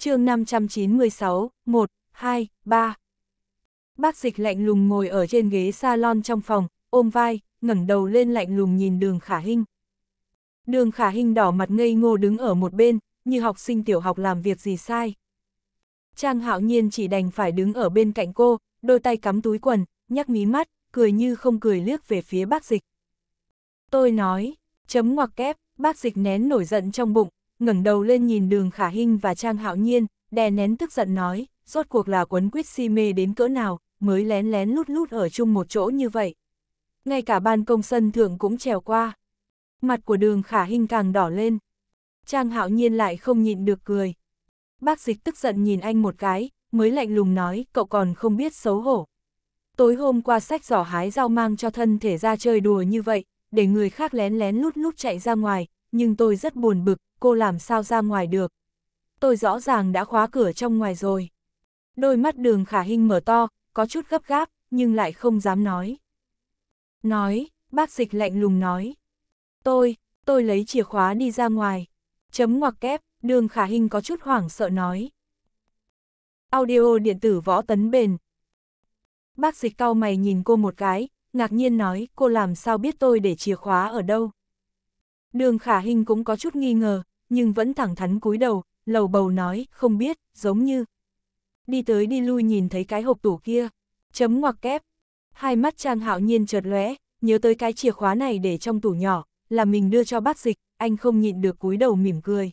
chương 596, 1, 2, 3. Bác dịch lạnh lùng ngồi ở trên ghế salon trong phòng, ôm vai, ngẩng đầu lên lạnh lùng nhìn đường khả hình Đường khả hình đỏ mặt ngây ngô đứng ở một bên, như học sinh tiểu học làm việc gì sai. Trang hạo nhiên chỉ đành phải đứng ở bên cạnh cô, đôi tay cắm túi quần, nhắc mí mắt, cười như không cười liếc về phía bác dịch. Tôi nói, chấm ngoặc kép, bác dịch nén nổi giận trong bụng, ngẩng đầu lên nhìn đường khả hinh và Trang Hạo Nhiên, đè nén tức giận nói, rốt cuộc là quấn quýt si mê đến cỡ nào, mới lén lén lút lút ở chung một chỗ như vậy. Ngay cả ban công sân thượng cũng trèo qua. Mặt của đường khả hinh càng đỏ lên. Trang Hạo Nhiên lại không nhịn được cười. Bác dịch tức giận nhìn anh một cái, mới lạnh lùng nói, cậu còn không biết xấu hổ. Tối hôm qua sách giỏ hái rau mang cho thân thể ra chơi đùa như vậy, để người khác lén lén lút lút chạy ra ngoài, nhưng tôi rất buồn bực, cô làm sao ra ngoài được. Tôi rõ ràng đã khóa cửa trong ngoài rồi. Đôi mắt đường khả hình mở to, có chút gấp gáp, nhưng lại không dám nói. Nói, bác dịch lạnh lùng nói. Tôi, tôi lấy chìa khóa đi ra ngoài. Chấm ngoặc kép, đường khả hình có chút hoảng sợ nói. Audio điện tử võ tấn bền. Bác dịch cau mày nhìn cô một cái, ngạc nhiên nói cô làm sao biết tôi để chìa khóa ở đâu. Đường khả hình cũng có chút nghi ngờ, nhưng vẫn thẳng thắn cúi đầu, lầu bầu nói, không biết, giống như. Đi tới đi lui nhìn thấy cái hộp tủ kia, chấm ngoặc kép. Hai mắt Trang Hạo Nhiên chợt lóe, nhớ tới cái chìa khóa này để trong tủ nhỏ, là mình đưa cho bác dịch, anh không nhịn được cúi đầu mỉm cười.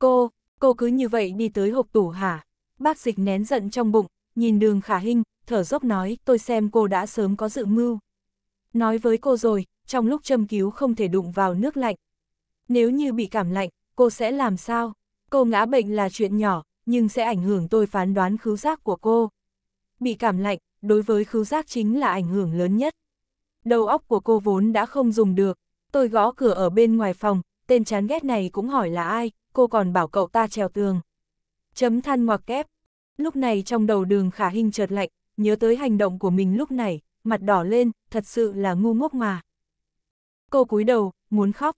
Cô, cô cứ như vậy đi tới hộp tủ hả? Bác dịch nén giận trong bụng, nhìn đường khả hình, thở dốc nói, tôi xem cô đã sớm có dự mưu. Nói với cô rồi, trong lúc châm cứu không thể đụng vào nước lạnh. Nếu như bị cảm lạnh, cô sẽ làm sao? Cô ngã bệnh là chuyện nhỏ, nhưng sẽ ảnh hưởng tôi phán đoán khứu giác của cô. Bị cảm lạnh, đối với khứu giác chính là ảnh hưởng lớn nhất. Đầu óc của cô vốn đã không dùng được, tôi gõ cửa ở bên ngoài phòng, tên chán ghét này cũng hỏi là ai, cô còn bảo cậu ta trèo tường. Chấm than ngoặc kép. Lúc này trong đầu đường khả hình chợt lạnh, nhớ tới hành động của mình lúc này, mặt đỏ lên, thật sự là ngu ngốc mà cô cúi đầu, muốn khóc.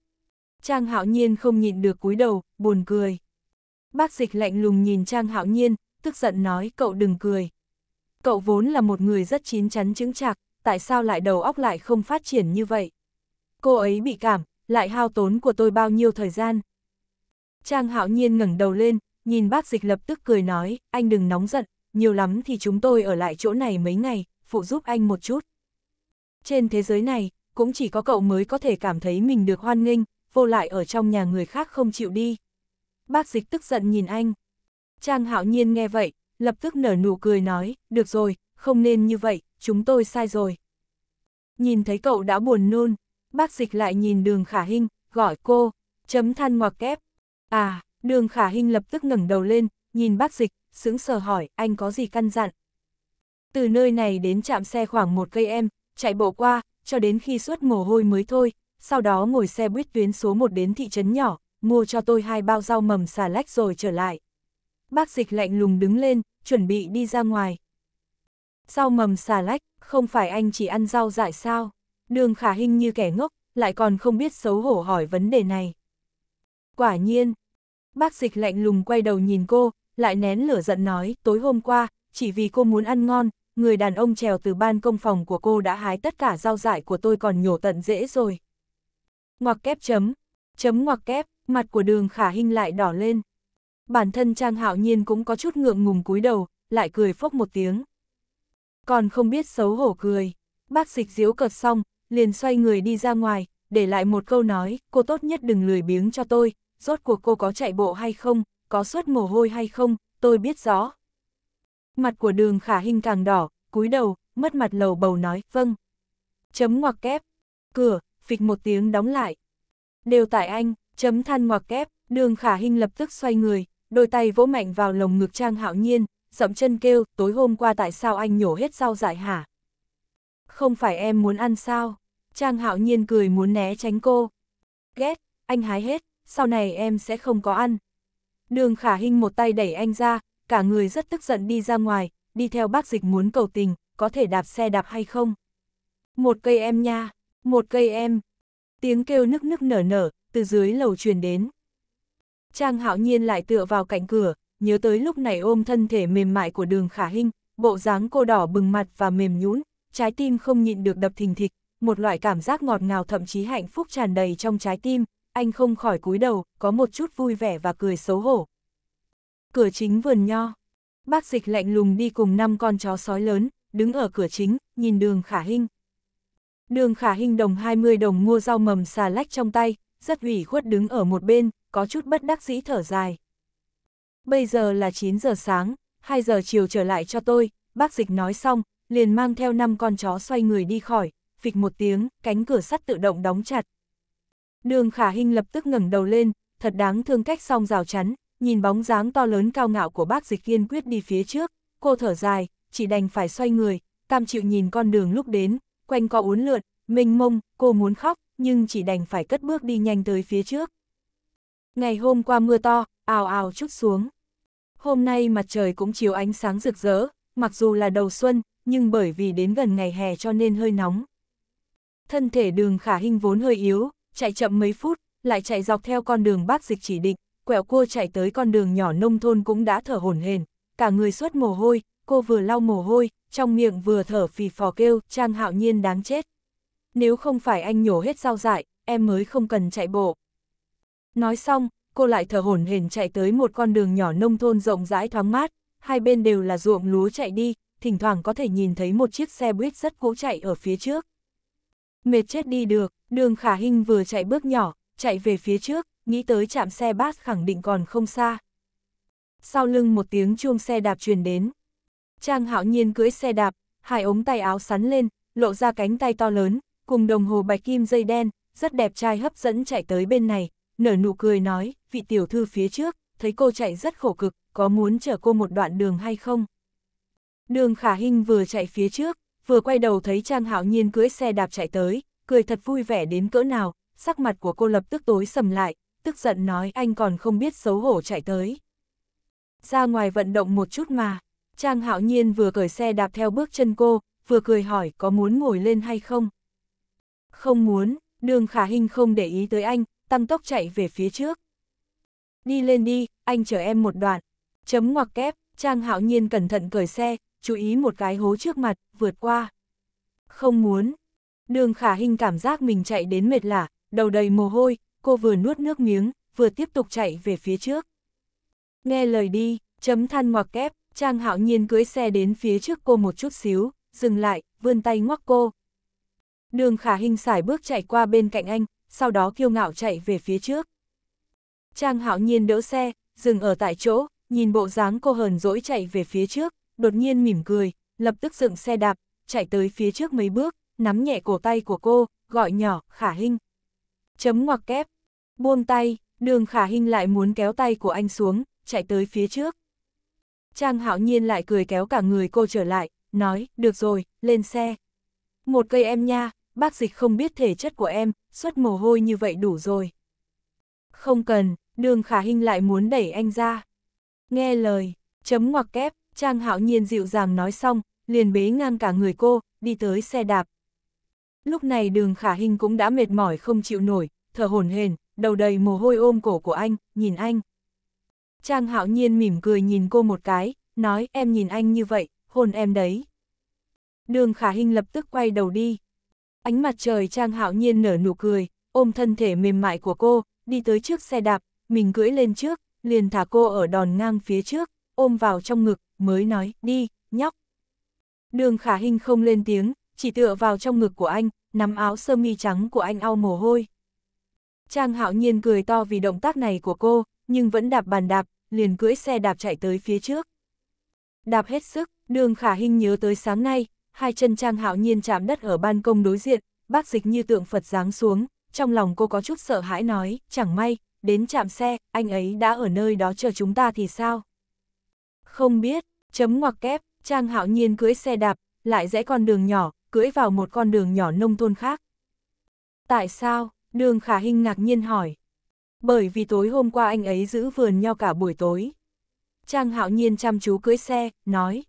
Trang Hạo Nhiên không nhịn được cúi đầu, buồn cười. Bác dịch lạnh lùng nhìn Trang Hạo Nhiên, tức giận nói cậu đừng cười. Cậu vốn là một người rất chín chắn chứng chạc, tại sao lại đầu óc lại không phát triển như vậy? Cô ấy bị cảm, lại hao tốn của tôi bao nhiêu thời gian? Trang Hạo Nhiên ngẩng đầu lên, nhìn bác dịch lập tức cười nói, anh đừng nóng giận, nhiều lắm thì chúng tôi ở lại chỗ này mấy ngày, phụ giúp anh một chút. Trên thế giới này, cũng chỉ có cậu mới có thể cảm thấy mình được hoan nghênh, vô lại ở trong nhà người khác không chịu đi. Bác dịch tức giận nhìn anh. Trang hạo nhiên nghe vậy, lập tức nở nụ cười nói, được rồi, không nên như vậy, chúng tôi sai rồi. Nhìn thấy cậu đã buồn nôn, bác dịch lại nhìn đường khả hình, gọi cô, chấm than ngoặc kép. À, đường khả hình lập tức ngẩng đầu lên, nhìn bác dịch, sững sờ hỏi, anh có gì căn dặn? Từ nơi này đến trạm xe khoảng một cây em, chạy bộ qua, cho đến khi suốt mồ hôi mới thôi, sau đó ngồi xe buýt tuyến số 1 đến thị trấn nhỏ, mua cho tôi hai bao rau mầm xà lách rồi trở lại. Bác dịch lạnh lùng đứng lên, chuẩn bị đi ra ngoài. Rau mầm xà lách, không phải anh chỉ ăn rau dại sao? Đường khả hình như kẻ ngốc, lại còn không biết xấu hổ hỏi vấn đề này. Quả nhiên, bác dịch lạnh lùng quay đầu nhìn cô, lại nén lửa giận nói, tối hôm qua, chỉ vì cô muốn ăn ngon, người đàn ông trèo từ ban công phòng của cô đã hái tất cả rau dại của tôi còn nhổ tận dễ rồi. Ngoặc kép chấm, chấm ngoặc kép, mặt của đường khả hình lại đỏ lên. Bản thân Trang Hạo Nhiên cũng có chút ngượng ngùng cúi đầu, lại cười phốc một tiếng. Còn không biết xấu hổ cười, bác dịch diếu cợt xong, liền xoay người đi ra ngoài, để lại một câu nói, cô tốt nhất đừng lười biếng cho tôi, rốt cuộc cô có chạy bộ hay không, có suốt mồ hôi hay không, tôi biết rõ mặt của đường khả hình càng đỏ, cúi đầu, mất mặt lầu bầu nói, vâng. Chấm ngoặc kép, cửa, phịch một tiếng đóng lại. Đều tại anh, chấm than ngoặc kép, đường khả hình lập tức xoay người, đôi tay vỗ mạnh vào lồng ngực trang hạo nhiên, giọng chân kêu, tối hôm qua tại sao anh nhổ hết rau dại hả? Không phải em muốn ăn sao? Trang hạo nhiên cười muốn né tránh cô. Ghét, anh hái hết, sau này em sẽ không có ăn. Đường khả hình một tay đẩy anh ra, cả người rất tức giận đi ra ngoài, đi theo bác dịch muốn cầu tình, có thể đạp xe đạp hay không? Một cây em nha, một cây em. Tiếng kêu nức nức nở nở, từ dưới lầu truyền đến. Trang hạo nhiên lại tựa vào cạnh cửa, nhớ tới lúc này ôm thân thể mềm mại của đường khả hình bộ dáng cô đỏ bừng mặt và mềm nhũn, trái tim không nhịn được đập thình thịch, một loại cảm giác ngọt ngào thậm chí hạnh phúc tràn đầy trong trái tim, anh không khỏi cúi đầu, có một chút vui vẻ và cười xấu hổ, Cửa chính vườn nho. Bác dịch lạnh lùng đi cùng năm con chó sói lớn, đứng ở cửa chính, nhìn đường khả hình Đường khả hình đồng 20 đồng mua rau mầm xà lách trong tay, rất ủy khuất đứng ở một bên, có chút bất đắc dĩ thở dài. Bây giờ là 9 giờ sáng, 2 giờ chiều trở lại cho tôi, bác dịch nói xong, liền mang theo năm con chó xoay người đi khỏi, phịch một tiếng, cánh cửa sắt tự động đóng chặt. Đường khả hình lập tức ngẩng đầu lên, thật đáng thương cách xong rào chắn, nhìn bóng dáng to lớn cao ngạo của bác dịch kiên quyết đi phía trước, cô thở dài, chỉ đành phải xoay người, cam chịu nhìn con đường lúc đến, quanh co uốn lượn, mênh mông, cô muốn khóc, nhưng chỉ đành phải cất bước đi nhanh tới phía trước. Ngày hôm qua mưa to, ào ào chút xuống. Hôm nay mặt trời cũng chiếu ánh sáng rực rỡ, mặc dù là đầu xuân, nhưng bởi vì đến gần ngày hè cho nên hơi nóng. Thân thể đường khả hình vốn hơi yếu, chạy chậm mấy phút, lại chạy dọc theo con đường bác dịch chỉ định, quẹo cua chạy tới con đường nhỏ nông thôn cũng đã thở hổn hển, cả người suốt mồ hôi, cô vừa lau mồ hôi, trong miệng vừa thở phì phò kêu, Trang Hạo Nhiên đáng chết. Nếu không phải anh nhổ hết rau dại, em mới không cần chạy bộ. Nói xong, cô lại thở hổn hển chạy tới một con đường nhỏ nông thôn rộng rãi thoáng mát, hai bên đều là ruộng lúa chạy đi, thỉnh thoảng có thể nhìn thấy một chiếc xe buýt rất cũ chạy ở phía trước. Mệt chết đi được, đường khả hình vừa chạy bước nhỏ, chạy về phía trước, nghĩ tới chạm xe bát khẳng định còn không xa. Sau lưng một tiếng chuông xe đạp truyền đến. Trang hạo nhiên cưỡi xe đạp, hai ống tay áo sắn lên, lộ ra cánh tay to lớn, cùng đồng hồ bạch kim dây đen, rất đẹp trai hấp dẫn chạy tới bên này, nở nụ cười nói, vị tiểu thư phía trước, thấy cô chạy rất khổ cực, có muốn chở cô một đoạn đường hay không? Đường khả hình vừa chạy phía trước, vừa quay đầu thấy Trang Hạo Nhiên cưỡi xe đạp chạy tới, cười thật vui vẻ đến cỡ nào, sắc mặt của cô lập tức tối sầm lại, tức giận nói anh còn không biết xấu hổ chạy tới. Ra ngoài vận động một chút mà, Trang Hạo Nhiên vừa cởi xe đạp theo bước chân cô, vừa cười hỏi có muốn ngồi lên hay không. Không muốn, đường khả hình không để ý tới anh, tăng tốc chạy về phía trước. Đi lên đi, anh chở em một đoạn. Chấm ngoặc kép, Trang Hạo Nhiên cẩn thận cởi xe, chú ý một cái hố trước mặt, vượt qua. Không muốn. Đường khả hình cảm giác mình chạy đến mệt lả, đầu đầy mồ hôi, cô vừa nuốt nước miếng, vừa tiếp tục chạy về phía trước. Nghe lời đi, chấm than ngoặc kép, Trang Hạo Nhiên cưỡi xe đến phía trước cô một chút xíu, dừng lại, vươn tay ngoắc cô. Đường khả hình xài bước chạy qua bên cạnh anh, sau đó kiêu ngạo chạy về phía trước. Trang Hạo Nhiên đỡ xe, dừng ở tại chỗ, nhìn bộ dáng cô hờn dỗi chạy về phía trước, đột nhiên mỉm cười, lập tức dựng xe đạp, chạy tới phía trước mấy bước, nắm nhẹ cổ tay của cô, gọi nhỏ, khả hình. Chấm ngoặc kép, Buông tay, đường khả hình lại muốn kéo tay của anh xuống, chạy tới phía trước. Trang hạo nhiên lại cười kéo cả người cô trở lại, nói, được rồi, lên xe. Một cây em nha, bác dịch không biết thể chất của em, xuất mồ hôi như vậy đủ rồi. Không cần, đường khả hình lại muốn đẩy anh ra. Nghe lời, chấm ngoặc kép, Trang hạo nhiên dịu dàng nói xong, liền bế ngang cả người cô, đi tới xe đạp. Lúc này đường khả hình cũng đã mệt mỏi không chịu nổi, thở hổn hển đầu đầy mồ hôi ôm cổ của anh, nhìn anh. Trang hạo nhiên mỉm cười nhìn cô một cái, nói em nhìn anh như vậy, hôn em đấy. Đường khả hình lập tức quay đầu đi. Ánh mặt trời Trang hạo nhiên nở nụ cười, ôm thân thể mềm mại của cô, đi tới trước xe đạp, mình cưỡi lên trước, liền thả cô ở đòn ngang phía trước, ôm vào trong ngực, mới nói, đi, nhóc. Đường khả hình không lên tiếng, chỉ tựa vào trong ngực của anh, nắm áo sơ mi trắng của anh ao mồ hôi. Trang hạo nhiên cười to vì động tác này của cô, nhưng vẫn đạp bàn đạp, liền cưỡi xe đạp chạy tới phía trước. Đạp hết sức, đường khả Hinh nhớ tới sáng nay, hai chân Trang hạo nhiên chạm đất ở ban công đối diện, bác dịch như tượng Phật giáng xuống, trong lòng cô có chút sợ hãi nói, chẳng may, đến chạm xe, anh ấy đã ở nơi đó chờ chúng ta thì sao? Không biết, chấm ngoặc kép, Trang hạo nhiên cưỡi xe đạp, lại rẽ con đường nhỏ, cưỡi vào một con đường nhỏ nông thôn khác. Tại sao? Đường Khả Hinh ngạc nhiên hỏi. Bởi vì tối hôm qua anh ấy giữ vườn nho cả buổi tối. Trang hạo nhiên chăm chú cưỡi xe, nói.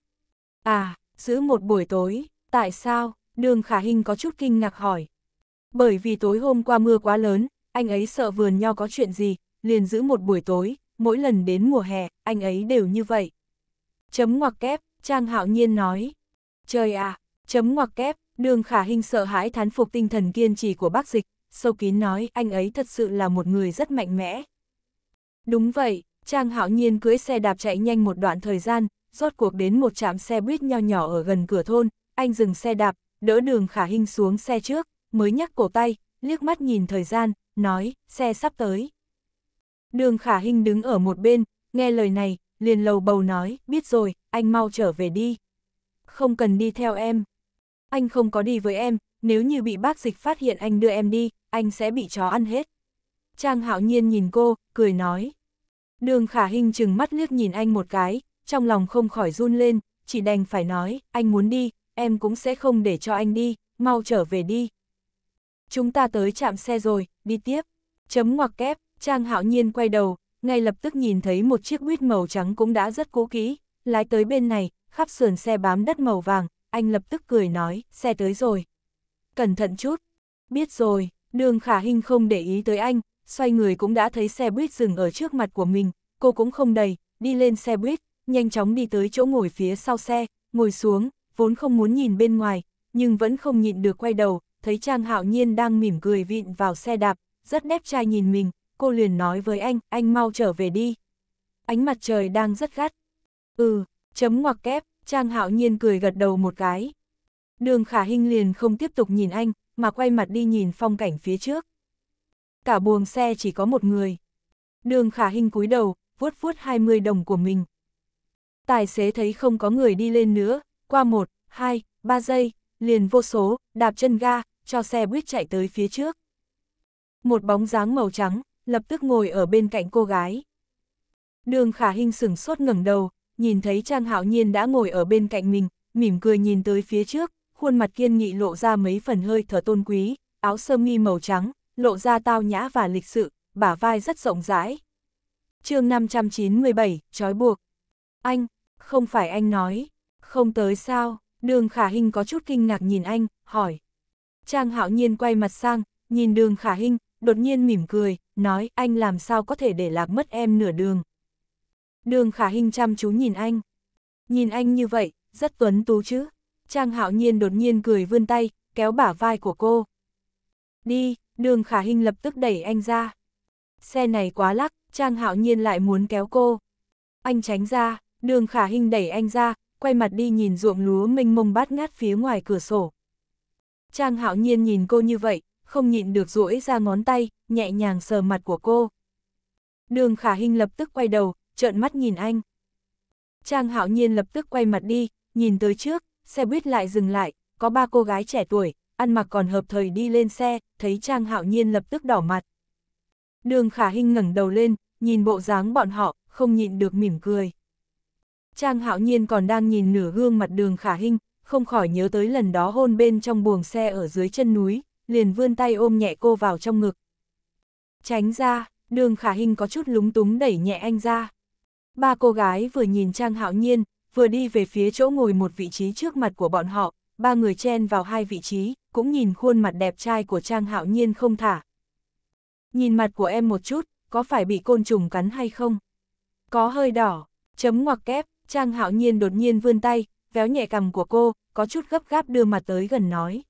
À, giữ một buổi tối, tại sao? Đường Khả Hinh có chút kinh ngạc hỏi. Bởi vì tối hôm qua mưa quá lớn, anh ấy sợ vườn nho có chuyện gì, liền giữ một buổi tối, mỗi lần đến mùa hè, anh ấy đều như vậy. Chấm ngoặc kép, Trang Hạo Nhiên nói. Trời ạ, chấm ngoặc kép, đường khả hình sợ hãi thán phục tinh thần kiên trì của bác dịch, sâu kín nói anh ấy thật sự là một người rất mạnh mẽ. Đúng vậy, Trang Hạo Nhiên cưới xe đạp chạy nhanh một đoạn thời gian, rốt cuộc đến một trạm xe buýt nho nhỏ ở gần cửa thôn, anh dừng xe đạp, đỡ đường khả hình xuống xe trước, mới nhắc cổ tay, liếc mắt nhìn thời gian, nói, xe sắp tới. Đường khả hình đứng ở một bên, nghe lời này, liền lầu bầu nói, biết rồi, anh mau trở về đi. Không cần đi theo em. Anh không có đi với em, nếu như bị bác dịch phát hiện anh đưa em đi, anh sẽ bị chó ăn hết. Trang hạo nhiên nhìn cô, cười nói. Đường khả hình chừng mắt liếc nhìn anh một cái, trong lòng không khỏi run lên, chỉ đành phải nói, anh muốn đi, em cũng sẽ không để cho anh đi, mau trở về đi. Chúng ta tới trạm xe rồi, đi tiếp. Chấm ngoặc kép, Trang hạo nhiên quay đầu, ngay lập tức nhìn thấy một chiếc buýt màu trắng cũng đã rất cố kỹ, lái tới bên này, khắp sườn xe bám đất màu vàng, anh lập tức cười nói, xe tới rồi. Cẩn thận chút, biết rồi. Đường khả hình không để ý tới anh, xoay người cũng đã thấy xe buýt dừng ở trước mặt của mình, cô cũng không đầy, đi lên xe buýt, nhanh chóng đi tới chỗ ngồi phía sau xe, ngồi xuống, vốn không muốn nhìn bên ngoài, nhưng vẫn không nhịn được quay đầu, thấy Trang Hạo Nhiên đang mỉm cười vịn vào xe đạp, rất nép trai nhìn mình, cô liền nói với anh, anh mau trở về đi. Ánh mặt trời đang rất gắt. Ừ, chấm ngoặc kép, Trang Hạo Nhiên cười gật đầu một cái. Đường Khả Hinh liền không tiếp tục nhìn anh, mà quay mặt đi nhìn phong cảnh phía trước. Cả buồng xe chỉ có một người. Đường khả hình cúi đầu, vuốt vuốt 20 đồng của mình. Tài xế thấy không có người đi lên nữa, qua một, hai, ba giây, liền vô số, đạp chân ga, cho xe buýt chạy tới phía trước. Một bóng dáng màu trắng, lập tức ngồi ở bên cạnh cô gái. Đường khả hình sửng sốt ngẩng đầu, nhìn thấy Trang Hạo Nhiên đã ngồi ở bên cạnh mình, mỉm cười nhìn tới phía trước, khuôn mặt kiên nghị lộ ra mấy phần hơi thở tôn quý, áo sơ mi màu trắng, lộ ra tao nhã và lịch sự, bả vai rất rộng rãi. chương 597, trói buộc. Anh, không phải anh nói, không tới sao, đường khả hình có chút kinh ngạc nhìn anh, hỏi. Trang hạo nhiên quay mặt sang, nhìn đường khả hình, đột nhiên mỉm cười, nói anh làm sao có thể để lạc mất em nửa đường. Đường khả hình chăm chú nhìn anh. Nhìn anh như vậy, rất tuấn tú chứ. Trang hạo nhiên đột nhiên cười vươn tay, kéo bả vai của cô. Đi, đường khả hình lập tức đẩy anh ra. Xe này quá lắc, Trang hạo nhiên lại muốn kéo cô. Anh tránh ra, đường khả hình đẩy anh ra, quay mặt đi nhìn ruộng lúa mênh mông bát ngát phía ngoài cửa sổ. Trang hạo nhiên nhìn cô như vậy, không nhịn được rũi ra ngón tay, nhẹ nhàng sờ mặt của cô. Đường khả hình lập tức quay đầu, trợn mắt nhìn anh. Trang hạo nhiên lập tức quay mặt đi, nhìn tới trước, xe buýt lại dừng lại, có ba cô gái trẻ tuổi, ăn mặc còn hợp thời đi lên xe, thấy Trang Hạo Nhiên lập tức đỏ mặt. Đường Khả Hinh ngẩng đầu lên, nhìn bộ dáng bọn họ, không nhịn được mỉm cười. Trang Hạo Nhiên còn đang nhìn nửa gương mặt Đường Khả Hinh, không khỏi nhớ tới lần đó hôn bên trong buồng xe ở dưới chân núi, liền vươn tay ôm nhẹ cô vào trong ngực. Tránh ra, Đường Khả Hinh có chút lúng túng đẩy nhẹ anh ra. Ba cô gái vừa nhìn Trang Hạo Nhiên, vừa đi về phía chỗ ngồi một vị trí trước mặt của bọn họ, ba người chen vào hai vị trí, cũng nhìn khuôn mặt đẹp trai của Trang Hạo Nhiên không thả. Nhìn mặt của em một chút, có phải bị côn trùng cắn hay không? Có hơi đỏ, chấm ngoặc kép, Trang Hạo Nhiên đột nhiên vươn tay, véo nhẹ cằm của cô, có chút gấp gáp đưa mặt tới gần nói.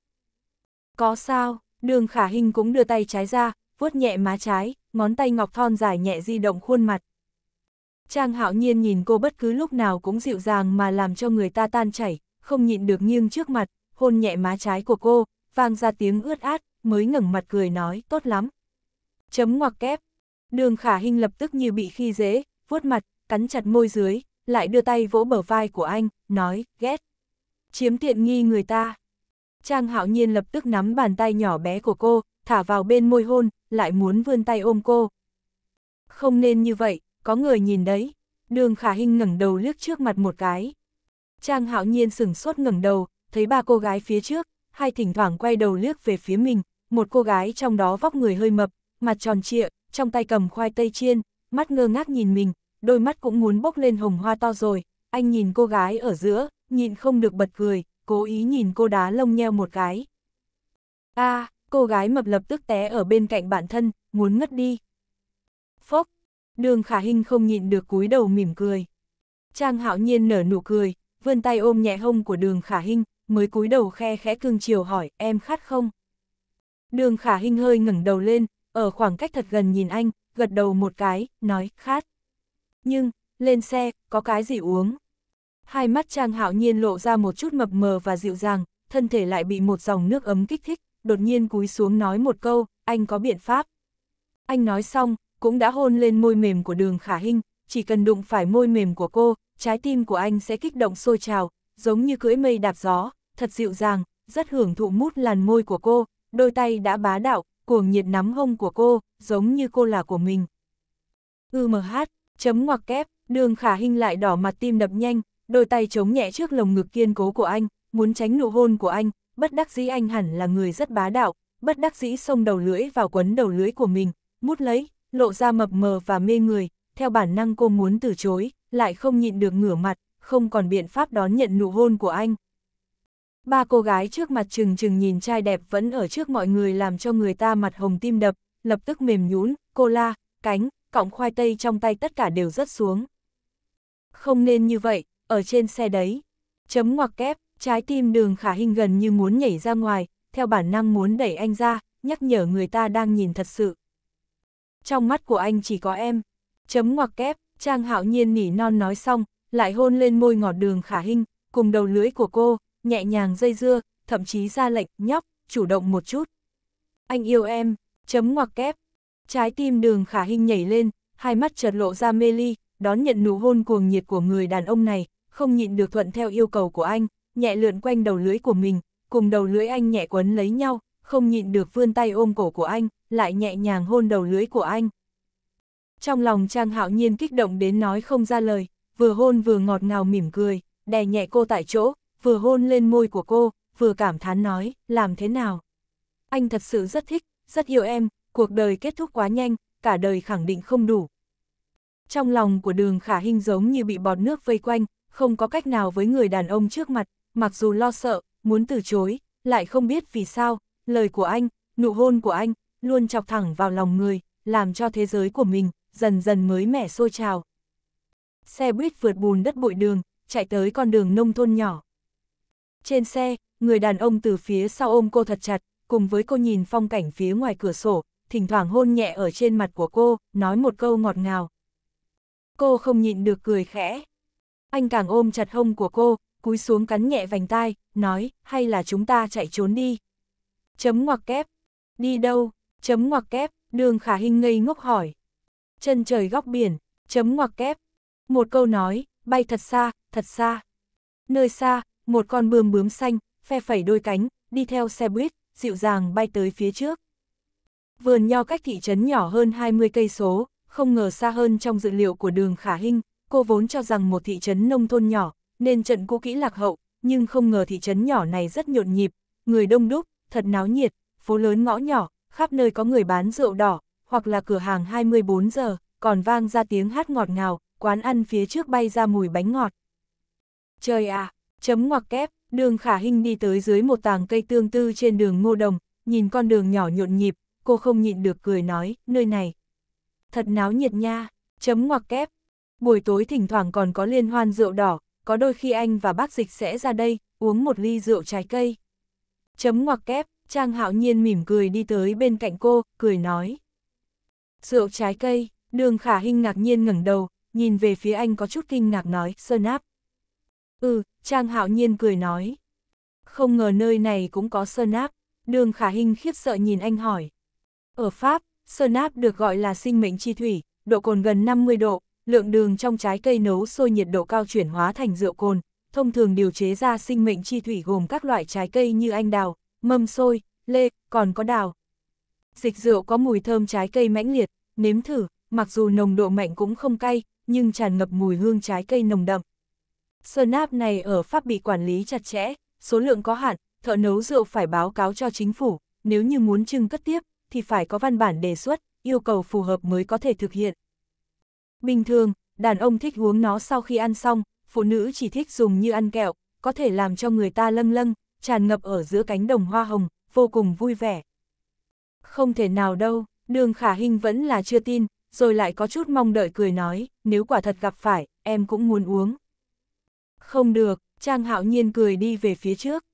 Có sao, đường khả hình cũng đưa tay trái ra, vuốt nhẹ má trái, ngón tay ngọc thon dài nhẹ di động khuôn mặt, Trang hạo nhiên nhìn cô bất cứ lúc nào cũng dịu dàng mà làm cho người ta tan chảy, không nhịn được nghiêng trước mặt, hôn nhẹ má trái của cô, vang ra tiếng ướt át, mới ngẩng mặt cười nói, tốt lắm. Chấm ngoặc kép. Đường khả hình lập tức như bị khi dễ, vuốt mặt, cắn chặt môi dưới, lại đưa tay vỗ bờ vai của anh, nói, ghét. Chiếm tiện nghi người ta. Trang hạo nhiên lập tức nắm bàn tay nhỏ bé của cô, thả vào bên môi hôn, lại muốn vươn tay ôm cô. Không nên như vậy, có người nhìn đấy. Đường khả hình ngẩng đầu liếc trước mặt một cái. Trang hạo nhiên sửng sốt ngẩng đầu, thấy ba cô gái phía trước, hai thỉnh thoảng quay đầu liếc về phía mình, một cô gái trong đó vóc người hơi mập, mặt tròn trịa, trong tay cầm khoai tây chiên, mắt ngơ ngác nhìn mình, đôi mắt cũng muốn bốc lên hồng hoa to rồi, anh nhìn cô gái ở giữa, nhìn không được bật cười, cố ý nhìn cô đá lông nheo một cái. a à, cô gái mập lập tức té ở bên cạnh bản thân, muốn ngất đi. Phốc, đường khả hình không nhịn được cúi đầu mỉm cười. Trang hạo nhiên nở nụ cười, vươn tay ôm nhẹ hông của đường khả hình, mới cúi đầu khe khẽ cương chiều hỏi, em khát không? Đường khả hình hơi ngẩng đầu lên, ở khoảng cách thật gần nhìn anh, gật đầu một cái, nói, khát. Nhưng, lên xe, có cái gì uống? Hai mắt Trang Hạo Nhiên lộ ra một chút mập mờ và dịu dàng, thân thể lại bị một dòng nước ấm kích thích, đột nhiên cúi xuống nói một câu, anh có biện pháp. Anh nói xong, cũng đã hôn lên môi mềm của đường khả hinh, chỉ cần đụng phải môi mềm của cô, trái tim của anh sẽ kích động sôi trào, giống như cưỡi mây đạp gió, thật dịu dàng, rất hưởng thụ mút làn môi của cô, đôi tay đã bá đạo, cuồng nhiệt nắm hông của cô, giống như cô là của mình. UMH, chấm ngoặc kép, đường khả hinh lại đỏ mặt tim đập nhanh, đôi tay chống nhẹ trước lồng ngực kiên cố của anh, muốn tránh nụ hôn của anh, bất đắc dĩ anh hẳn là người rất bá đạo, bất đắc dĩ xông đầu lưỡi vào quấn đầu lưỡi của mình, mút lấy, lộ ra mập mờ và mê người, theo bản năng cô muốn từ chối, lại không nhịn được ngửa mặt, không còn biện pháp đón nhận nụ hôn của anh. Ba cô gái trước mặt trừng trừng nhìn trai đẹp vẫn ở trước mọi người làm cho người ta mặt hồng tim đập, lập tức mềm nhũn, cô la, cánh, cọng khoai tây trong tay tất cả đều rớt xuống. Không nên như vậy, ở trên xe đấy. Chấm ngoặc kép, trái tim đường khả hình gần như muốn nhảy ra ngoài, theo bản năng muốn đẩy anh ra, nhắc nhở người ta đang nhìn thật sự trong mắt của anh chỉ có em. Chấm ngoặc kép, Trang Hạo Nhiên nỉ non nói xong, lại hôn lên môi ngọt đường khả hình, cùng đầu lưỡi của cô, nhẹ nhàng dây dưa, thậm chí ra lệnh, nhóc, chủ động một chút. Anh yêu em, chấm ngoặc kép. Trái tim đường khả hình nhảy lên, hai mắt chợt lộ ra mê ly, đón nhận nụ hôn cuồng nhiệt của người đàn ông này, không nhịn được thuận theo yêu cầu của anh, nhẹ lượn quanh đầu lưỡi của mình, cùng đầu lưỡi anh nhẹ quấn lấy nhau, không nhịn được vươn tay ôm cổ của anh, lại nhẹ nhàng hôn đầu lưỡi của anh. Trong lòng Trang Hạo Nhiên kích động đến nói không ra lời, vừa hôn vừa ngọt ngào mỉm cười, đè nhẹ cô tại chỗ, vừa hôn lên môi của cô, vừa cảm thán nói, làm thế nào? Anh thật sự rất thích, rất yêu em, cuộc đời kết thúc quá nhanh, cả đời khẳng định không đủ. Trong lòng của đường khả hình giống như bị bọt nước vây quanh, không có cách nào với người đàn ông trước mặt, mặc dù lo sợ, muốn từ chối, lại không biết vì sao, Lời của anh, nụ hôn của anh, luôn chọc thẳng vào lòng người, làm cho thế giới của mình, dần dần mới mẻ sôi trào. Xe buýt vượt bùn đất bụi đường, chạy tới con đường nông thôn nhỏ. Trên xe, người đàn ông từ phía sau ôm cô thật chặt, cùng với cô nhìn phong cảnh phía ngoài cửa sổ, thỉnh thoảng hôn nhẹ ở trên mặt của cô, nói một câu ngọt ngào. Cô không nhịn được cười khẽ. Anh càng ôm chặt hông của cô, cúi xuống cắn nhẹ vành tai, nói, hay là chúng ta chạy trốn đi chấm ngoặc kép. Đi đâu, chấm ngoặc kép, đường khả hình ngây ngốc hỏi. Chân trời góc biển, chấm ngoặc kép. Một câu nói, bay thật xa, thật xa. Nơi xa, một con bươm bướm xanh, phe phẩy đôi cánh, đi theo xe buýt, dịu dàng bay tới phía trước. Vườn nho cách thị trấn nhỏ hơn 20 cây số, không ngờ xa hơn trong dự liệu của đường khả hình, cô vốn cho rằng một thị trấn nông thôn nhỏ, nên trận cũ kỹ lạc hậu, nhưng không ngờ thị trấn nhỏ này rất nhộn nhịp, người đông đúc, thật náo nhiệt, phố lớn ngõ nhỏ, khắp nơi có người bán rượu đỏ, hoặc là cửa hàng 24 giờ, còn vang ra tiếng hát ngọt ngào, quán ăn phía trước bay ra mùi bánh ngọt. Trời à, chấm ngoặc kép, đường khả hình đi tới dưới một tàng cây tương tư trên đường ngô đồng, nhìn con đường nhỏ nhộn nhịp, cô không nhịn được cười nói, nơi này. Thật náo nhiệt nha, chấm ngoặc kép. Buổi tối thỉnh thoảng còn có liên hoan rượu đỏ, có đôi khi anh và bác dịch sẽ ra đây, uống một ly rượu trái cây. Chấm ngoặc kép, Trang Hạo Nhiên mỉm cười đi tới bên cạnh cô, cười nói. Rượu trái cây, đường khả hình ngạc nhiên ngẩng đầu, nhìn về phía anh có chút kinh ngạc nói, sơn áp. Ừ, Trang Hạo Nhiên cười nói. Không ngờ nơi này cũng có sơn áp. Đường khả hình khiếp sợ nhìn anh hỏi. Ở Pháp, sơn áp được gọi là sinh mệnh chi thủy, độ cồn gần 50 độ, lượng đường trong trái cây nấu sôi nhiệt độ cao chuyển hóa thành rượu cồn, thông thường điều chế ra sinh mệnh chi thủy gồm các loại trái cây như anh đào, mâm xôi, lê, còn có đào. Dịch rượu có mùi thơm trái cây mãnh liệt, nếm thử, mặc dù nồng độ mạnh cũng không cay, nhưng tràn ngập mùi hương trái cây nồng đậm. Sơn áp này ở Pháp bị quản lý chặt chẽ, số lượng có hạn, thợ nấu rượu phải báo cáo cho chính phủ, nếu như muốn trưng cất tiếp, thì phải có văn bản đề xuất, yêu cầu phù hợp mới có thể thực hiện. Bình thường, đàn ông thích uống nó sau khi ăn xong, phụ nữ chỉ thích dùng như ăn kẹo, có thể làm cho người ta lâng lâng, tràn ngập ở giữa cánh đồng hoa hồng, vô cùng vui vẻ. Không thể nào đâu, đường khả hình vẫn là chưa tin, rồi lại có chút mong đợi cười nói, nếu quả thật gặp phải, em cũng muốn uống. Không được, Trang Hạo Nhiên cười đi về phía trước.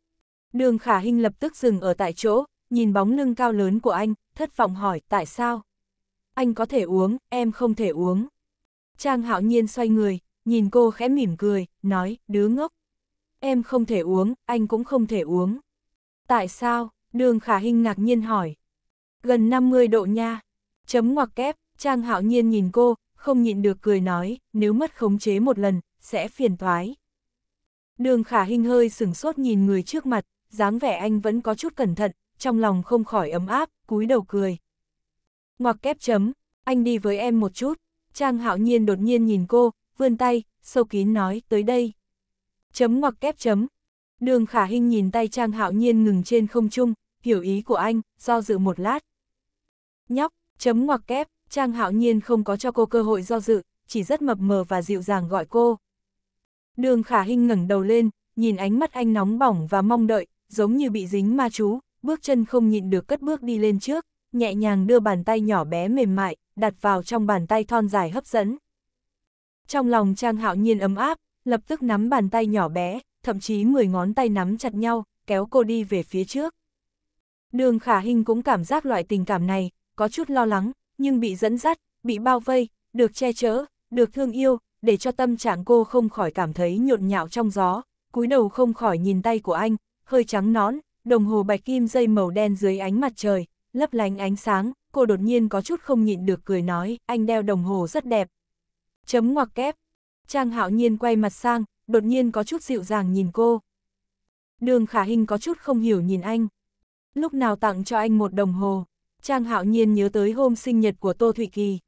Đường khả hình lập tức dừng ở tại chỗ, nhìn bóng lưng cao lớn của anh, thất vọng hỏi tại sao. Anh có thể uống, em không thể uống. Trang Hạo Nhiên xoay người, nhìn cô khẽ mỉm cười, nói, đứa ngốc. Em không thể uống, anh cũng không thể uống. Tại sao? Đường Khả Hinh ngạc nhiên hỏi. Gần 50 độ nha. Chấm ngoặc kép, Trang Hạo Nhiên nhìn cô, không nhịn được cười nói, nếu mất khống chế một lần, sẽ phiền toái. Đường Khả Hinh hơi sửng sốt nhìn người trước mặt, dáng vẻ anh vẫn có chút cẩn thận, trong lòng không khỏi ấm áp, cúi đầu cười. Ngoặc kép chấm, anh đi với em một chút. Trang Hạo Nhiên đột nhiên nhìn cô, vươn tay, sâu kín nói, tới đây. Chấm ngoặc kép chấm. Đường khả hình nhìn tay Trang Hạo Nhiên ngừng trên không trung, hiểu ý của anh, do dự một lát. Nhóc, chấm ngoặc kép, Trang Hạo Nhiên không có cho cô cơ hội do dự, chỉ rất mập mờ và dịu dàng gọi cô. Đường khả hình ngẩng đầu lên, nhìn ánh mắt anh nóng bỏng và mong đợi, giống như bị dính ma chú, bước chân không nhịn được cất bước đi lên trước, nhẹ nhàng đưa bàn tay nhỏ bé mềm mại, đặt vào trong bàn tay thon dài hấp dẫn. Trong lòng Trang Hạo Nhiên ấm áp, lập tức nắm bàn tay nhỏ bé, thậm chí 10 ngón tay nắm chặt nhau, kéo cô đi về phía trước. Đường Khả Hinh cũng cảm giác loại tình cảm này, có chút lo lắng, nhưng bị dẫn dắt, bị bao vây, được che chở, được thương yêu, để cho tâm trạng cô không khỏi cảm thấy nhộn nhạo trong gió, cúi đầu không khỏi nhìn tay của anh, hơi trắng nón, đồng hồ bạch kim dây màu đen dưới ánh mặt trời, lấp lánh ánh sáng, cô đột nhiên có chút không nhịn được cười nói, anh đeo đồng hồ rất đẹp, Chấm ngoặc kép. Trang hạo nhiên quay mặt sang, đột nhiên có chút dịu dàng nhìn cô. Đường khả hình có chút không hiểu nhìn anh. Lúc nào tặng cho anh một đồng hồ, Trang hạo nhiên nhớ tới hôm sinh nhật của Tô Thụy Kỳ.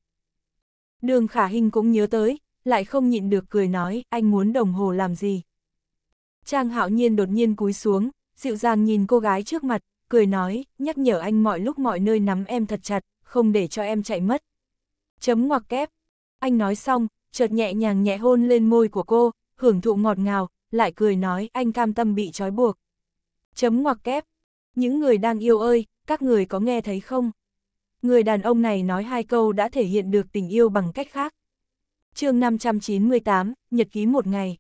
Đường khả hình cũng nhớ tới, lại không nhịn được cười nói, anh muốn đồng hồ làm gì. Trang hạo nhiên đột nhiên cúi xuống, dịu dàng nhìn cô gái trước mặt, cười nói, nhắc nhở anh mọi lúc mọi nơi nắm em thật chặt, không để cho em chạy mất. Chấm ngoặc kép, anh nói xong, chợt nhẹ nhàng nhẹ hôn lên môi của cô, hưởng thụ ngọt ngào, lại cười nói anh cam tâm bị trói buộc. Chấm ngoặc kép. Những người đang yêu ơi, các người có nghe thấy không? Người đàn ông này nói hai câu đã thể hiện được tình yêu bằng cách khác. chương 598, Nhật ký một ngày.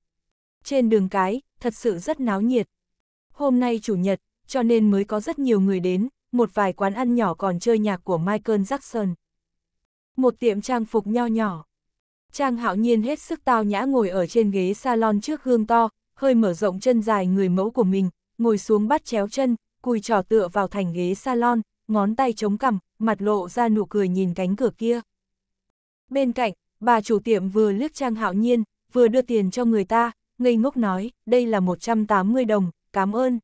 Trên đường cái, thật sự rất náo nhiệt. Hôm nay chủ nhật, cho nên mới có rất nhiều người đến, một vài quán ăn nhỏ còn chơi nhạc của Michael Jackson một tiệm trang phục nho nhỏ. Trang hạo nhiên hết sức tao nhã ngồi ở trên ghế salon trước gương to, hơi mở rộng chân dài người mẫu của mình, ngồi xuống bắt chéo chân, cùi trò tựa vào thành ghế salon, ngón tay chống cằm, mặt lộ ra nụ cười nhìn cánh cửa kia. Bên cạnh, bà chủ tiệm vừa liếc Trang Hạo Nhiên, vừa đưa tiền cho người ta, ngây ngốc nói, đây là 180 đồng, cảm ơn.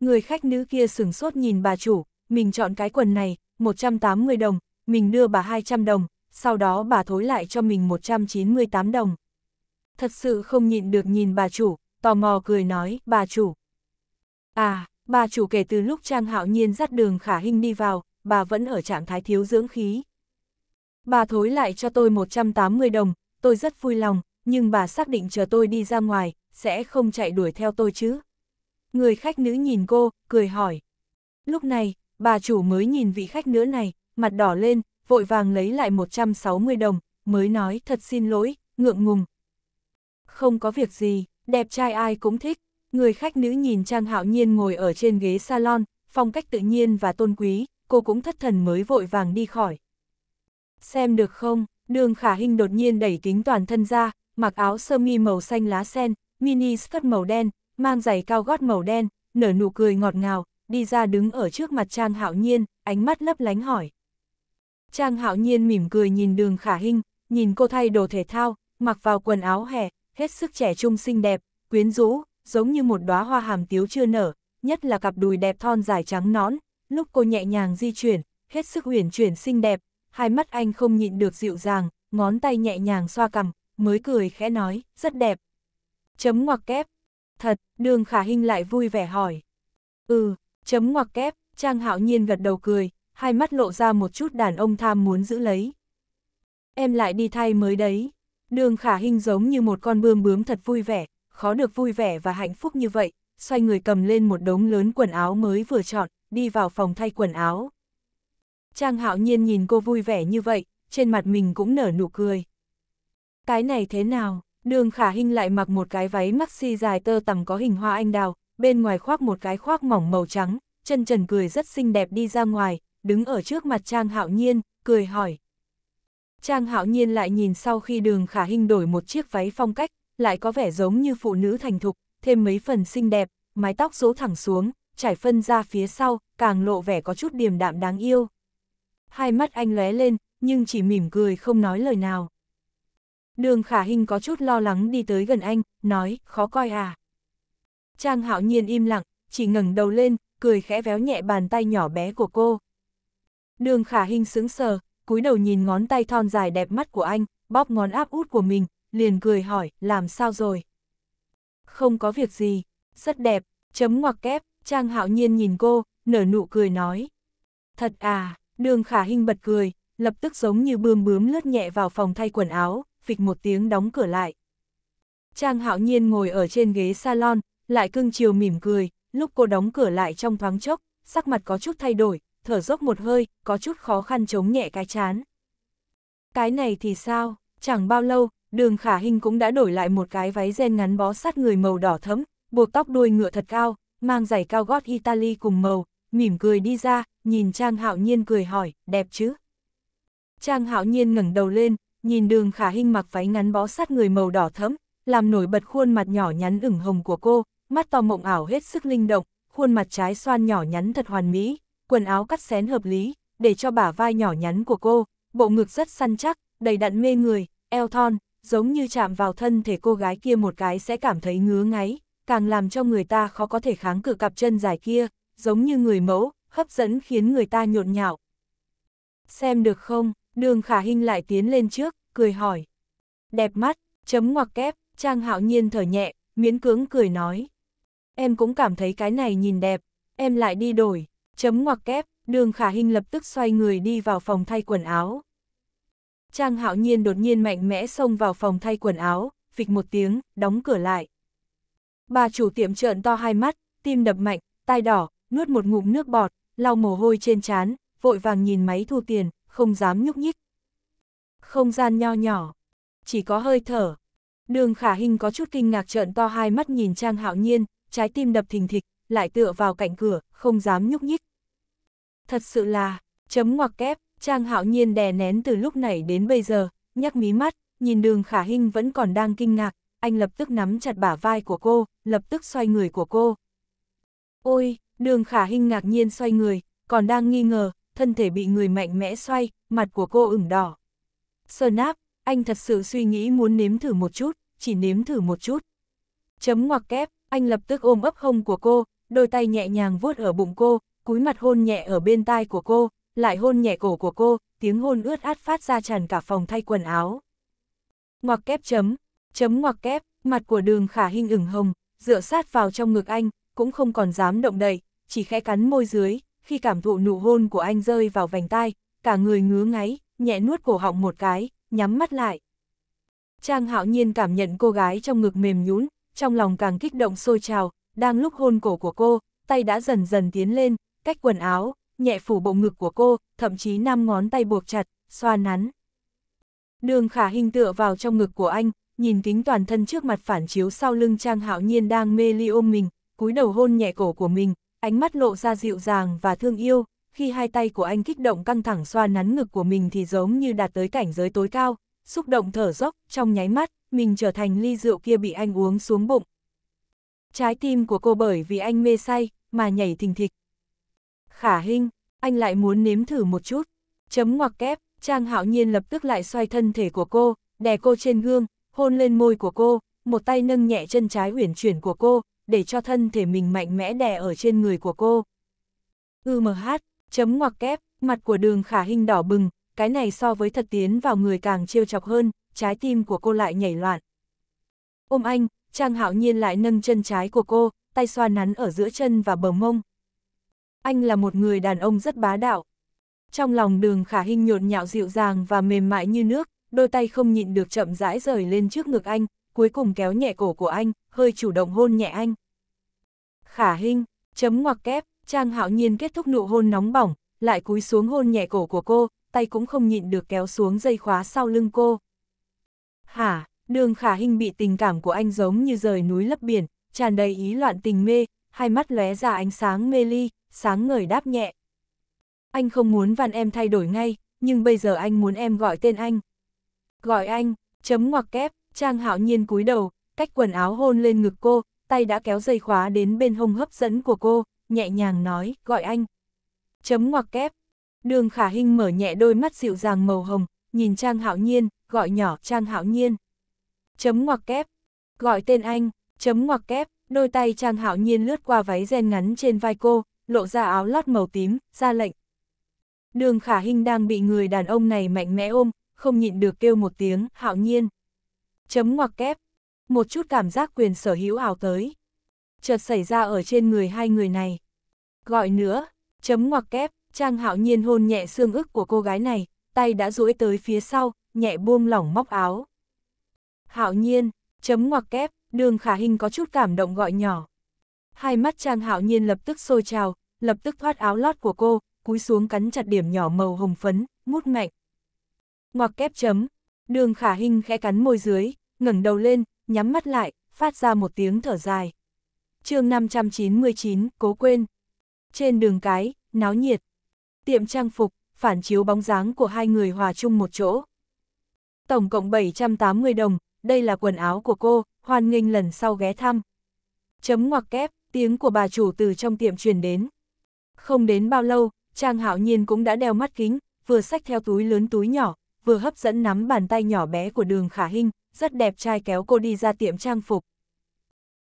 Người khách nữ kia sửng sốt nhìn bà chủ, mình chọn cái quần này, 180 đồng, mình đưa bà 200 đồng, sau đó bà thối lại cho mình 198 đồng. Thật sự không nhịn được nhìn bà chủ, tò mò cười nói, bà chủ. À, bà chủ kể từ lúc Trang Hạo Nhiên dắt đường khả hinh đi vào, bà vẫn ở trạng thái thiếu dưỡng khí. Bà thối lại cho tôi 180 đồng, tôi rất vui lòng, nhưng bà xác định chờ tôi đi ra ngoài, sẽ không chạy đuổi theo tôi chứ. Người khách nữ nhìn cô, cười hỏi. Lúc này, bà chủ mới nhìn vị khách nữa này, mặt đỏ lên, vội vàng lấy lại 160 đồng, mới nói thật xin lỗi, ngượng ngùng. Không có việc gì, đẹp trai ai cũng thích, người khách nữ nhìn Trang Hạo Nhiên ngồi ở trên ghế salon, phong cách tự nhiên và tôn quý, cô cũng thất thần mới vội vàng đi khỏi. Xem được không, đường khả hình đột nhiên đẩy kính toàn thân ra, mặc áo sơ mi màu xanh lá sen, mini skirt màu đen, mang giày cao gót màu đen, nở nụ cười ngọt ngào, đi ra đứng ở trước mặt Trang Hạo Nhiên, ánh mắt lấp lánh hỏi. Trang hạo nhiên mỉm cười nhìn đường khả Hinh, nhìn cô thay đồ thể thao, mặc vào quần áo hè, hết sức trẻ trung xinh đẹp, quyến rũ, giống như một đóa hoa hàm tiếu chưa nở, nhất là cặp đùi đẹp thon dài trắng nõn, lúc cô nhẹ nhàng di chuyển, hết sức uyển chuyển xinh đẹp, hai mắt anh không nhịn được dịu dàng, ngón tay nhẹ nhàng xoa cằm, mới cười khẽ nói, rất đẹp. Chấm ngoặc kép. Thật, đường khả Hinh lại vui vẻ hỏi. Ừ, chấm ngoặc kép, Trang hạo nhiên gật đầu cười, hai mắt lộ ra một chút đàn ông tham muốn giữ lấy. Em lại đi thay mới đấy. Đường khả hình giống như một con bươm bướm thật vui vẻ, khó được vui vẻ và hạnh phúc như vậy, xoay người cầm lên một đống lớn quần áo mới vừa chọn, đi vào phòng thay quần áo. Trang hạo nhiên nhìn cô vui vẻ như vậy, trên mặt mình cũng nở nụ cười. Cái này thế nào? Đường khả hình lại mặc một cái váy maxi dài tơ tằm có hình hoa anh đào, bên ngoài khoác một cái khoác mỏng màu trắng, chân trần cười rất xinh đẹp đi ra ngoài, đứng ở trước mặt Trang Hạo Nhiên, cười hỏi. Trang Hạo Nhiên lại nhìn sau khi đường khả hình đổi một chiếc váy phong cách, lại có vẻ giống như phụ nữ thành thục, thêm mấy phần xinh đẹp, mái tóc rũ thẳng xuống, trải phân ra phía sau, càng lộ vẻ có chút điềm đạm đáng yêu. Hai mắt anh lóe lên, nhưng chỉ mỉm cười không nói lời nào. Đường khả hình có chút lo lắng đi tới gần anh, nói, khó coi à. Trang hạo nhiên im lặng, chỉ ngẩng đầu lên, cười khẽ véo nhẹ bàn tay nhỏ bé của cô. Đường khả hình sững sờ, cúi đầu nhìn ngón tay thon dài đẹp mắt của anh, bóp ngón áp út của mình, liền cười hỏi, làm sao rồi? Không có việc gì, rất đẹp, chấm ngoặc kép, Trang hạo nhiên nhìn cô, nở nụ cười nói. Thật à, đường khả hình bật cười, lập tức giống như bươm bướm lướt nhẹ vào phòng thay quần áo, phịch một tiếng đóng cửa lại. Trang hạo nhiên ngồi ở trên ghế salon, lại cưng chiều mỉm cười, lúc cô đóng cửa lại trong thoáng chốc, sắc mặt có chút thay đổi, thở dốc một hơi, có chút khó khăn chống nhẹ cái chán. Cái này thì sao, chẳng bao lâu, đường khả hình cũng đã đổi lại một cái váy ren ngắn bó sát người màu đỏ thấm, buộc tóc đuôi ngựa thật cao, mang giày cao gót Italy cùng màu, mỉm cười đi ra, nhìn Trang Hạo Nhiên cười hỏi, đẹp chứ? Trang Hạo Nhiên ngẩng đầu lên, nhìn đường khả hình mặc váy ngắn bó sát người màu đỏ thấm, làm nổi bật khuôn mặt nhỏ nhắn ửng hồng của cô, mắt to mộng ảo hết sức linh động, khuôn mặt trái xoan nhỏ nhắn thật hoàn mỹ, quần áo cắt xén hợp lý, để cho bả vai nhỏ nhắn của cô, bộ ngực rất săn chắc, đầy đặn mê người, eo thon, giống như chạm vào thân thể cô gái kia một cái sẽ cảm thấy ngứa ngáy, càng làm cho người ta khó có thể kháng cự cặp chân dài kia, giống như người mẫu, hấp dẫn khiến người ta nhộn nhạo. Xem được không, đường khả hình lại tiến lên trước, cười hỏi. Đẹp mắt, chấm ngoặc kép, Trang hạo nhiên thở nhẹ, miễn cưỡng cười nói. Em cũng cảm thấy cái này nhìn đẹp, em lại đi đổi chấm ngoặc kép, đường khả hình lập tức xoay người đi vào phòng thay quần áo. Trang hạo nhiên đột nhiên mạnh mẽ xông vào phòng thay quần áo, phịch một tiếng, đóng cửa lại. Bà chủ tiệm trợn to hai mắt, tim đập mạnh, tai đỏ, nuốt một ngụm nước bọt, lau mồ hôi trên trán, vội vàng nhìn máy thu tiền, không dám nhúc nhích. Không gian nho nhỏ, chỉ có hơi thở. Đường khả hình có chút kinh ngạc trợn to hai mắt nhìn Trang hạo nhiên, trái tim đập thình thịch, lại tựa vào cạnh cửa, không dám nhúc nhích. Thật sự là, chấm ngoặc kép, Trang Hạo Nhiên đè nén từ lúc này đến bây giờ, nhắc mí mắt, nhìn đường khả hình vẫn còn đang kinh ngạc, anh lập tức nắm chặt bả vai của cô, lập tức xoay người của cô. Ôi, đường khả hình ngạc nhiên xoay người, còn đang nghi ngờ, thân thể bị người mạnh mẽ xoay, mặt của cô ửng đỏ. Sơn áp, anh thật sự suy nghĩ muốn nếm thử một chút, chỉ nếm thử một chút. Chấm ngoặc kép, anh lập tức ôm ấp hông của cô, đôi tay nhẹ nhàng vuốt ở bụng cô, cúi mặt hôn nhẹ ở bên tai của cô, lại hôn nhẹ cổ của cô, tiếng hôn ướt át phát ra tràn cả phòng thay quần áo. Ngoặc kép chấm, chấm ngoặc kép, mặt của đường khả hình ửng hồng, dựa sát vào trong ngực anh, cũng không còn dám động đậy, chỉ khẽ cắn môi dưới, khi cảm thụ nụ hôn của anh rơi vào vành tai, cả người ngứa ngáy, nhẹ nuốt cổ họng một cái, nhắm mắt lại. Trang hạo nhiên cảm nhận cô gái trong ngực mềm nhũn, trong lòng càng kích động sôi trào, đang lúc hôn cổ của cô, tay đã dần dần tiến lên, cách quần áo, nhẹ phủ bộ ngực của cô, thậm chí năm ngón tay buộc chặt, xoa nắn. Đường khả hình tựa vào trong ngực của anh, nhìn kính toàn thân trước mặt phản chiếu sau lưng Trang Hạo Nhiên đang mê ly ôm mình, cúi đầu hôn nhẹ cổ của mình, ánh mắt lộ ra dịu dàng và thương yêu, khi hai tay của anh kích động căng thẳng xoa nắn ngực của mình thì giống như đạt tới cảnh giới tối cao, xúc động thở dốc, trong nháy mắt, mình trở thành ly rượu kia bị anh uống xuống bụng. Trái tim của cô bởi vì anh mê say, mà nhảy thình thịch, khả hình, anh lại muốn nếm thử một chút. Chấm ngoặc kép, Trang Hạo Nhiên lập tức lại xoay thân thể của cô, đè cô trên gương, hôn lên môi của cô, một tay nâng nhẹ chân trái uyển chuyển của cô, để cho thân thể mình mạnh mẽ đè ở trên người của cô. UMH, chấm ngoặc kép, mặt của đường khả hình đỏ bừng, cái này so với thật tiến vào người càng trêu chọc hơn, trái tim của cô lại nhảy loạn. Ôm anh, Trang Hạo Nhiên lại nâng chân trái của cô, tay xoa nắn ở giữa chân và bờ mông, anh là một người đàn ông rất bá đạo. Trong lòng đường khả hình nhộn nhạo dịu dàng và mềm mại như nước, đôi tay không nhịn được chậm rãi rời lên trước ngực anh, cuối cùng kéo nhẹ cổ của anh, hơi chủ động hôn nhẹ anh. Khả hình, chấm ngoặc kép, Trang hạo nhiên kết thúc nụ hôn nóng bỏng, lại cúi xuống hôn nhẹ cổ của cô, tay cũng không nhịn được kéo xuống dây khóa sau lưng cô. Hả, đường khả hình bị tình cảm của anh giống như rời núi lấp biển, tràn đầy ý loạn tình mê, hai mắt lóe ra ánh sáng mê ly, sáng ngời đáp nhẹ. Anh không muốn van em thay đổi ngay, nhưng bây giờ anh muốn em gọi tên anh. Gọi anh, chấm ngoặc kép, Trang hạo nhiên cúi đầu, cách quần áo hôn lên ngực cô, tay đã kéo dây khóa đến bên hông hấp dẫn của cô, nhẹ nhàng nói, gọi anh. Chấm ngoặc kép. Đường khả hình mở nhẹ đôi mắt dịu dàng màu hồng, nhìn Trang hạo nhiên, gọi nhỏ Trang hạo nhiên. Chấm ngoặc kép. Gọi tên anh, chấm ngoặc kép, đôi tay Trang hạo nhiên lướt qua váy ren ngắn trên vai cô, lộ ra áo lót màu tím, ra lệnh. Đường khả hình đang bị người đàn ông này mạnh mẽ ôm, không nhịn được kêu một tiếng, hạo nhiên. Chấm ngoặc kép, một chút cảm giác quyền sở hữu ảo tới. Chợt xảy ra ở trên người hai người này. Gọi nữa, chấm ngoặc kép, Trang hạo nhiên hôn nhẹ xương ức của cô gái này, tay đã duỗi tới phía sau, nhẹ buông lỏng móc áo. Hạo nhiên, chấm ngoặc kép, đường khả hình có chút cảm động gọi nhỏ hai mắt Trang Hạo Nhiên lập tức sôi trào, lập tức thoát áo lót của cô, cúi xuống cắn chặt điểm nhỏ màu hồng phấn, mút mạnh. Ngoặc kép chấm, đường khả hình khẽ cắn môi dưới, ngẩng đầu lên, nhắm mắt lại, phát ra một tiếng thở dài. chương 599, cố quên. Trên đường cái, náo nhiệt. Tiệm trang phục, phản chiếu bóng dáng của hai người hòa chung một chỗ. Tổng cộng 780 đồng, đây là quần áo của cô, hoan nghênh lần sau ghé thăm. Chấm ngoặc kép, tiếng của bà chủ từ trong tiệm truyền đến. Không đến bao lâu, Trang Hạo Nhiên cũng đã đeo mắt kính, vừa xách theo túi lớn túi nhỏ, vừa hấp dẫn nắm bàn tay nhỏ bé của đường Khả Hinh, rất đẹp trai kéo cô đi ra tiệm trang phục.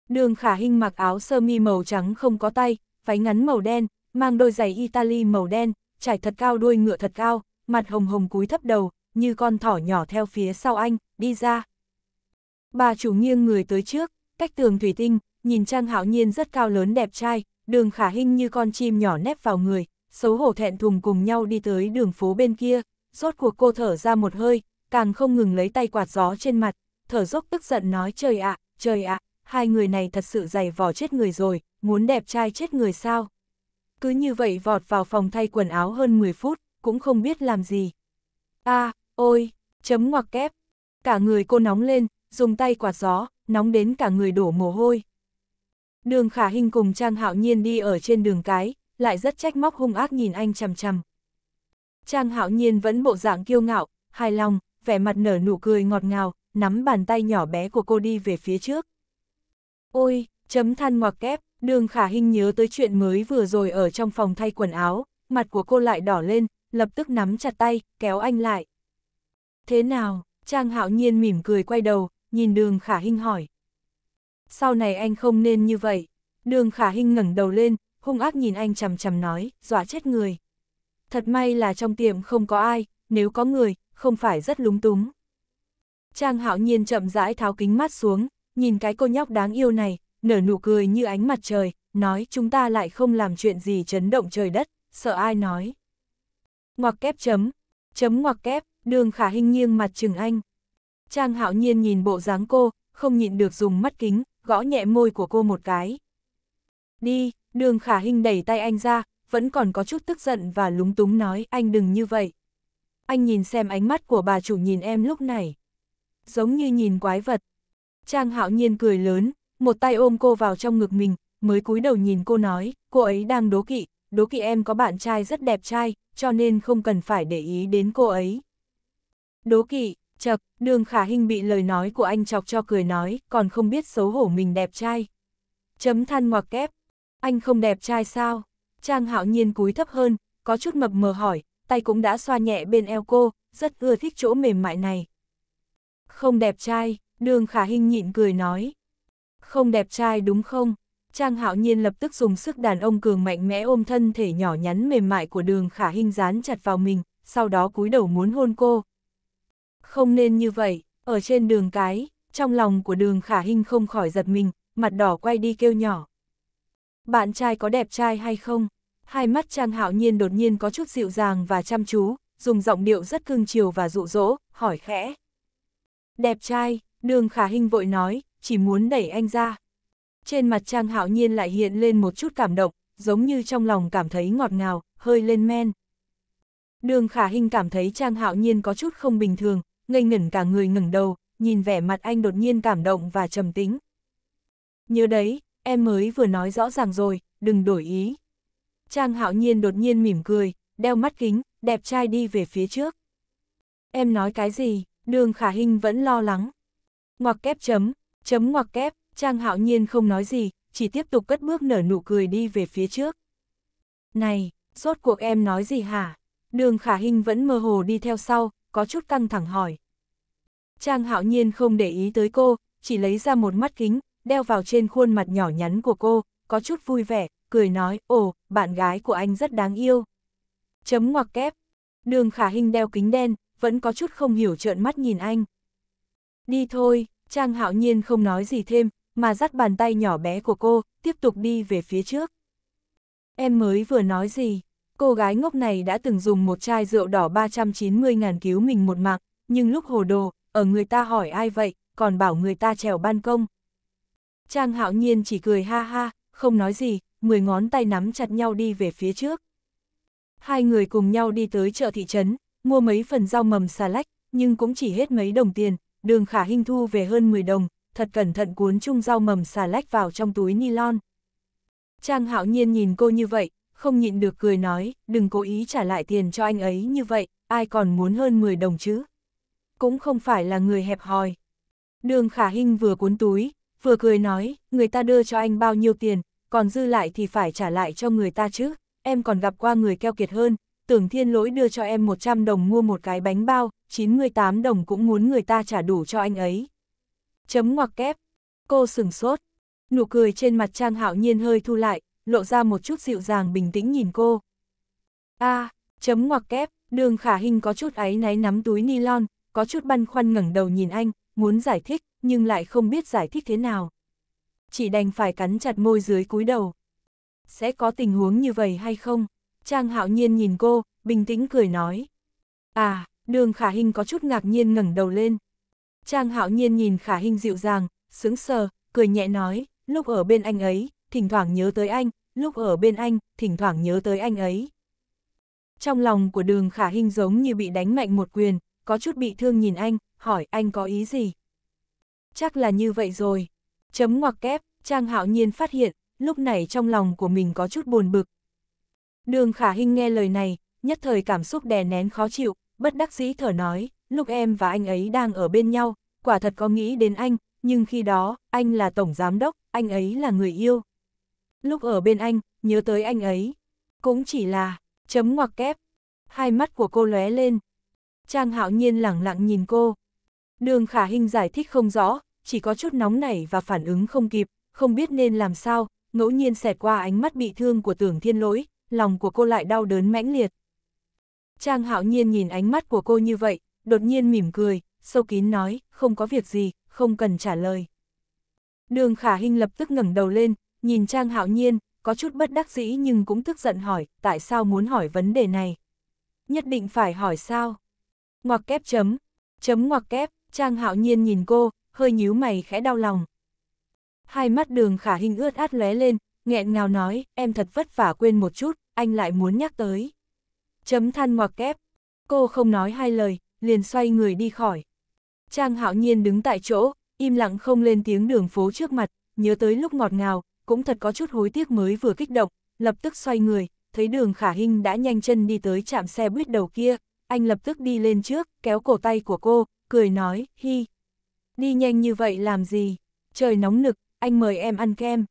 Đường Khả Hinh mặc áo sơ mi màu trắng không có tay, váy ngắn màu đen, mang đôi giày Italy màu đen, trải thật cao đuôi ngựa thật cao, mặt hồng hồng cúi thấp đầu, như con thỏ nhỏ theo phía sau anh, đi ra. Bà chủ nghiêng người tới trước, cách tường thủy tinh, nhìn Trang Hạo Nhiên rất cao lớn đẹp trai, đường khả hình như con chim nhỏ nép vào người, xấu hổ thẹn thùng cùng nhau đi tới đường phố bên kia, rốt cuộc cô thở ra một hơi, càng không ngừng lấy tay quạt gió trên mặt, thở dốc tức giận nói trời ạ, trời ạ, hai người này thật sự dày vò chết người rồi, muốn đẹp trai chết người sao. Cứ như vậy vọt vào phòng thay quần áo hơn 10 phút, cũng không biết làm gì. a ôi, chấm ngoặc kép. Cả người cô nóng lên, dùng tay quạt gió, nóng đến cả người đổ mồ hôi. Đường khả hình cùng Trang Hạo Nhiên đi ở trên đường cái, lại rất trách móc hung ác nhìn anh chằm chằm. Trang Hạo Nhiên vẫn bộ dạng kiêu ngạo, hài lòng, vẻ mặt nở nụ cười ngọt ngào, nắm bàn tay nhỏ bé của cô đi về phía trước. Ôi, chấm than ngoặc kép, đường khả hình nhớ tới chuyện mới vừa rồi ở trong phòng thay quần áo, mặt của cô lại đỏ lên, lập tức nắm chặt tay, kéo anh lại. Thế nào, Trang Hạo Nhiên mỉm cười quay đầu, nhìn đường khả hình hỏi sau này anh không nên như vậy. Đường khả hinh ngẩng đầu lên, hung ác nhìn anh chằm chằm nói, dọa chết người. Thật may là trong tiệm không có ai, nếu có người, không phải rất lúng túng. Trang hạo nhiên chậm rãi tháo kính mắt xuống, nhìn cái cô nhóc đáng yêu này, nở nụ cười như ánh mặt trời, nói chúng ta lại không làm chuyện gì chấn động trời đất, sợ ai nói. Ngoặc kép chấm, chấm ngoặc kép, đường khả hình nghiêng mặt chừng anh. Trang hạo nhiên nhìn bộ dáng cô, không nhịn được dùng mắt kính, gõ nhẹ môi của cô một cái. Đi, đường khả hình đẩy tay anh ra, vẫn còn có chút tức giận và lúng túng nói anh đừng như vậy. Anh nhìn xem ánh mắt của bà chủ nhìn em lúc này. Giống như nhìn quái vật. Trang hạo nhiên cười lớn, một tay ôm cô vào trong ngực mình, mới cúi đầu nhìn cô nói, cô ấy đang đố kỵ, đố kỵ em có bạn trai rất đẹp trai, cho nên không cần phải để ý đến cô ấy. Đố kỵ, Chật, đường khả hình bị lời nói của anh chọc cho cười nói, còn không biết xấu hổ mình đẹp trai. Chấm than ngoặc kép, anh không đẹp trai sao? Trang hạo nhiên cúi thấp hơn, có chút mập mờ hỏi, tay cũng đã xoa nhẹ bên eo cô, rất ưa thích chỗ mềm mại này. Không đẹp trai, đường khả hình nhịn cười nói. Không đẹp trai đúng không? Trang hạo nhiên lập tức dùng sức đàn ông cường mạnh mẽ ôm thân thể nhỏ nhắn mềm mại của đường khả hình dán chặt vào mình, sau đó cúi đầu muốn hôn cô, không nên như vậy, ở trên đường cái, trong lòng của đường khả hình không khỏi giật mình, mặt đỏ quay đi kêu nhỏ. Bạn trai có đẹp trai hay không? Hai mắt Trang Hạo Nhiên đột nhiên có chút dịu dàng và chăm chú, dùng giọng điệu rất cưng chiều và dụ dỗ, hỏi khẽ. Đẹp trai, đường khả hình vội nói, chỉ muốn đẩy anh ra. Trên mặt Trang Hạo Nhiên lại hiện lên một chút cảm động, giống như trong lòng cảm thấy ngọt ngào, hơi lên men. Đường khả hình cảm thấy Trang Hạo Nhiên có chút không bình thường, ngây ngẩn cả người ngẩng đầu, nhìn vẻ mặt anh đột nhiên cảm động và trầm tính. Nhớ đấy, em mới vừa nói rõ ràng rồi, đừng đổi ý. Trang hạo nhiên đột nhiên mỉm cười, đeo mắt kính, đẹp trai đi về phía trước. Em nói cái gì, đường khả hình vẫn lo lắng. Ngoặc kép chấm, chấm ngoặc kép, Trang hạo nhiên không nói gì, chỉ tiếp tục cất bước nở nụ cười đi về phía trước. Này, rốt cuộc em nói gì hả? Đường khả hình vẫn mơ hồ đi theo sau, có chút căng thẳng hỏi. Trang hạo nhiên không để ý tới cô, chỉ lấy ra một mắt kính, đeo vào trên khuôn mặt nhỏ nhắn của cô, có chút vui vẻ, cười nói, ồ, bạn gái của anh rất đáng yêu. Chấm ngoặc kép. Đường khả hình đeo kính đen, vẫn có chút không hiểu trợn mắt nhìn anh. Đi thôi, Trang hạo nhiên không nói gì thêm, mà dắt bàn tay nhỏ bé của cô, tiếp tục đi về phía trước. Em mới vừa nói gì? Cô gái ngốc này đã từng dùng một chai rượu đỏ 390 ngàn cứu mình một mạng, nhưng lúc hồ đồ, ở người ta hỏi ai vậy, còn bảo người ta trèo ban công. Trang hạo nhiên chỉ cười ha ha, không nói gì, mười ngón tay nắm chặt nhau đi về phía trước. Hai người cùng nhau đi tới chợ thị trấn, mua mấy phần rau mầm xà lách, nhưng cũng chỉ hết mấy đồng tiền, đường khả hình thu về hơn 10 đồng, thật cẩn thận cuốn chung rau mầm xà lách vào trong túi ni Trang hạo nhiên nhìn cô như vậy, không nhịn được cười nói, đừng cố ý trả lại tiền cho anh ấy như vậy, ai còn muốn hơn 10 đồng chứ. Cũng không phải là người hẹp hòi. Đường khả hình vừa cuốn túi, vừa cười nói, người ta đưa cho anh bao nhiêu tiền, còn dư lại thì phải trả lại cho người ta chứ, em còn gặp qua người keo kiệt hơn, tưởng thiên lỗi đưa cho em 100 đồng mua một cái bánh bao, 98 đồng cũng muốn người ta trả đủ cho anh ấy. Chấm ngoặc kép, cô sừng sốt, nụ cười trên mặt Trang Hạo Nhiên hơi thu lại, lộ ra một chút dịu dàng bình tĩnh nhìn cô. A, à, chấm ngoặc kép, đường khả hình có chút áy náy nắm túi ni lon, có chút băn khoăn ngẩng đầu nhìn anh, muốn giải thích, nhưng lại không biết giải thích thế nào. Chỉ đành phải cắn chặt môi dưới cúi đầu. Sẽ có tình huống như vậy hay không? Trang hạo nhiên nhìn cô, bình tĩnh cười nói. À, đường khả hình có chút ngạc nhiên ngẩng đầu lên. Trang hạo nhiên nhìn khả hình dịu dàng, sướng sờ, cười nhẹ nói, lúc ở bên anh ấy, thỉnh thoảng nhớ tới anh, lúc ở bên anh, thỉnh thoảng nhớ tới anh ấy. Trong lòng của đường khả hình giống như bị đánh mạnh một quyền, có chút bị thương nhìn anh, hỏi anh có ý gì? Chắc là như vậy rồi. Chấm ngoặc kép, Trang Hạo Nhiên phát hiện, lúc này trong lòng của mình có chút buồn bực. Đường khả hình nghe lời này, nhất thời cảm xúc đè nén khó chịu, bất đắc dĩ thở nói, lúc em và anh ấy đang ở bên nhau, quả thật có nghĩ đến anh, nhưng khi đó, anh là tổng giám đốc, anh ấy là người yêu. Lúc ở bên anh, nhớ tới anh ấy. Cũng chỉ là, chấm ngoặc kép. Hai mắt của cô lóe lên. Trang hạo nhiên lẳng lặng nhìn cô. Đường khả hình giải thích không rõ, chỉ có chút nóng nảy và phản ứng không kịp, không biết nên làm sao, ngẫu nhiên xẹt qua ánh mắt bị thương của tưởng thiên lỗi, lòng của cô lại đau đớn mãnh liệt. Trang hạo nhiên nhìn ánh mắt của cô như vậy, đột nhiên mỉm cười, sâu kín nói, không có việc gì, không cần trả lời. Đường khả hình lập tức ngẩng đầu lên, Nhìn Trang Hạo Nhiên, có chút bất đắc dĩ nhưng cũng tức giận hỏi, tại sao muốn hỏi vấn đề này? Nhất định phải hỏi sao? Ngoặc kép chấm, chấm ngoặc kép, Trang Hạo Nhiên nhìn cô, hơi nhíu mày khẽ đau lòng. Hai mắt đường khả hình ướt át lóe lên, nghẹn ngào nói, em thật vất vả quên một chút, anh lại muốn nhắc tới. Chấm than ngoặc kép, cô không nói hai lời, liền xoay người đi khỏi. Trang Hạo Nhiên đứng tại chỗ, im lặng không lên tiếng đường phố trước mặt, nhớ tới lúc ngọt ngào, cũng thật có chút hối tiếc mới vừa kích động, lập tức xoay người, thấy đường khả hình đã nhanh chân đi tới chạm xe buýt đầu kia, anh lập tức đi lên trước, kéo cổ tay của cô, cười nói, hi. Đi nhanh như vậy làm gì? Trời nóng nực, anh mời em ăn kem.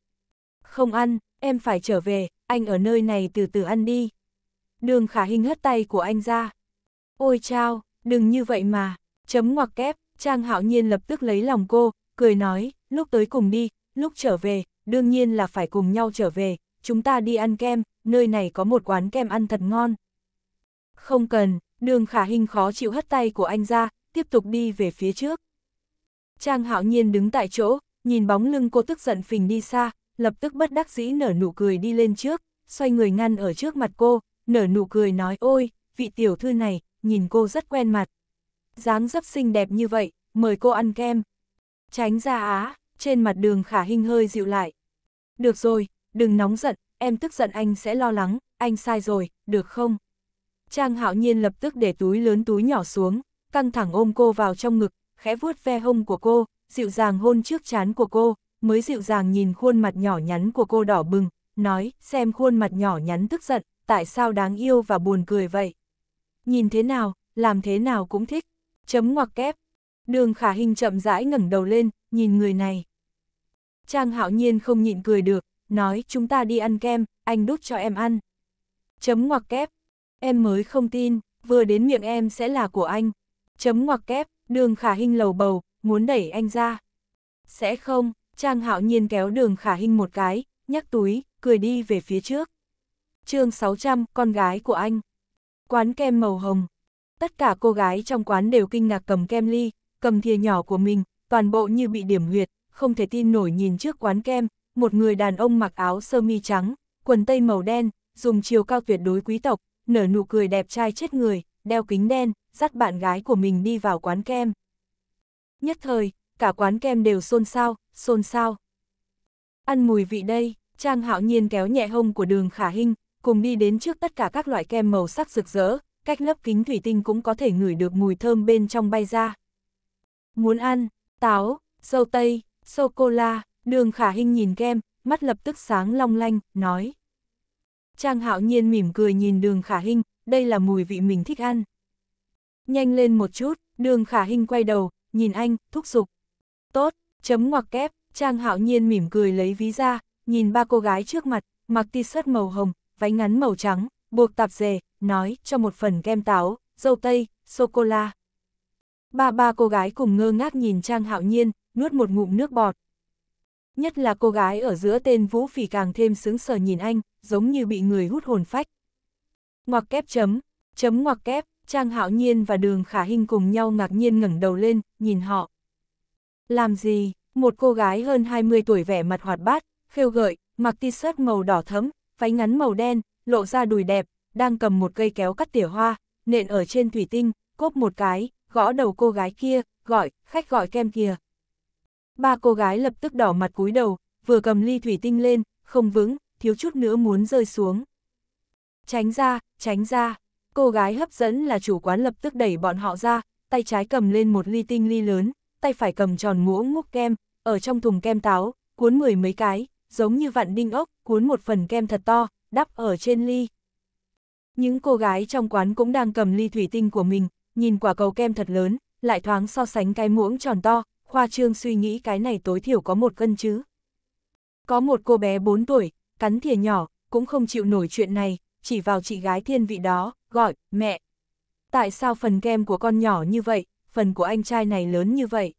Không ăn, em phải trở về, anh ở nơi này từ từ ăn đi. Đường khả hình hất tay của anh ra. Ôi chao, đừng như vậy mà, chấm ngoặc kép, Trang hạo nhiên lập tức lấy lòng cô, cười nói, lúc tới cùng đi, lúc trở về, đương nhiên là phải cùng nhau trở về, chúng ta đi ăn kem, nơi này có một quán kem ăn thật ngon. Không cần, đường khả hình khó chịu hất tay của anh ra, tiếp tục đi về phía trước. Trang hạo nhiên đứng tại chỗ, nhìn bóng lưng cô tức giận phình đi xa, lập tức bất đắc dĩ nở nụ cười đi lên trước, xoay người ngăn ở trước mặt cô, nở nụ cười nói ôi, vị tiểu thư này, nhìn cô rất quen mặt. dáng dấp xinh đẹp như vậy, mời cô ăn kem. Tránh ra á, trên mặt đường khả hình hơi dịu lại. Được rồi, đừng nóng giận, em tức giận anh sẽ lo lắng, anh sai rồi, được không? Trang hạo nhiên lập tức để túi lớn túi nhỏ xuống, căng thẳng ôm cô vào trong ngực, khẽ vuốt ve hông của cô, dịu dàng hôn trước chán của cô, mới dịu dàng nhìn khuôn mặt nhỏ nhắn của cô đỏ bừng, nói, xem khuôn mặt nhỏ nhắn tức giận, tại sao đáng yêu và buồn cười vậy? Nhìn thế nào, làm thế nào cũng thích. Chấm ngoặc kép. Đường khả hình chậm rãi ngẩng đầu lên, nhìn người này. Trang hạo nhiên không nhịn cười được, nói chúng ta đi ăn kem, anh đút cho em ăn. Chấm ngoặc kép, em mới không tin, vừa đến miệng em sẽ là của anh. Chấm ngoặc kép, đường khả hình lầu bầu, muốn đẩy anh ra. Sẽ không, Trang hạo nhiên kéo đường khả hình một cái, nhắc túi, cười đi về phía trước. chương 600, con gái của anh. Quán kem màu hồng. Tất cả cô gái trong quán đều kinh ngạc cầm kem ly, cầm thìa nhỏ của mình, toàn bộ như bị điểm huyệt, không thể tin nổi nhìn trước quán kem, một người đàn ông mặc áo sơ mi trắng, quần tây màu đen, dùng chiều cao tuyệt đối quý tộc, nở nụ cười đẹp trai chết người, đeo kính đen, dắt bạn gái của mình đi vào quán kem. Nhất thời, cả quán kem đều xôn xao, xôn xao. Ăn mùi vị đây, Trang Hạo Nhiên kéo nhẹ hông của đường Khả Hinh, cùng đi đến trước tất cả các loại kem màu sắc rực rỡ, cách lớp kính thủy tinh cũng có thể ngửi được mùi thơm bên trong bay ra. Muốn ăn, táo, dâu tây, Sô-cô-la, đường khả hình nhìn kem, mắt lập tức sáng long lanh, nói. Trang hạo nhiên mỉm cười nhìn đường khả hình, đây là mùi vị mình thích ăn. Nhanh lên một chút, đường khả hình quay đầu, nhìn anh, thúc giục. Tốt, chấm ngoặc kép, Trang hạo nhiên mỉm cười lấy ví ra, nhìn ba cô gái trước mặt, mặc t-shirt màu hồng, váy ngắn màu trắng, buộc tạp dề, nói cho một phần kem táo, dâu tây, sô-cô-la. Ba ba cô gái cùng ngơ ngác nhìn Trang hạo nhiên, nuốt một ngụm nước bọt. Nhất là cô gái ở giữa tên Vũ Phỉ càng thêm sướng sờ nhìn anh, giống như bị người hút hồn phách. Ngoặc kép chấm, chấm ngoặc kép, Trang Hạo Nhiên và Đường Khả Hinh cùng nhau ngạc nhiên ngẩng đầu lên, nhìn họ. Làm gì? Một cô gái hơn 20 tuổi vẻ mặt hoạt bát, khêu gợi, mặc t-shirt màu đỏ thẫm, váy ngắn màu đen, lộ ra đùi đẹp, đang cầm một cây kéo cắt tỉa hoa, nện ở trên thủy tinh, cốp một cái, gõ đầu cô gái kia, gọi, khách gọi kem kìa. Ba cô gái lập tức đỏ mặt cúi đầu, vừa cầm ly thủy tinh lên, không vững, thiếu chút nữa muốn rơi xuống. Tránh ra, tránh ra. Cô gái hấp dẫn là chủ quán lập tức đẩy bọn họ ra, tay trái cầm lên một ly tinh ly lớn, tay phải cầm tròn muỗng múc kem, ở trong thùng kem táo, cuốn mười mấy cái, giống như vạn đinh ốc, cuốn một phần kem thật to, đắp ở trên ly. Những cô gái trong quán cũng đang cầm ly thủy tinh của mình, nhìn quả cầu kem thật lớn, lại thoáng so sánh cái muỗng tròn to, khoa trương suy nghĩ cái này tối thiểu có một cân chứ. Có một cô bé 4 tuổi, cắn thìa nhỏ, cũng không chịu nổi chuyện này, chỉ vào chị gái thiên vị đó, gọi, mẹ. Tại sao phần kem của con nhỏ như vậy, phần của anh trai này lớn như vậy?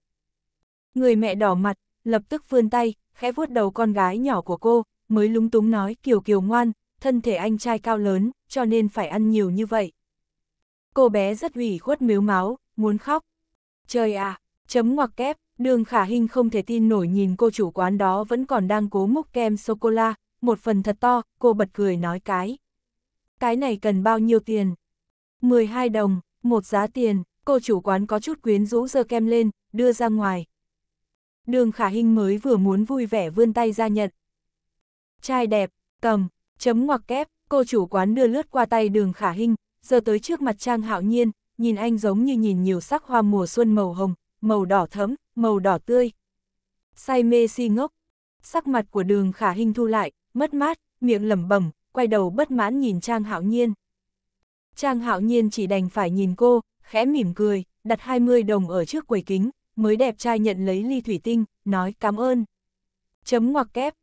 Người mẹ đỏ mặt, lập tức vươn tay, khẽ vuốt đầu con gái nhỏ của cô, mới lúng túng nói kiều kiều ngoan, thân thể anh trai cao lớn, cho nên phải ăn nhiều như vậy. Cô bé rất ủy khuất miếu máu, muốn khóc. Trời à, chấm ngoặc kép, Đường khả hình không thể tin nổi nhìn cô chủ quán đó vẫn còn đang cố múc kem sô-cô-la, một phần thật to, cô bật cười nói cái. Cái này cần bao nhiêu tiền? 12 đồng, một giá tiền, cô chủ quán có chút quyến rũ giơ kem lên, đưa ra ngoài. Đường khả hình mới vừa muốn vui vẻ vươn tay ra nhận. Trai đẹp, cầm, chấm ngoặc kép, cô chủ quán đưa lướt qua tay đường khả hình, giờ tới trước mặt Trang Hạo Nhiên, nhìn anh giống như nhìn nhiều sắc hoa mùa xuân màu hồng, màu đỏ thẫm, màu đỏ tươi. Say mê si ngốc, sắc mặt của đường khả hình thu lại, mất mát, miệng lẩm bẩm, quay đầu bất mãn nhìn Trang Hạo Nhiên. Trang Hạo Nhiên chỉ đành phải nhìn cô, khẽ mỉm cười, đặt 20 đồng ở trước quầy kính, mới đẹp trai nhận lấy ly thủy tinh, nói cảm ơn. Chấm ngoặc kép,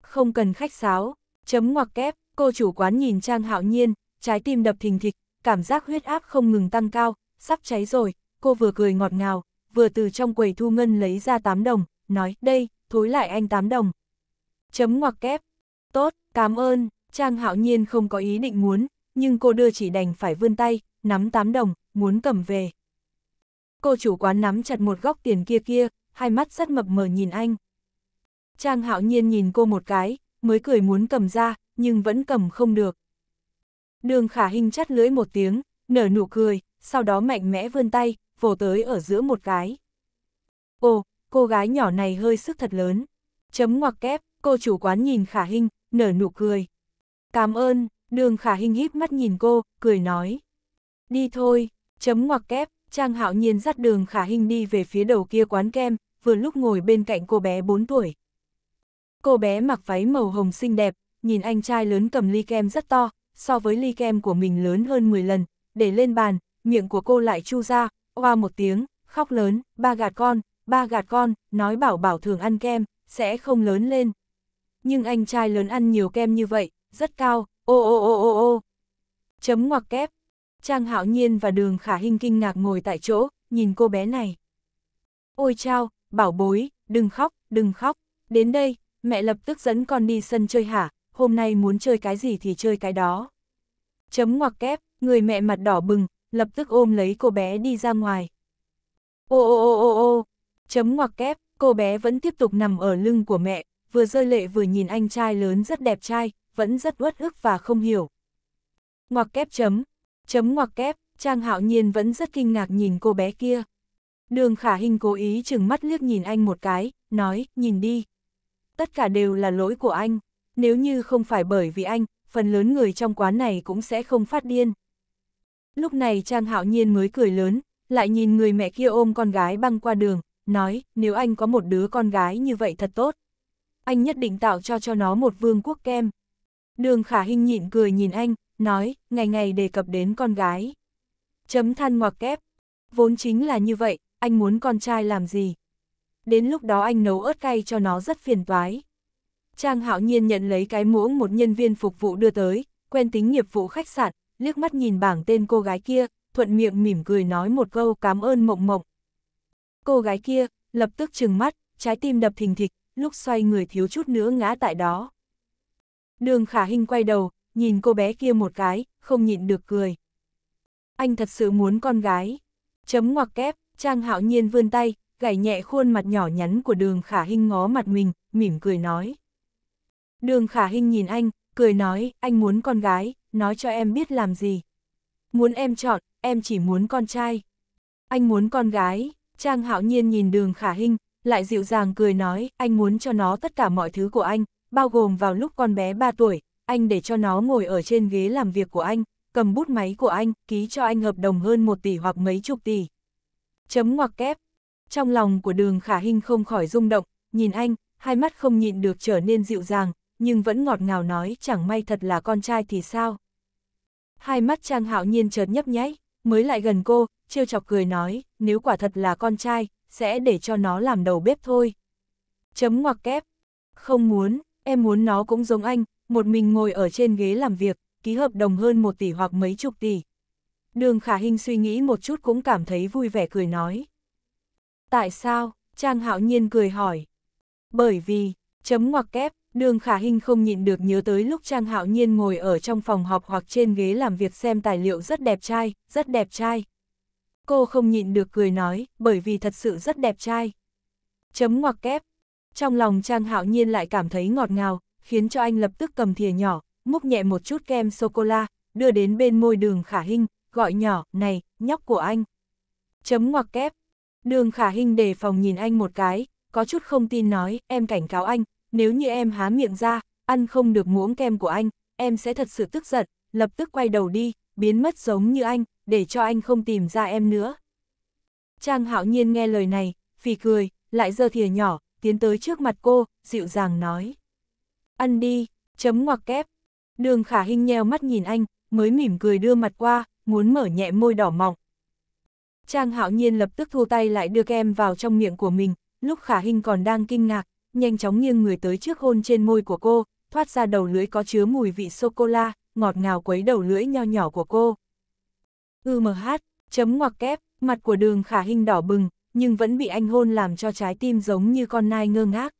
không cần khách sáo, chấm ngoặc kép, cô chủ quán nhìn Trang Hạo Nhiên, trái tim đập thình thịch, cảm giác huyết áp không ngừng tăng cao, sắp cháy rồi, cô vừa cười ngọt ngào, vừa từ trong quầy thu ngân lấy ra 8 đồng, nói, đây, thối lại anh 8 đồng. Chấm ngoặc kép. Tốt, cảm ơn, Trang hạo nhiên không có ý định muốn, nhưng cô đưa chỉ đành phải vươn tay, nắm 8 đồng, muốn cầm về. Cô chủ quán nắm chặt một góc tiền kia kia, hai mắt rất mập mờ nhìn anh. Trang hạo nhiên nhìn cô một cái, mới cười muốn cầm ra, nhưng vẫn cầm không được. Đường khả hình chắt lưỡi một tiếng, nở nụ cười, sau đó mạnh mẽ vươn tay, vồ tới ở giữa một cái. Ồ, cô gái nhỏ này hơi sức thật lớn. Chấm ngoặc kép, cô chủ quán nhìn khả hình, nở nụ cười. Cảm ơn, đường khả hình híp mắt nhìn cô, cười nói. Đi thôi, chấm ngoặc kép, Trang Hạo Nhiên dắt đường khả hình đi về phía đầu kia quán kem, vừa lúc ngồi bên cạnh cô bé 4 tuổi. Cô bé mặc váy màu hồng xinh đẹp, nhìn anh trai lớn cầm ly kem rất to, so với ly kem của mình lớn hơn 10 lần, để lên bàn, miệng của cô lại chu ra, oa một tiếng, khóc lớn, ba gạt con, ba gạt con, nói bảo bảo thường ăn kem, sẽ không lớn lên. Nhưng anh trai lớn ăn nhiều kem như vậy, rất cao, ô ô ô ô ô. Chấm ngoặc kép. Trang Hạo Nhiên và Đường Khả Hinh kinh ngạc ngồi tại chỗ, nhìn cô bé này. Ôi chao, bảo bối, đừng khóc, đừng khóc, đến đây, mẹ lập tức dẫn con đi sân chơi hả, hôm nay muốn chơi cái gì thì chơi cái đó. Chấm ngoặc kép, người mẹ mặt đỏ bừng, lập tức ôm lấy cô bé đi ra ngoài. Ô ô ô ô ô, chấm ngoặc kép, cô bé vẫn tiếp tục nằm ở lưng của mẹ, vừa rơi lệ vừa nhìn anh trai lớn rất đẹp trai, vẫn rất uất ức và không hiểu. Ngoặc kép chấm, chấm ngoặc kép, Trang Hạo Nhiên vẫn rất kinh ngạc nhìn cô bé kia. Đường Khả Hinh cố ý chừng mắt liếc nhìn anh một cái, nói, nhìn đi. Tất cả đều là lỗi của anh, nếu như không phải bởi vì anh, phần lớn người trong quán này cũng sẽ không phát điên. Lúc này Trang Hạo Nhiên mới cười lớn, lại nhìn người mẹ kia ôm con gái băng qua đường, nói, nếu anh có một đứa con gái như vậy thật tốt. Anh nhất định tạo cho cho nó một vương quốc kem. Đường khả hình nhịn cười nhìn anh, nói, ngày ngày đề cập đến con gái. Chấm than ngoặc kép. Vốn chính là như vậy, anh muốn con trai làm gì? Đến lúc đó anh nấu ớt cay cho nó rất phiền toái. Trang hạo nhiên nhận lấy cái muỗng một nhân viên phục vụ đưa tới, quen tính nghiệp vụ khách sạn, liếc mắt nhìn bảng tên cô gái kia, thuận miệng mỉm cười nói một câu cảm ơn mộng mộng. Cô gái kia, lập tức trừng mắt, trái tim đập thình thịch, lúc xoay người thiếu chút nữa ngã tại đó. Đường khả hình quay đầu, nhìn cô bé kia một cái, không nhịn được cười. Anh thật sự muốn con gái. Chấm ngoặc kép, Trang hạo nhiên vươn tay, gảy nhẹ khuôn mặt nhỏ nhắn của đường khả hình ngó mặt mình, mỉm cười nói. Đường khả hình nhìn anh, cười nói, anh muốn con gái, nói cho em biết làm gì. Muốn em chọn, em chỉ muốn con trai. Anh muốn con gái, Trang Hạo Nhiên nhìn đường khả hình, lại dịu dàng cười nói, anh muốn cho nó tất cả mọi thứ của anh, bao gồm vào lúc con bé 3 tuổi, anh để cho nó ngồi ở trên ghế làm việc của anh, cầm bút máy của anh, ký cho anh hợp đồng hơn 1 tỷ hoặc mấy chục tỷ. Chấm ngoặc kép. Trong lòng của đường khả hình không khỏi rung động, nhìn anh, hai mắt không nhịn được trở nên dịu dàng, nhưng vẫn ngọt ngào nói chẳng may thật là con trai thì sao. Hai mắt Trang Hạo Nhiên chợt nhấp nháy, mới lại gần cô, trêu chọc cười nói, nếu quả thật là con trai, sẽ để cho nó làm đầu bếp thôi. Chấm ngoặc kép. Không muốn, em muốn nó cũng giống anh, một mình ngồi ở trên ghế làm việc, ký hợp đồng hơn một tỷ hoặc mấy chục tỷ. Đường Khả Hinh suy nghĩ một chút cũng cảm thấy vui vẻ cười nói. Tại sao? Trang Hạo Nhiên cười hỏi. Bởi vì, chấm ngoặc kép, Đường khả hình không nhịn được nhớ tới lúc Trang Hạo Nhiên ngồi ở trong phòng họp hoặc trên ghế làm việc xem tài liệu rất đẹp trai, rất đẹp trai. Cô không nhịn được cười nói, bởi vì thật sự rất đẹp trai. Chấm ngoặc kép. Trong lòng Trang Hạo Nhiên lại cảm thấy ngọt ngào, khiến cho anh lập tức cầm thìa nhỏ, múc nhẹ một chút kem sô-cô-la, đưa đến bên môi đường khả hình, gọi nhỏ, này, nhóc của anh. Chấm ngoặc kép. Đường khả hình đề phòng nhìn anh một cái, có chút không tin nói, em cảnh cáo anh, nếu như em há miệng ra, ăn không được muỗng kem của anh, em sẽ thật sự tức giận, lập tức quay đầu đi, biến mất giống như anh, để cho anh không tìm ra em nữa. Trang hạo nhiên nghe lời này, phì cười, lại giơ thìa nhỏ, tiến tới trước mặt cô, dịu dàng nói. Ăn đi, chấm ngoặc kép. Đường khả hình nheo mắt nhìn anh, mới mỉm cười đưa mặt qua, muốn mở nhẹ môi đỏ mọng. Trang hạo nhiên lập tức thu tay lại đưa kem vào trong miệng của mình, lúc khả hình còn đang kinh ngạc, nhanh chóng nghiêng người tới trước hôn trên môi của cô, thoát ra đầu lưỡi có chứa mùi vị sô-cô-la, ngọt ngào quấy đầu lưỡi nho nhỏ của cô. Ư mờ hát, chấm ngoặc kép, mặt của đường khả hình đỏ bừng, nhưng vẫn bị anh hôn làm cho trái tim giống như con nai ngơ ngác.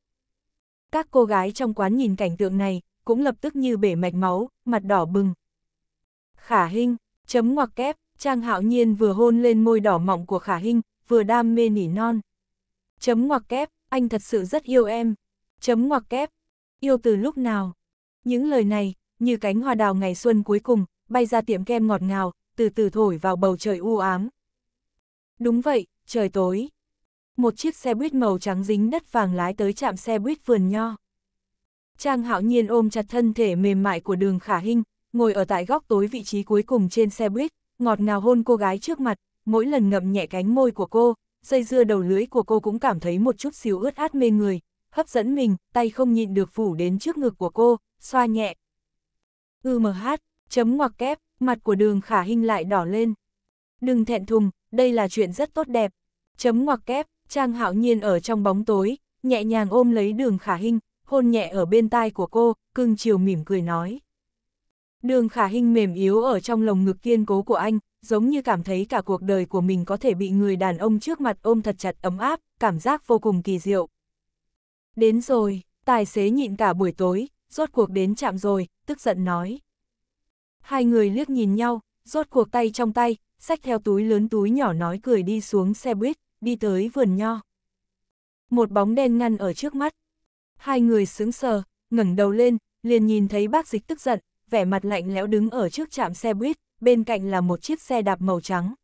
Các cô gái trong quán nhìn cảnh tượng này, cũng lập tức như bể mạch máu, mặt đỏ bừng. Khả hình, chấm ngoặc kép, Trang Hạo Nhiên vừa hôn lên môi đỏ mọng của Khả Hinh, vừa đam mê nỉ non. Chấm ngoặc kép, anh thật sự rất yêu em. Chấm ngoặc kép, yêu từ lúc nào? Những lời này, như cánh hoa đào ngày xuân cuối cùng, bay ra tiệm kem ngọt ngào, từ từ thổi vào bầu trời u ám. Đúng vậy, trời tối. Một chiếc xe buýt màu trắng dính đất vàng lái tới trạm xe buýt vườn nho. Trang hạo nhiên ôm chặt thân thể mềm mại của đường khả hinh, ngồi ở tại góc tối vị trí cuối cùng trên xe buýt, ngọt ngào hôn cô gái trước mặt, mỗi lần ngậm nhẹ cánh môi của cô, dây dưa đầu lưỡi của cô cũng cảm thấy một chút xíu ướt át mê người, hấp dẫn mình, tay không nhịn được phủ đến trước ngực của cô, xoa nhẹ. Ư mờ hát, chấm ngoặc kép, mặt của đường khả hình lại đỏ lên. Đừng thẹn thùng, đây là chuyện rất tốt đẹp. Chấm ngoặc kép, Trang Hạo Nhiên ở trong bóng tối, nhẹ nhàng ôm lấy đường khả hình, hôn nhẹ ở bên tai của cô, cưng chiều mỉm cười nói. Đường khả hình mềm yếu ở trong lồng ngực kiên cố của anh, giống như cảm thấy cả cuộc đời của mình có thể bị người đàn ông trước mặt ôm thật chặt ấm áp, cảm giác vô cùng kỳ diệu. Đến rồi, tài xế nhịn cả buổi tối, rốt cuộc đến chạm rồi, tức giận nói. Hai người liếc nhìn nhau, rốt cuộc tay trong tay, xách theo túi lớn túi nhỏ nói cười đi xuống xe buýt, đi tới vườn nho. Một bóng đen ngăn ở trước mắt. Hai người sững sờ, ngẩng đầu lên, liền nhìn thấy bác dịch tức giận, vẻ mặt lạnh lẽo đứng ở trước trạm xe buýt, bên cạnh là một chiếc xe đạp màu trắng.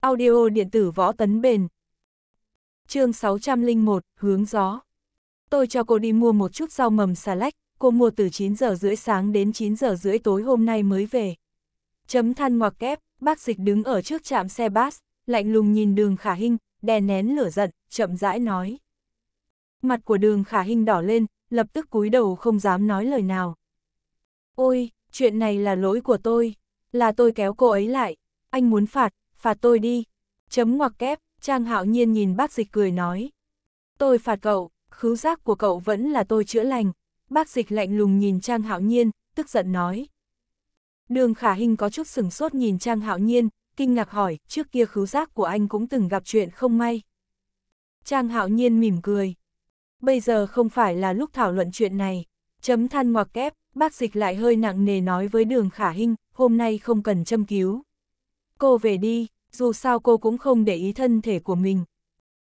Audio điện tử võ tấn bền. Chương 601, hướng gió. Tôi cho cô đi mua một chút rau mầm xà lách, cô mua từ 9 giờ rưỡi sáng đến 9 giờ rưỡi tối hôm nay mới về. Chấm than ngoặc kép, bác dịch đứng ở trước trạm xe bus, lạnh lùng nhìn đường khả hình, đè nén lửa giận, chậm rãi nói. Mặt của đường khả hình đỏ lên, lập tức cúi đầu không dám nói lời nào. Ôi, chuyện này là lỗi của tôi, là tôi kéo cô ấy lại, anh muốn phạt, phạt tôi đi. Chấm ngoặc kép, Trang Hạo Nhiên nhìn bác dịch cười nói. Tôi phạt cậu, khứu giác của cậu vẫn là tôi chữa lành. Bác dịch lạnh lùng nhìn Trang Hạo Nhiên, tức giận nói. Đường Khả Hinh có chút sừng sốt nhìn Trang Hạo Nhiên, kinh ngạc hỏi, trước kia khứu giác của anh cũng từng gặp chuyện không may. Trang Hạo Nhiên mỉm cười. Bây giờ không phải là lúc thảo luận chuyện này. Chấm than ngoặc kép, Bác dịch lại hơi nặng nề nói với đường khả hinh, hôm nay không cần châm cứu. Cô về đi, dù sao cô cũng không để ý thân thể của mình.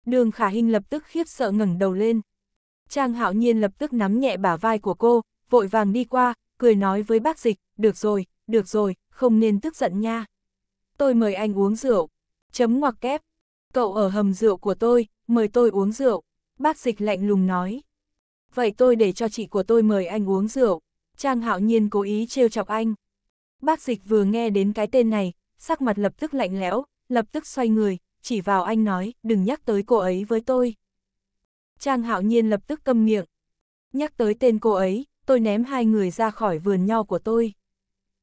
Đường khả hinh lập tức khiếp sợ ngẩng đầu lên. Trang hạo nhiên lập tức nắm nhẹ bả vai của cô, vội vàng đi qua, cười nói với bác dịch, được rồi, được rồi, không nên tức giận nha. Tôi mời anh uống rượu. Chấm ngoặc kép. Cậu ở hầm rượu của tôi, mời tôi uống rượu. Bác dịch lạnh lùng nói. Vậy tôi để cho chị của tôi mời anh uống rượu. Trang hạo nhiên cố ý trêu chọc anh. Bác dịch vừa nghe đến cái tên này, sắc mặt lập tức lạnh lẽo, lập tức xoay người, chỉ vào anh nói, đừng nhắc tới cô ấy với tôi. Trang hạo nhiên lập tức câm miệng. Nhắc tới tên cô ấy, tôi ném hai người ra khỏi vườn nho của tôi.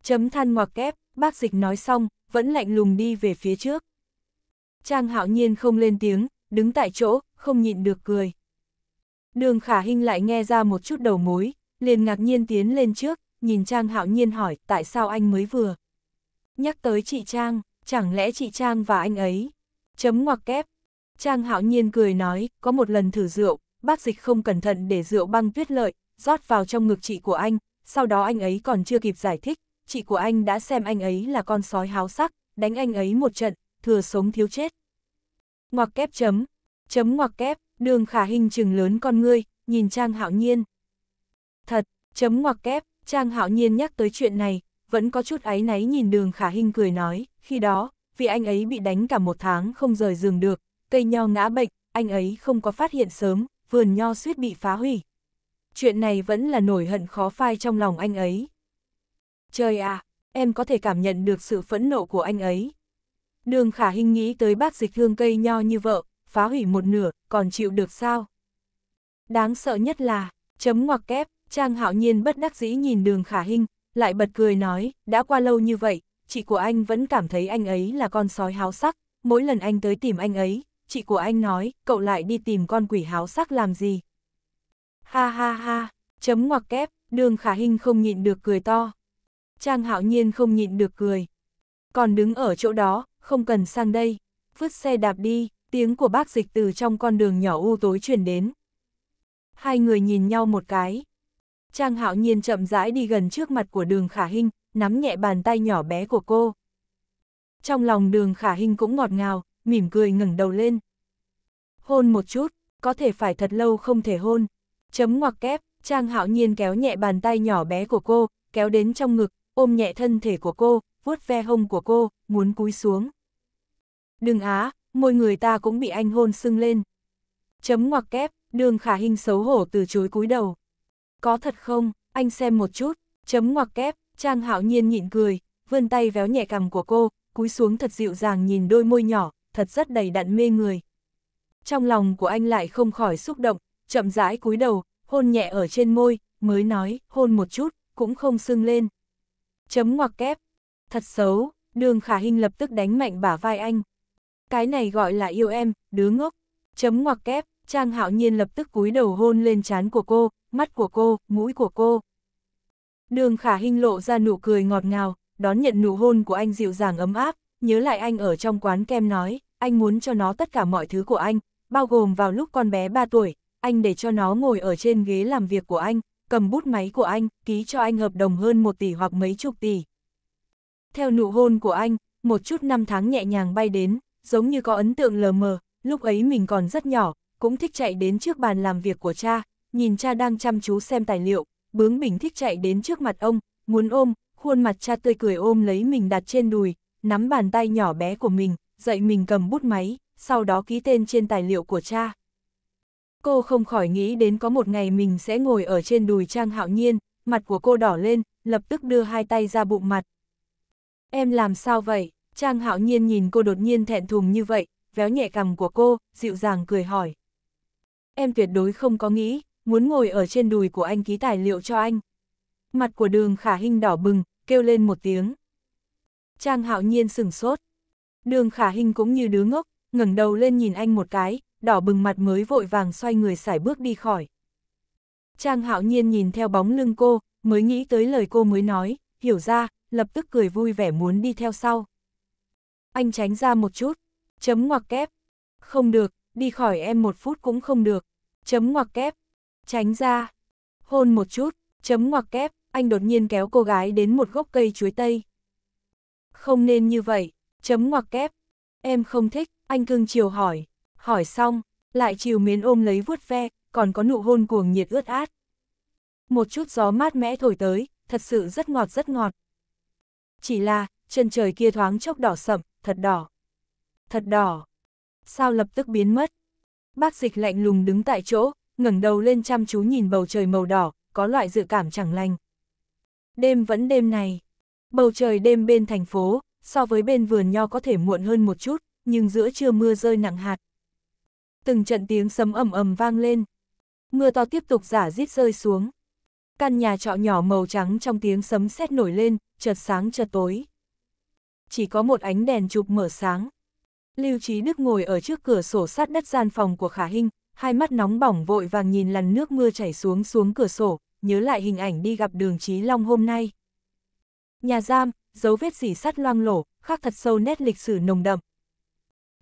Chấm than ngoặc kép, bác dịch nói xong, vẫn lạnh lùng đi về phía trước. Trang hạo nhiên không lên tiếng, đứng tại chỗ, không nhịn được cười. Đường khả hinh lại nghe ra một chút đầu mối, liền ngạc nhiên tiến lên trước, nhìn Trang hạo nhiên hỏi tại sao anh mới vừa. Nhắc tới chị Trang, chẳng lẽ chị Trang và anh ấy? Chấm ngoặc kép. Trang hạo nhiên cười nói, có một lần thử rượu, bác dịch không cẩn thận để rượu băng tuyết lợi, rót vào trong ngực chị của anh, sau đó anh ấy còn chưa kịp giải thích, chị của anh đã xem anh ấy là con sói háo sắc, đánh anh ấy một trận, thừa sống thiếu chết. Ngoặc kép chấm, chấm ngoặc kép, đường khả hình trừng lớn con ngươi, nhìn Trang hạo nhiên. Thật, chấm ngoặc kép, Trang Hạo Nhiên nhắc tới chuyện này, vẫn có chút áy náy nhìn đường khả hình cười nói, khi đó, vì anh ấy bị đánh cả một tháng không rời giường được, cây nho ngã bệnh, anh ấy không có phát hiện sớm, vườn nho suýt bị phá hủy. Chuyện này vẫn là nổi hận khó phai trong lòng anh ấy. Trời ạ, à, em có thể cảm nhận được sự phẫn nộ của anh ấy. Đường khả hình nghĩ tới bác dịch hương cây nho như vợ, phá hủy một nửa, còn chịu được sao? Đáng sợ nhất là, chấm ngoặc kép, Trang hạo nhiên bất đắc dĩ nhìn đường khả hinh, lại bật cười nói, đã qua lâu như vậy, chị của anh vẫn cảm thấy anh ấy là con sói háo sắc, mỗi lần anh tới tìm anh ấy, chị của anh nói, cậu lại đi tìm con quỷ háo sắc làm gì. Ha ha ha, chấm ngoặc kép, đường khả hinh không nhịn được cười to. Trang hạo nhiên không nhịn được cười. Còn đứng ở chỗ đó, không cần sang đây, vứt xe đạp đi, tiếng của bác dịch từ trong con đường nhỏ u tối truyền đến. Hai người nhìn nhau một cái, Trang Hạo Nhiên chậm rãi đi gần trước mặt của đường khả hinh, nắm nhẹ bàn tay nhỏ bé của cô. Trong lòng đường khả hinh cũng ngọt ngào, mỉm cười ngẩng đầu lên. Hôn một chút, có thể phải thật lâu không thể hôn. Chấm ngoặc kép, Trang Hạo Nhiên kéo nhẹ bàn tay nhỏ bé của cô, kéo đến trong ngực, ôm nhẹ thân thể của cô, vuốt ve hông của cô, muốn cúi xuống. Đừng á, môi người ta cũng bị anh hôn sưng lên. Chấm ngoặc kép, đường khả hinh xấu hổ từ chối cúi đầu. Có thật không, anh xem một chút, chấm ngoặc kép, Trang Hạo Nhiên nhịn cười, vươn tay véo nhẹ cằm của cô, cúi xuống thật dịu dàng nhìn đôi môi nhỏ, thật rất đầy đặn mê người. Trong lòng của anh lại không khỏi xúc động, chậm rãi cúi đầu, hôn nhẹ ở trên môi, mới nói, hôn một chút, cũng không sưng lên. Chấm ngoặc kép, thật xấu, đường khả hình lập tức đánh mạnh bả vai anh. Cái này gọi là yêu em, đứa ngốc. Chấm ngoặc kép, Trang Hạo Nhiên lập tức cúi đầu hôn lên trán của cô, mắt của cô, mũi của cô. Đường khả hình lộ ra nụ cười ngọt ngào, đón nhận nụ hôn của anh dịu dàng ấm áp, nhớ lại anh ở trong quán kem nói, anh muốn cho nó tất cả mọi thứ của anh, bao gồm vào lúc con bé 3 tuổi, anh để cho nó ngồi ở trên ghế làm việc của anh, cầm bút máy của anh, ký cho anh hợp đồng hơn 1 tỷ hoặc mấy chục tỷ. Theo nụ hôn của anh, một chút năm tháng nhẹ nhàng bay đến, giống như có ấn tượng lờ mờ, lúc ấy mình còn rất nhỏ, cũng thích chạy đến trước bàn làm việc của cha, nhìn cha đang chăm chú xem tài liệu, bướng bỉnh thích chạy đến trước mặt ông, muốn ôm, khuôn mặt cha tươi cười ôm lấy mình đặt trên đùi, nắm bàn tay nhỏ bé của mình, dậy mình cầm bút máy, sau đó ký tên trên tài liệu của cha. Cô không khỏi nghĩ đến có một ngày mình sẽ ngồi ở trên đùi Trang Hạo Nhiên, mặt của cô đỏ lên, lập tức đưa hai tay ra bụng mặt. Em làm sao vậy? Trang Hạo Nhiên nhìn cô đột nhiên thẹn thùng như vậy, véo nhẹ cằm của cô, dịu dàng cười hỏi. Em tuyệt đối không có nghĩ, muốn ngồi ở trên đùi của anh ký tài liệu cho anh. Mặt của đường khả hình đỏ bừng, kêu lên một tiếng. Trang hạo nhiên sừng sốt. Đường khả hình cũng như đứa ngốc, ngẩng đầu lên nhìn anh một cái, đỏ bừng mặt mới vội vàng xoay người xài bước đi khỏi. Trang hạo nhiên nhìn theo bóng lưng cô, mới nghĩ tới lời cô mới nói, hiểu ra, lập tức cười vui vẻ muốn đi theo sau. Anh tránh ra một chút, chấm ngoặc kép. Không được, đi khỏi em một phút cũng không được, chấm ngoặc kép. Tránh ra. Hôn một chút, chấm ngoặc kép, anh đột nhiên kéo cô gái đến một gốc cây chuối tây. Không nên như vậy, chấm ngoặc kép. Em không thích, anh cưng chiều hỏi. Hỏi xong, lại chiều miến ôm lấy vuốt ve, còn có nụ hôn cuồng nhiệt ướt át. Một chút gió mát mẽ thổi tới, thật sự rất ngọt rất ngọt. Chỉ là, chân trời kia thoáng chốc đỏ sậm, thật đỏ. Thật đỏ. Sao lập tức biến mất? Bác dịch lạnh lùng đứng tại chỗ, ngẩng đầu lên chăm chú nhìn bầu trời màu đỏ, có loại dự cảm chẳng lành. Đêm vẫn đêm này, bầu trời đêm bên thành phố, so với bên vườn nho có thể muộn hơn một chút, nhưng giữa trưa mưa rơi nặng hạt. Từng trận tiếng sấm ầm ầm vang lên, mưa to tiếp tục giả rít rơi xuống. Căn nhà trọ nhỏ màu trắng trong tiếng sấm sét nổi lên, chợt sáng chợt tối. Chỉ có một ánh đèn chụp mở sáng. Lưu Trí Đức ngồi ở trước cửa sổ sát đất gian phòng của Khả Hinh, hai mắt nóng bỏng vội vàng nhìn lằn nước mưa chảy xuống xuống cửa sổ, nhớ lại hình ảnh đi gặp đường Chí Long hôm nay. Nhà giam, dấu vết dỉ sắt loang lổ, khắc thật sâu nét lịch sử nồng đậm.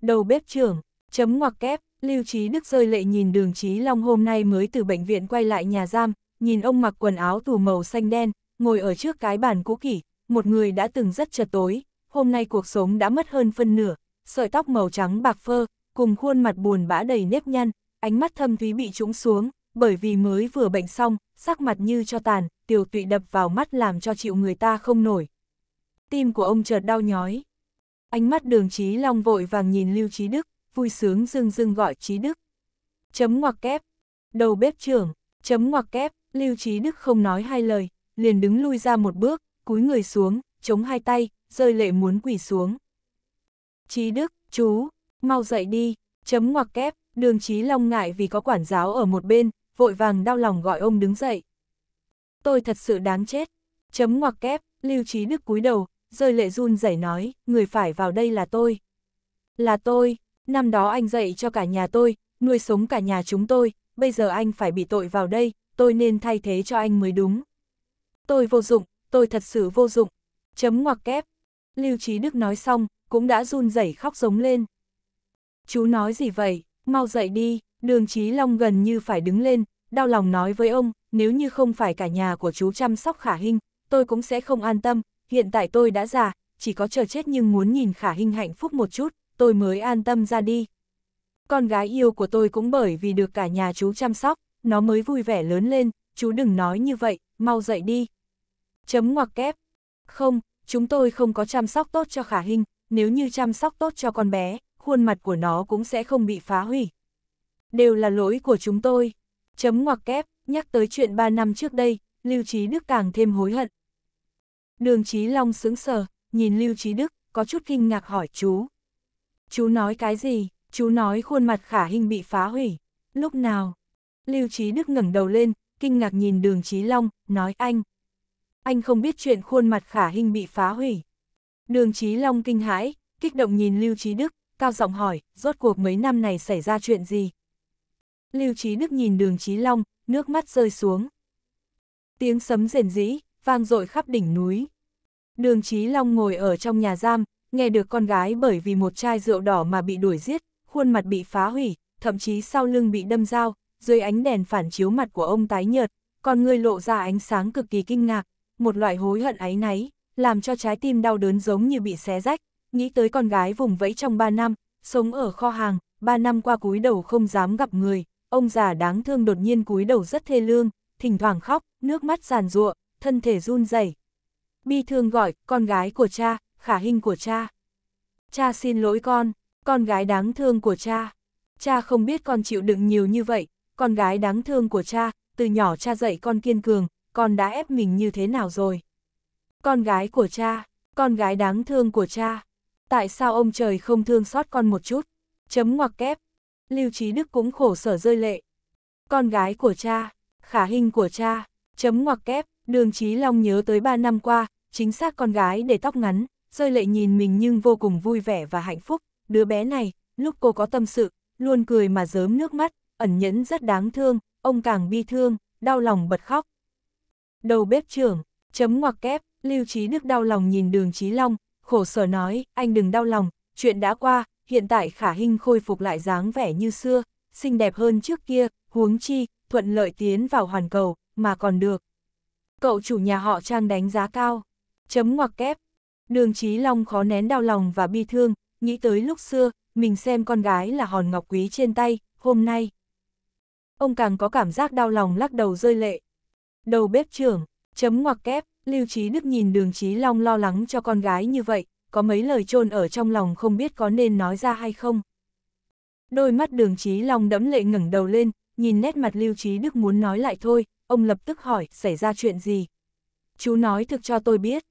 Đầu bếp trưởng, chấm ngoặc kép, Lưu Chí Đức rơi lệ nhìn đường Chí Long hôm nay mới từ bệnh viện quay lại nhà giam, nhìn ông mặc quần áo tù màu xanh đen, ngồi ở trước cái bàn cũ kỷ, một người đã từng rất chật tối, hôm nay cuộc sống đã mất hơn phân nửa, sợi tóc màu trắng bạc phơ, cùng khuôn mặt buồn bã đầy nếp nhăn, ánh mắt thâm thúy bị trũng xuống, bởi vì mới vừa bệnh xong, sắc mặt như cho tàn, tiểu tụy đập vào mắt làm cho chịu người ta không nổi. Tim của ông chợt đau nhói. Ánh mắt đường Trí Long vội vàng nhìn Lưu Chí Đức, vui sướng rưng rưng gọi Chí Đức. Chấm ngoặc kép. Đầu bếp trưởng, chấm ngoặc kép, Lưu Chí Đức không nói hai lời, liền đứng lui ra một bước, cúi người xuống, chống hai tay, rơi lệ muốn quỷ xuống. Chí Đức, chú, mau dậy đi, chấm ngoặc kép, đường Chí Long ngại vì có quản giáo ở một bên, vội vàng đau lòng gọi ông đứng dậy. Tôi thật sự đáng chết. Chấm ngoặc kép, Lưu Chí Đức cúi đầu, rơi lệ run rẩy nói, người phải vào đây là tôi. Là tôi, năm đó anh dạy cho cả nhà tôi, nuôi sống cả nhà chúng tôi, bây giờ anh phải bị tội vào đây, tôi nên thay thế cho anh mới đúng. Tôi vô dụng, tôi thật sự vô dụng. Chấm ngoặc kép. Lưu Chí Đức nói xong, cũng đã run rẩy khóc giống lên. Chú nói gì vậy? mau dậy đi, đường Chí Long gần như phải đứng lên, đau lòng nói với ông, nếu như không phải cả nhà của chú chăm sóc khả Hinh, tôi cũng sẽ không an tâm, hiện tại tôi đã già, chỉ có chờ chết nhưng muốn nhìn khả Hinh hạnh phúc một chút, tôi mới an tâm ra đi. Con gái yêu của tôi cũng bởi vì được cả nhà chú chăm sóc, nó mới vui vẻ lớn lên, chú đừng nói như vậy, mau dậy đi. Chấm ngoặc kép. Không, chúng tôi không có chăm sóc tốt cho khả Hinh. nếu như chăm sóc tốt cho con bé, khuôn mặt của nó cũng sẽ không bị phá hủy. Đều là lỗi của chúng tôi. Chấm ngoặc kép, nhắc tới chuyện 3 năm trước đây, Lưu Trí Đức càng thêm hối hận. Đường Trí Long sững sờ, nhìn Lưu Trí Đức, có chút kinh ngạc hỏi chú. Chú nói cái gì? Chú nói khuôn mặt khả hình bị phá hủy. Lúc nào? Lưu Trí Đức ngẩng đầu lên, kinh ngạc nhìn đường Trí Long, nói anh. Anh không biết chuyện khuôn mặt khả hình bị phá hủy. Đường Trí Long kinh hãi, kích động nhìn Lưu Trí Đức, cao giọng hỏi, rốt cuộc mấy năm này xảy ra chuyện gì? Lưu Chí Đức nhìn đường Chí Long, nước mắt rơi xuống. Tiếng sấm rền rĩ, vang dội khắp đỉnh núi. Đường Chí Long ngồi ở trong nhà giam, nghe được con gái bởi vì một chai rượu đỏ mà bị đuổi giết, khuôn mặt bị phá hủy, thậm chí sau lưng bị đâm dao, dưới ánh đèn phản chiếu mặt của ông tái nhợt, con người lộ ra ánh sáng cực kỳ kinh ngạc, một loại hối hận áy náy, làm cho trái tim đau đớn giống như bị xé rách, nghĩ tới con gái vùng vẫy trong 3 năm, sống ở kho hàng, 3 năm qua cúi đầu không dám gặp người, ông già đáng thương đột nhiên cúi đầu rất thê lương, thỉnh thoảng khóc, nước mắt giàn giụa, thân thể run rẩy. Bi thương gọi, con gái của cha, khả hình của cha. Cha xin lỗi con, con gái đáng thương của cha. Cha không biết con chịu đựng nhiều như vậy, con gái đáng thương của cha, từ nhỏ cha dạy con kiên cường, con đã ép mình như thế nào rồi. Con gái của cha, con gái đáng thương của cha tại sao ông trời không thương xót con một chút? Chấm ngoặc kép. Lưu Trí Đức cũng khổ sở rơi lệ. Con gái của cha, khả hình của cha, chấm ngoặc kép, đường Trí Long nhớ tới 3 năm qua, chính xác con gái để tóc ngắn, rơi lệ nhìn mình nhưng vô cùng vui vẻ và hạnh phúc. Đứa bé này, lúc cô có tâm sự, luôn cười mà dớm nước mắt, ẩn nhẫn rất đáng thương, ông càng bi thương, đau lòng bật khóc. Đầu bếp trưởng, chấm ngoặc kép, Lưu Trí Đức đau lòng nhìn đường Trí Long, khổ sở nói, anh đừng đau lòng, chuyện đã qua, hiện tại khả hình khôi phục lại dáng vẻ như xưa, xinh đẹp hơn trước kia, huống chi, thuận lợi tiến vào hoàn cầu, mà còn được. Cậu chủ nhà họ Trang đánh giá cao, chấm ngoặc kép, đường Chí Long khó nén đau lòng và bi thương, nghĩ tới lúc xưa, mình xem con gái là hòn ngọc quý trên tay, hôm nay. Ông càng có cảm giác đau lòng lắc đầu rơi lệ. Đầu bếp trưởng, chấm ngoặc kép, Lưu Trí Đức nhìn đường Trí Long lo lắng cho con gái như vậy, có mấy lời chôn ở trong lòng không biết có nên nói ra hay không. Đôi mắt đường Trí Long đẫm lệ ngẩng đầu lên, nhìn nét mặt Lưu Trí Đức muốn nói lại thôi, ông lập tức hỏi xảy ra chuyện gì. Chú nói thực cho tôi biết.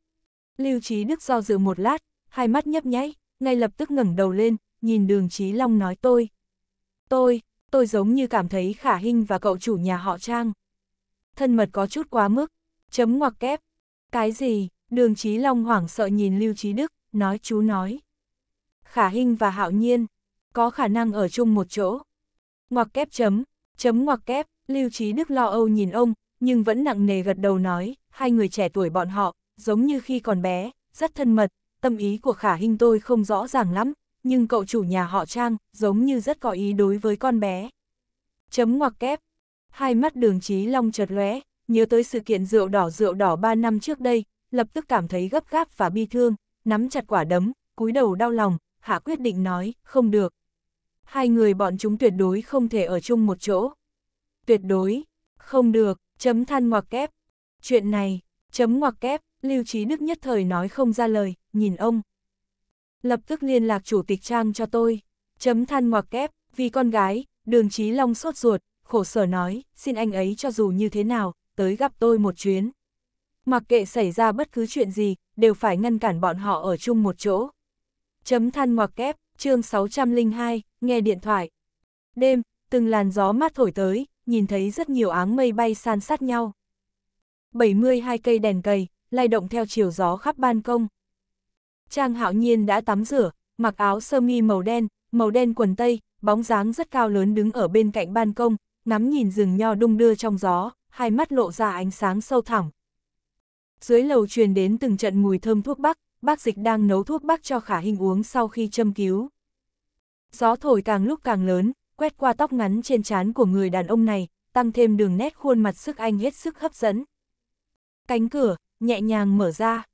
Lưu Trí Đức do dự một lát, hai mắt nhấp nháy, ngay lập tức ngẩng đầu lên, nhìn đường Trí Long nói tôi. Tôi, tôi giống như cảm thấy khả hình và cậu chủ nhà họ Trang. Thân mật có chút quá mức, chấm ngoặc kép, cái gì? Đường Chí Long hoảng sợ nhìn Lưu Chí Đức, nói chú nói. Khả Hinh và Hạo Nhiên, có khả năng ở chung một chỗ. Ngoặc kép chấm, chấm ngoặc kép, Lưu Chí Đức lo âu nhìn ông, nhưng vẫn nặng nề gật đầu nói, hai người trẻ tuổi bọn họ, giống như khi còn bé, rất thân mật, tâm ý của Khả Hinh tôi không rõ ràng lắm, nhưng cậu chủ nhà họ Trang, giống như rất có ý đối với con bé. Chấm ngoặc kép, hai mắt đường Chí Long chợt lóe, nhớ tới sự kiện rượu đỏ rượu đỏ 3 năm trước đây, lập tức cảm thấy gấp gáp và bi thương, nắm chặt quả đấm, cúi đầu đau lòng, hạ quyết định nói, không được. Hai người bọn chúng tuyệt đối không thể ở chung một chỗ. Tuyệt đối, không được, chấm than ngoặc kép. Chuyện này, chấm ngoặc kép, Lưu Trí Đức nhất thời nói không ra lời, nhìn ông. Lập tức liên lạc chủ tịch trang cho tôi, chấm than ngoặc kép, vì con gái, đường Trí Long sốt ruột, khổ sở nói, xin anh ấy cho dù như thế nào, tới gặp tôi một chuyến. Mặc kệ xảy ra bất cứ chuyện gì, đều phải ngăn cản bọn họ ở chung một chỗ. Chấm than ngoặc kép, chương 602, nghe điện thoại. Đêm, từng làn gió mát thổi tới, nhìn thấy rất nhiều áng mây bay san sát nhau. 72 cây đèn cầy, lay động theo chiều gió khắp ban công. Trang hạo nhiên đã tắm rửa, mặc áo sơ mi màu đen, màu đen quần tây, bóng dáng rất cao lớn đứng ở bên cạnh ban công, ngắm nhìn rừng nho đung đưa trong gió hai mắt lộ ra ánh sáng sâu thẳm. Dưới lầu truyền đến từng trận mùi thơm thuốc bắc, bác dịch đang nấu thuốc bắc cho khả hình uống sau khi châm cứu. Gió thổi càng lúc càng lớn, quét qua tóc ngắn trên trán của người đàn ông này, tăng thêm đường nét khuôn mặt sức anh hết sức hấp dẫn. Cánh cửa, nhẹ nhàng mở ra.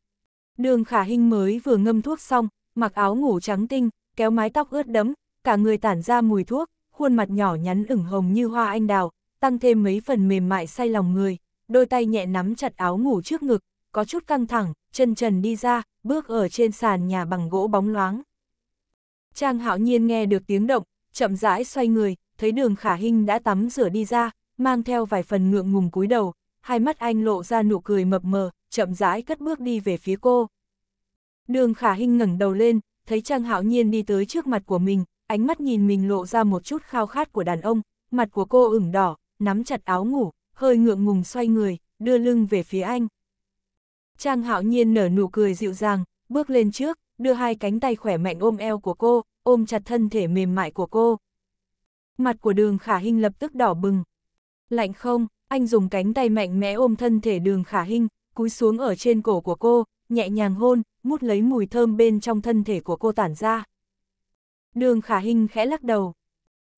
Đường khả hình mới vừa ngâm thuốc xong, mặc áo ngủ trắng tinh, kéo mái tóc ướt đẫm, cả người tản ra mùi thuốc, khuôn mặt nhỏ nhắn ửng hồng như hoa anh đào, tăng thêm mấy phần mềm mại say lòng người, đôi tay nhẹ nắm chặt áo ngủ trước ngực, có chút căng thẳng, chân trần đi ra, bước ở trên sàn nhà bằng gỗ bóng loáng. Trang hạo nhiên nghe được tiếng động, chậm rãi xoay người, thấy đường khả hình đã tắm rửa đi ra, mang theo vài phần ngượng ngùng cúi đầu, hai mắt anh lộ ra nụ cười mập mờ, chậm rãi cất bước đi về phía cô. Đường khả hình ngẩng đầu lên, thấy Trang hạo nhiên đi tới trước mặt của mình, ánh mắt nhìn mình lộ ra một chút khao khát của đàn ông, mặt của cô ửng đỏ, nắm chặt áo ngủ, hơi ngượng ngùng xoay người, đưa lưng về phía anh. Trang hạo nhiên nở nụ cười dịu dàng, bước lên trước, đưa hai cánh tay khỏe mạnh ôm eo của cô, ôm chặt thân thể mềm mại của cô. Mặt của đường khả hình lập tức đỏ bừng. Lạnh không, anh dùng cánh tay mạnh mẽ ôm thân thể đường khả hình, cúi xuống ở trên cổ của cô, nhẹ nhàng hôn, mút lấy mùi thơm bên trong thân thể của cô tản ra. Đường khả hình khẽ lắc đầu.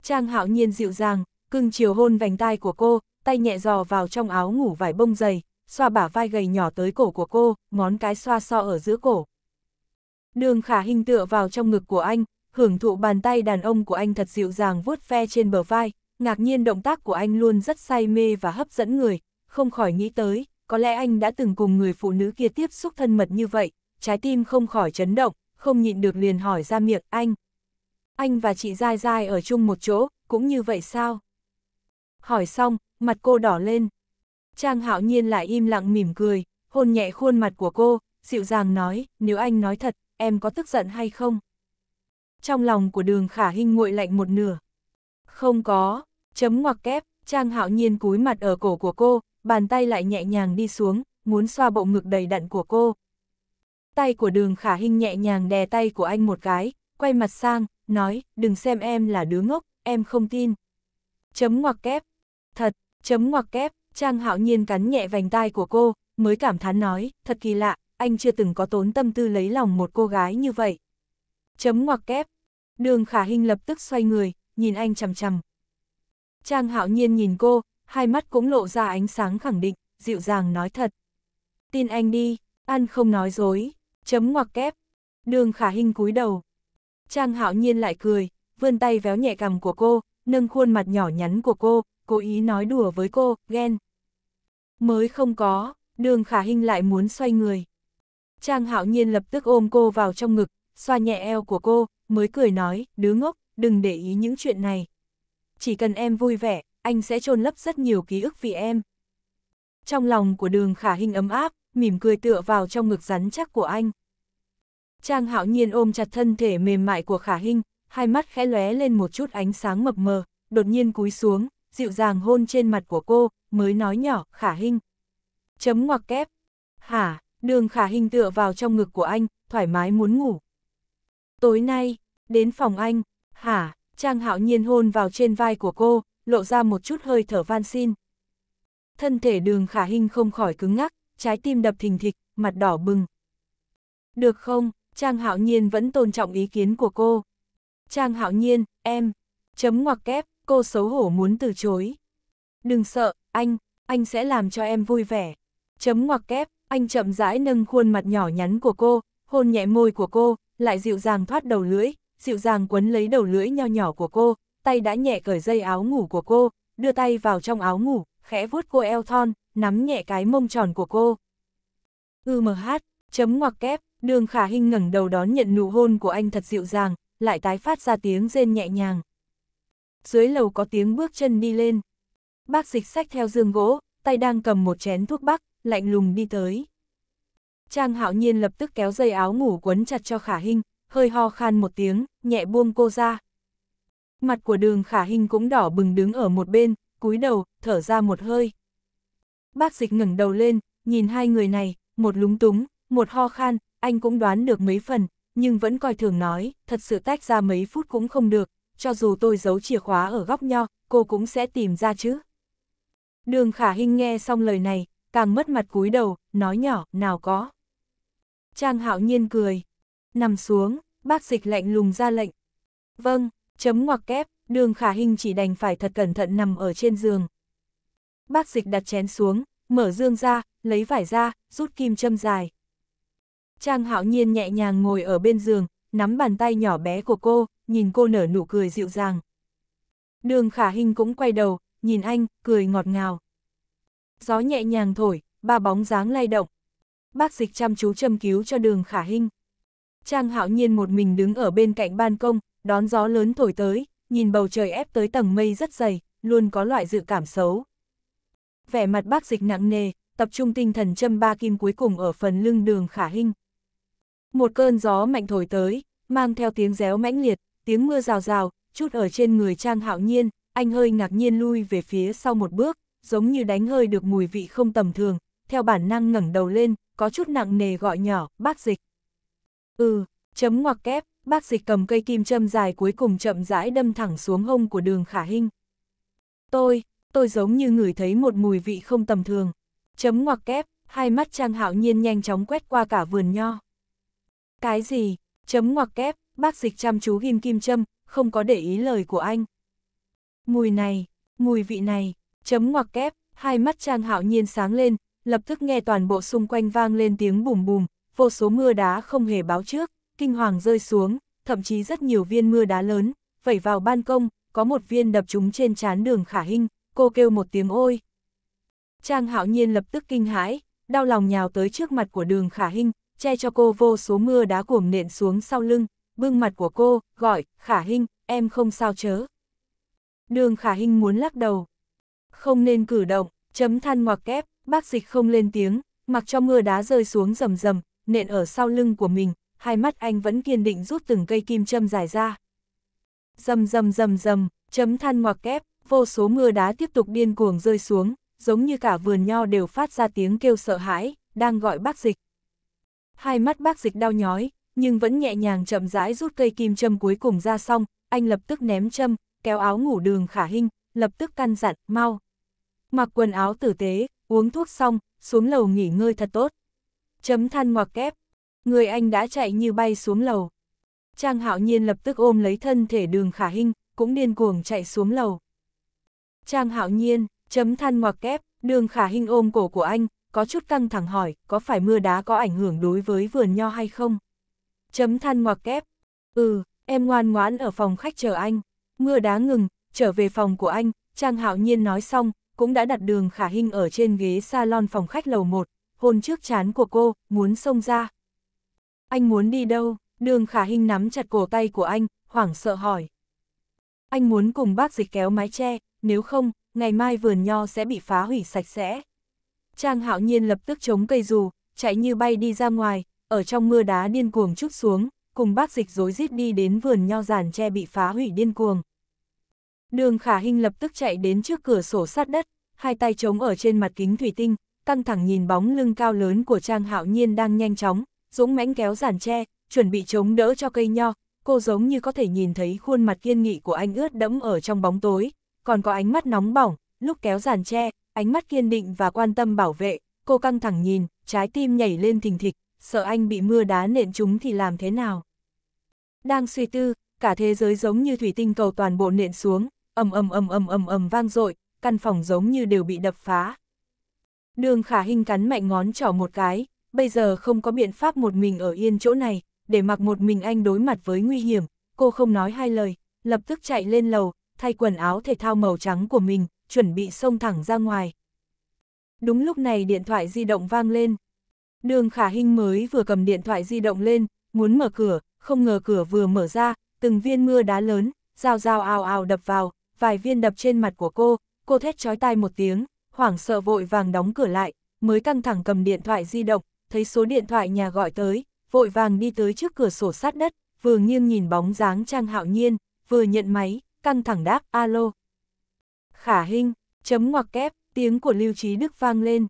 Trang hạo nhiên dịu dàng, Cưng chiều hôn vành tai của cô, tay nhẹ dò vào trong áo ngủ vải bông dày, xoa bả vai gầy nhỏ tới cổ của cô, ngón cái xoa so ở giữa cổ. Đường khả hình tựa vào trong ngực của anh, hưởng thụ bàn tay đàn ông của anh thật dịu dàng vuốt ve trên bờ vai, ngạc nhiên động tác của anh luôn rất say mê và hấp dẫn người, không khỏi nghĩ tới, có lẽ anh đã từng cùng người phụ nữ kia tiếp xúc thân mật như vậy, trái tim không khỏi chấn động, không nhịn được liền hỏi ra miệng anh. Anh và chị dai dai ở chung một chỗ, cũng như vậy sao? hỏi xong, mặt cô đỏ lên. Trang hạo nhiên lại im lặng mỉm cười, hôn nhẹ khuôn mặt của cô, dịu dàng nói, nếu anh nói thật, em có tức giận hay không? Trong lòng của đường khả hinh nguội lạnh một nửa. Không có, chấm ngoặc kép, Trang hạo nhiên cúi mặt ở cổ của cô, bàn tay lại nhẹ nhàng đi xuống, muốn xoa bộ ngực đầy đặn của cô. Tay của đường khả hinh nhẹ nhàng đè tay của anh một cái, quay mặt sang, nói, đừng xem em là đứa ngốc, em không tin. Chấm ngoặc kép, Thật, chấm ngoặc kép, Trang Hạo Nhiên cắn nhẹ vành tai của cô, mới cảm thán nói, thật kỳ lạ, anh chưa từng có tốn tâm tư lấy lòng một cô gái như vậy. Chấm ngoặc kép, đường khả hình lập tức xoay người, nhìn anh chằm chằm. Trang Hạo Nhiên nhìn cô, hai mắt cũng lộ ra ánh sáng khẳng định, dịu dàng nói thật. Tin anh đi, ăn không nói dối, chấm ngoặc kép. Đường khả hình cúi đầu. Trang Hạo Nhiên lại cười, vươn tay véo nhẹ cằm của cô, nâng khuôn mặt nhỏ nhắn của cô, cố ý nói đùa với cô, ghen. Mới không có, đường khả hình lại muốn xoay người. Trang hạo nhiên lập tức ôm cô vào trong ngực, xoa nhẹ eo của cô, mới cười nói, đứa ngốc, đừng để ý những chuyện này. Chỉ cần em vui vẻ, anh sẽ chôn lấp rất nhiều ký ức vì em. Trong lòng của đường khả hình ấm áp, mỉm cười tựa vào trong ngực rắn chắc của anh. Trang hạo nhiên ôm chặt thân thể mềm mại của khả hình, hai mắt khẽ lóe lên một chút ánh sáng mập mờ, đột nhiên cúi xuống, dịu dàng hôn trên mặt của cô, mới nói nhỏ, khả hình. Chấm ngoặc kép. Hả, đường khả hình tựa vào trong ngực của anh, thoải mái muốn ngủ. Tối nay, đến phòng anh, hả, Trang hạo nhiên hôn vào trên vai của cô, lộ ra một chút hơi thở van xin. Thân thể đường khả hình không khỏi cứng ngắc, trái tim đập thình thịch, mặt đỏ bừng. Được không, Trang hạo nhiên vẫn tôn trọng ý kiến của cô. Trang hạo nhiên, em, chấm ngoặc kép, cô xấu hổ muốn từ chối. Đừng sợ, anh, anh sẽ làm cho em vui vẻ. Chấm ngoặc kép, anh chậm rãi nâng khuôn mặt nhỏ nhắn của cô, hôn nhẹ môi của cô, lại dịu dàng thoát đầu lưỡi, dịu dàng quấn lấy đầu lưỡi nho nhỏ của cô, tay đã nhẹ cởi dây áo ngủ của cô, đưa tay vào trong áo ngủ, khẽ vuốt cô eo thon, nắm nhẹ cái mông tròn của cô. Ư mờ hát, chấm ngoặc kép, đường khả hình ngẩng đầu đón nhận nụ hôn của anh thật dịu dàng, lại tái phát ra tiếng rên nhẹ nhàng dưới lầu có tiếng bước chân đi lên. Bác dịch sách theo giường gỗ, tay đang cầm một chén thuốc bắc, lạnh lùng đi tới. Trang hạo nhiên lập tức kéo dây áo ngủ quấn chặt cho khả hình, hơi ho khan một tiếng, nhẹ buông cô ra. Mặt của đường khả hình cũng đỏ bừng đứng ở một bên, cúi đầu, thở ra một hơi. Bác dịch ngẩng đầu lên, nhìn hai người này, một lúng túng, một ho khan, anh cũng đoán được mấy phần, nhưng vẫn coi thường nói, thật sự tách ra mấy phút cũng không được, cho dù tôi giấu chìa khóa ở góc nho, cô cũng sẽ tìm ra chứ. Đường khả hình nghe xong lời này, càng mất mặt cúi đầu, nói nhỏ, nào có. Trang hạo nhiên cười, nằm xuống, bác dịch lạnh lùng ra lệnh. Vâng, chấm ngoặc kép, đường khả hình chỉ đành phải thật cẩn thận nằm ở trên giường. Bác dịch đặt chén xuống, mở dương ra, lấy vải ra, rút kim châm dài. Trang hạo nhiên nhẹ nhàng ngồi ở bên giường, nắm bàn tay nhỏ bé của cô, nhìn cô nở nụ cười dịu dàng. Đường khả hình cũng quay đầu, nhìn anh, cười ngọt ngào. Gió nhẹ nhàng thổi, ba bóng dáng lay động. Bác dịch chăm chú châm cứu cho đường khả hình. Trang hạo nhiên một mình đứng ở bên cạnh ban công, đón gió lớn thổi tới, nhìn bầu trời ép tới tầng mây rất dày, luôn có loại dự cảm xấu. Vẻ mặt bác dịch nặng nề, tập trung tinh thần châm ba kim cuối cùng ở phần lưng đường khả hình. Một cơn gió mạnh thổi tới, mang theo tiếng réo mãnh liệt, tiếng mưa rào rào, chút ở trên người Trang Hạo Nhiên, anh hơi ngạc nhiên lui về phía sau một bước, giống như đánh hơi được mùi vị không tầm thường, theo bản năng ngẩng đầu lên, có chút nặng nề gọi nhỏ, bác dịch. Ừ, chấm ngoặc kép, bác dịch cầm cây kim châm dài cuối cùng chậm rãi đâm thẳng xuống hông của đường khả hình Tôi, tôi giống như ngửi thấy một mùi vị không tầm thường. Chấm ngoặc kép, hai mắt Trang Hạo Nhiên nhanh chóng quét qua cả vườn nho. Cái gì? Chấm ngoặc kép, Bác dịch chăm chú ghim kim châm, không có để ý lời của anh. Mùi này, mùi vị này, chấm ngoặc kép, hai mắt Trang Hạo Nhiên sáng lên, lập tức nghe toàn bộ xung quanh vang lên tiếng bùm bùm, vô số mưa đá không hề báo trước, kinh hoàng rơi xuống, thậm chí rất nhiều viên mưa đá lớn, vẩy vào ban công, có một viên đập trúng trên trán đường khả hinh, cô kêu một tiếng ôi. Trang Hạo Nhiên lập tức kinh hãi, đau lòng nhào tới trước mặt của đường khả hinh, che cho cô vô số mưa đá cuồng nện xuống sau lưng, bưng mặt của cô, gọi, khả hình, em không sao chớ. Đường khả hình muốn lắc đầu. Không nên cử động, chấm than ngoặc kép, bác dịch không lên tiếng, mặc cho mưa đá rơi xuống rầm rầm, nện ở sau lưng của mình, hai mắt anh vẫn kiên định rút từng cây kim châm dài ra. Rầm rầm rầm rầm, chấm than ngoặc kép, vô số mưa đá tiếp tục điên cuồng rơi xuống, giống như cả vườn nho đều phát ra tiếng kêu sợ hãi, đang gọi bác dịch. Hai mắt bác dịch đau nhói, nhưng vẫn nhẹ nhàng chậm rãi rút cây kim châm cuối cùng ra xong, anh lập tức ném châm, kéo áo ngủ đường khả hình, lập tức căn dặn, mau. Mặc quần áo tử tế, uống thuốc xong, xuống lầu nghỉ ngơi thật tốt. Chấm than ngoặc kép, người anh đã chạy như bay xuống lầu. Trang hạo nhiên lập tức ôm lấy thân thể đường khả hình, cũng điên cuồng chạy xuống lầu. Trang hạo nhiên, chấm than ngoặc kép, đường khả hình ôm cổ của anh, có chút căng thẳng hỏi, có phải mưa đá có ảnh hưởng đối với vườn nho hay không? Chấm than ngoặc kép. Ừ, em ngoan ngoãn ở phòng khách chờ anh. Mưa đá ngừng, trở về phòng của anh, Trang Hạo Nhiên nói xong, cũng đã đặt đường khả Hinh ở trên ghế salon phòng khách lầu 1, hôn trước chán của cô, muốn xông ra. Anh muốn đi đâu? Đường khả Hinh nắm chặt cổ tay của anh, hoảng sợ hỏi. Anh muốn cùng bác dịch kéo mái che, nếu không, ngày mai vườn nho sẽ bị phá hủy sạch sẽ. Trang hạo nhiên lập tức chống cây dù, chạy như bay đi ra ngoài, ở trong mưa đá điên cuồng chút xuống, cùng bác dịch rối rít đi đến vườn nho giàn tre bị phá hủy điên cuồng. Đường khả hình lập tức chạy đến trước cửa sổ sát đất, hai tay trống ở trên mặt kính thủy tinh, căng thẳng nhìn bóng lưng cao lớn của Trang Hạo Nhiên đang nhanh chóng, dũng mãnh kéo giàn tre, chuẩn bị chống đỡ cho cây nho, cô giống như có thể nhìn thấy khuôn mặt kiên nghị của anh ướt đẫm ở trong bóng tối, còn có ánh mắt nóng bỏng, lúc kéo giàn tre, ánh mắt kiên định và quan tâm bảo vệ, cô căng thẳng nhìn, trái tim nhảy lên thình thịch, sợ anh bị mưa đá nện chúng thì làm thế nào? Đang suy tư, cả thế giới giống như thủy tinh cầu toàn bộ nện xuống, ầm ầm ầm ầm ầm ầm vang dội, căn phòng giống như đều bị đập phá. Đường Khả hình cắn mạnh ngón trỏ một cái, bây giờ không có biện pháp một mình ở yên chỗ này, để mặc một mình anh đối mặt với nguy hiểm, cô không nói hai lời, lập tức chạy lên lầu, thay quần áo thể thao màu trắng của mình, chuẩn bị xông thẳng ra ngoài. Đúng lúc này điện thoại di động vang lên. Đường Khả hình mới vừa cầm điện thoại di động lên, muốn mở cửa, không ngờ cửa vừa mở ra, từng viên mưa đá lớn, rào rào ào ào đập vào, vài viên đập trên mặt của cô, cô thét chói tai một tiếng, hoảng sợ vội vàng đóng cửa lại, mới căng thẳng cầm điện thoại di động, thấy số điện thoại nhà gọi tới, vội vàng đi tới trước cửa sổ sát đất, vừa nghiêng nhìn bóng dáng Trang Hạo Nhiên, vừa nhận máy, căng thẳng đáp alo. Khả hình chấm ngoặc kép, tiếng của Lưu Trí Đức vang lên.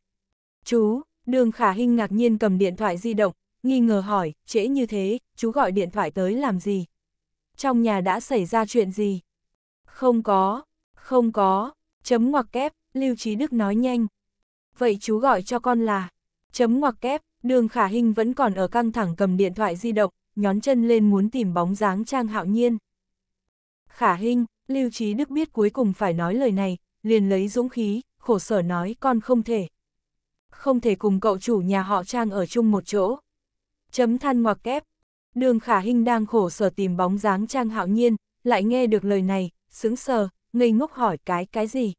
Chú, Đường khả Hinh ngạc nhiên cầm điện thoại di động, nghi ngờ hỏi, trễ như thế, chú gọi điện thoại tới làm gì? Trong nhà đã xảy ra chuyện gì? Không có, không có, chấm ngoặc kép, Lưu Trí Đức nói nhanh. Vậy chú gọi cho con là, chấm ngoặc kép, đường khả Hinh vẫn còn ở căng thẳng cầm điện thoại di động, nhón chân lên muốn tìm bóng dáng Trang Hạo Nhiên. Khả Hinh, Lưu Trí Đức biết cuối cùng phải nói lời này, liền lấy dũng khí, khổ sở nói con không thể, không thể cùng cậu chủ nhà họ Trang ở chung một chỗ. Chấm than ngoặc kép, đường khả hình đang khổ sở tìm bóng dáng Trang hạo nhiên, lại nghe được lời này, sững sờ, ngây ngốc hỏi cái cái gì.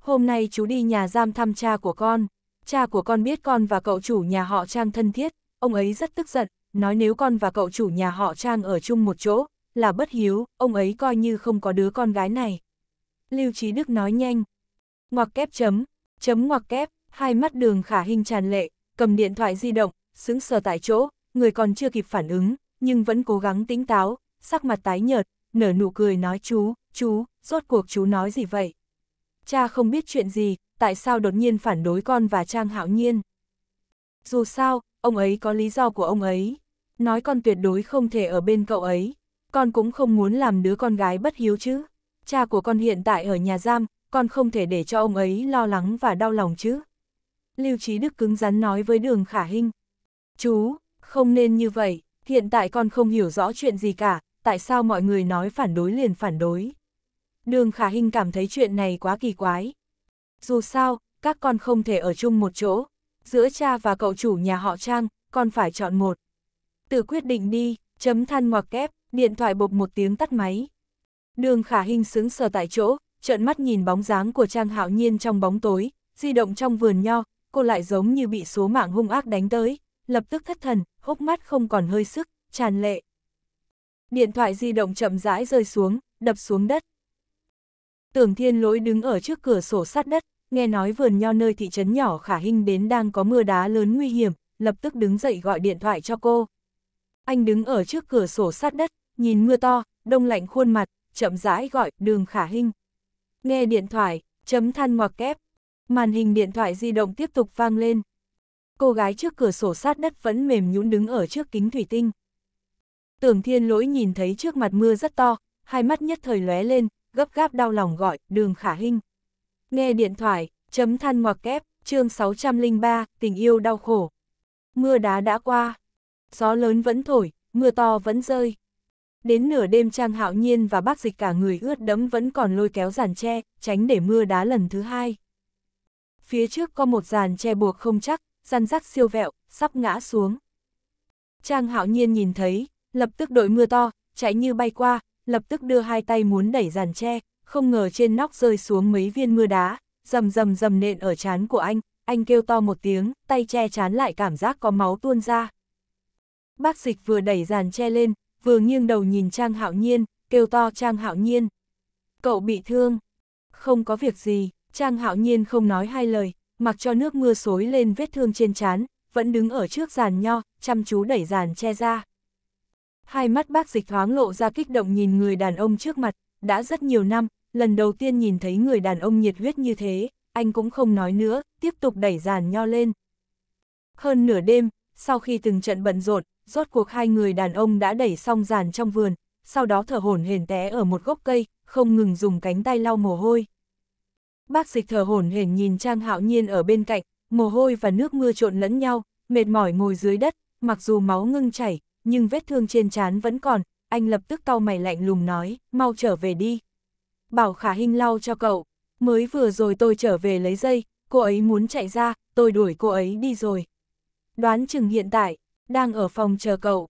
Hôm nay chú đi nhà giam thăm cha của con, cha của con biết con và cậu chủ nhà họ Trang thân thiết, ông ấy rất tức giận, nói nếu con và cậu chủ nhà họ Trang ở chung một chỗ, là bất hiếu, ông ấy coi như không có đứa con gái này. Lưu Trí Đức nói nhanh. Ngoặc kép chấm, chấm ngoặc kép, hai mắt đường khả hình tràn lệ, cầm điện thoại di động, sững sờ tại chỗ, người còn chưa kịp phản ứng, nhưng vẫn cố gắng tính táo, sắc mặt tái nhợt, nở nụ cười nói chú, chú, rốt cuộc chú nói gì vậy? Cha không biết chuyện gì, tại sao đột nhiên phản đối con và Trang Hạo Nhiên? Dù sao, ông ấy có lý do của ông ấy. Nói con tuyệt đối không thể ở bên cậu ấy. Con cũng không muốn làm đứa con gái bất hiếu chứ. Cha của con hiện tại ở nhà giam, con không thể để cho ông ấy lo lắng và đau lòng chứ. Lưu Trí Đức cứng rắn nói với đường khả hinh. Chú, không nên như vậy, hiện tại con không hiểu rõ chuyện gì cả, tại sao mọi người nói phản đối liền phản đối. Đường khả hinh cảm thấy chuyện này quá kỳ quái. Dù sao, các con không thể ở chung một chỗ, giữa cha và cậu chủ nhà họ Trang, con phải chọn một. Tự quyết định đi, chấm than ngoặc kép, điện thoại bộc một tiếng tắt máy. Đường khả hinh sững sờ tại chỗ, trợn mắt nhìn bóng dáng của Trang Hạo Nhiên trong bóng tối, di động trong vườn nho, cô lại giống như bị số mạng hung ác đánh tới, lập tức thất thần, hốc mắt không còn hơi sức, tràn lệ. Điện thoại di động chậm rãi rơi xuống, đập xuống đất. Tưởng thiên lỗi đứng ở trước cửa sổ sát đất, nghe nói vườn nho nơi thị trấn nhỏ khả hình đến đang có mưa đá lớn nguy hiểm, lập tức đứng dậy gọi điện thoại cho cô. Anh đứng ở trước cửa sổ sát đất, nhìn mưa to, đông lạnh khuôn mặt, chậm rãi gọi đường khả hình. Nghe điện thoại, chấm than ngoặc kép. Màn hình điện thoại di động tiếp tục vang lên. Cô gái trước cửa sổ sát đất vẫn mềm nhũn đứng ở trước kính thủy tinh. Tưởng thiên lỗi nhìn thấy trước mặt mưa rất to, hai mắt nhất thời lóe lên, gấp gáp đau lòng gọi, đường khả hình. Nghe điện thoại, chấm than ngoặc kép, chương 603, tình yêu đau khổ. Mưa đá đã qua, gió lớn vẫn thổi, mưa to vẫn rơi. Đến nửa đêm Trang Hạo Nhiên và bác dịch cả người ướt đẫm vẫn còn lôi kéo giàn tre, tránh để mưa đá lần thứ hai phía trước có một dàn che buộc không chắc, răn rắc siêu vẹo, sắp ngã xuống. Trang hạo nhiên nhìn thấy, lập tức đội mưa to, chạy như bay qua, lập tức đưa hai tay muốn đẩy dàn tre, không ngờ trên nóc rơi xuống mấy viên mưa đá, rầm rầm rầm nện ở chán của anh, anh kêu to một tiếng, tay che chán lại cảm giác có máu tuôn ra. Bác dịch vừa đẩy dàn tre lên, vừa nghiêng đầu nhìn Trang Hạo Nhiên, kêu to Trang Hạo Nhiên. Cậu bị thương, không có việc gì, Trang hạo nhiên không nói hai lời, mặc cho nước mưa xối lên vết thương trên trán, vẫn đứng ở trước giàn nho, chăm chú đẩy giàn che ra. Hai mắt bác dịch thoáng lộ ra kích động nhìn người đàn ông trước mặt, đã rất nhiều năm, lần đầu tiên nhìn thấy người đàn ông nhiệt huyết như thế, anh cũng không nói nữa, tiếp tục đẩy giàn nho lên. Hơn nửa đêm, sau khi từng trận bận rộn, rốt cuộc hai người đàn ông đã đẩy xong giàn trong vườn, sau đó thở hổn hển té ở một gốc cây, không ngừng dùng cánh tay lau mồ hôi. Bác dịch thở hổn hển nhìn Trang Hạo Nhiên ở bên cạnh, mồ hôi và nước mưa trộn lẫn nhau, mệt mỏi ngồi dưới đất, mặc dù máu ngưng chảy, nhưng vết thương trên trán vẫn còn, anh lập tức cau mày lạnh lùng nói, mau trở về đi. Bảo Khả Hinh lau cho cậu, mới vừa rồi tôi trở về lấy dây, cô ấy muốn chạy ra, tôi đuổi cô ấy đi rồi. Đoán chừng hiện tại, đang ở phòng chờ cậu.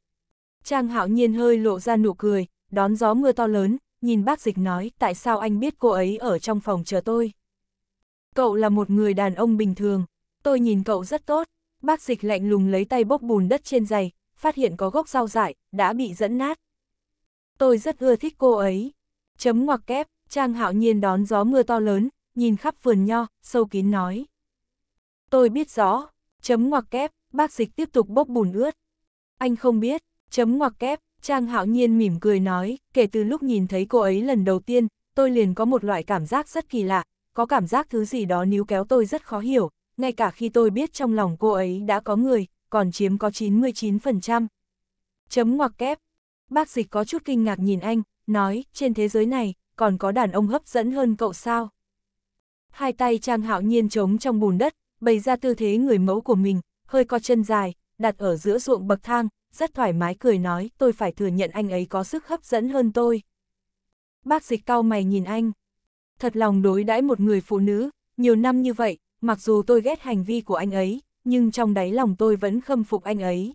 Trang Hạo Nhiên hơi lộ ra nụ cười, đón gió mưa to lớn, nhìn bác dịch nói, tại sao anh biết cô ấy ở trong phòng chờ tôi. Cậu là một người đàn ông bình thường, tôi nhìn cậu rất tốt. Bác dịch lạnh lùng lấy tay bốc bùn đất trên giày, phát hiện có gốc rau dại, đã bị dẫn nát. Tôi rất ưa thích cô ấy. Chấm ngoặc kép, Trang hạo nhiên đón gió mưa to lớn, nhìn khắp vườn nho, sâu kín nói. Tôi biết rõ, chấm ngoặc kép, bác dịch tiếp tục bốc bùn ướt. Anh không biết, chấm ngoặc kép, Trang hạo nhiên mỉm cười nói, kể từ lúc nhìn thấy cô ấy lần đầu tiên, tôi liền có một loại cảm giác rất kỳ lạ, có cảm giác thứ gì đó níu kéo tôi rất khó hiểu, ngay cả khi tôi biết trong lòng cô ấy đã có người, còn chiếm có 99%. Chấm ngoặc kép. Bác dịch có chút kinh ngạc nhìn anh, nói, trên thế giới này, còn có đàn ông hấp dẫn hơn cậu sao? Hai tay Trang Hạo Nhiên trống trong bùn đất, bày ra tư thế người mẫu của mình, hơi co chân dài, đặt ở giữa ruộng bậc thang, rất thoải mái cười nói, tôi phải thừa nhận anh ấy có sức hấp dẫn hơn tôi. Bác dịch cau mày nhìn anh, thật lòng đối đãi một người phụ nữ, nhiều năm như vậy, mặc dù tôi ghét hành vi của anh ấy, nhưng trong đáy lòng tôi vẫn khâm phục anh ấy.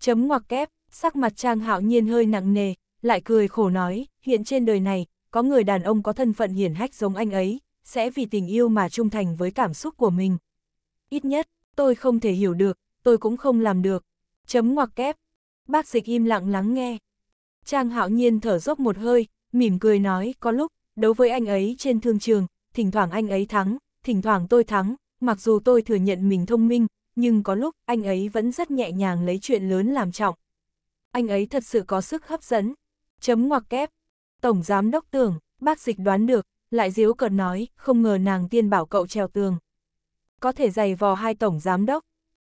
Chấm ngoặc kép, sắc mặt Trang Hạo Nhiên hơi nặng nề, lại cười khổ nói, hiện trên đời này, có người đàn ông có thân phận hiển hách giống anh ấy, sẽ vì tình yêu mà trung thành với cảm xúc của mình. Ít nhất, tôi không thể hiểu được, tôi cũng không làm được. Chấm ngoặc kép. Bác dịch im lặng lắng nghe. Trang hạo nhiên thở dốc một hơi, mỉm cười nói, có lúc, đối với anh ấy trên thương trường, thỉnh thoảng anh ấy thắng, thỉnh thoảng tôi thắng, mặc dù tôi thừa nhận mình thông minh, nhưng có lúc anh ấy vẫn rất nhẹ nhàng lấy chuyện lớn làm trọng. Anh ấy thật sự có sức hấp dẫn. Chấm ngoặc kép. Tổng giám đốc tưởng, bác dịch đoán được, lại díu cợt nói, không ngờ nàng tiên bảo cậu trèo tường. Có thể giày vò hai tổng giám đốc.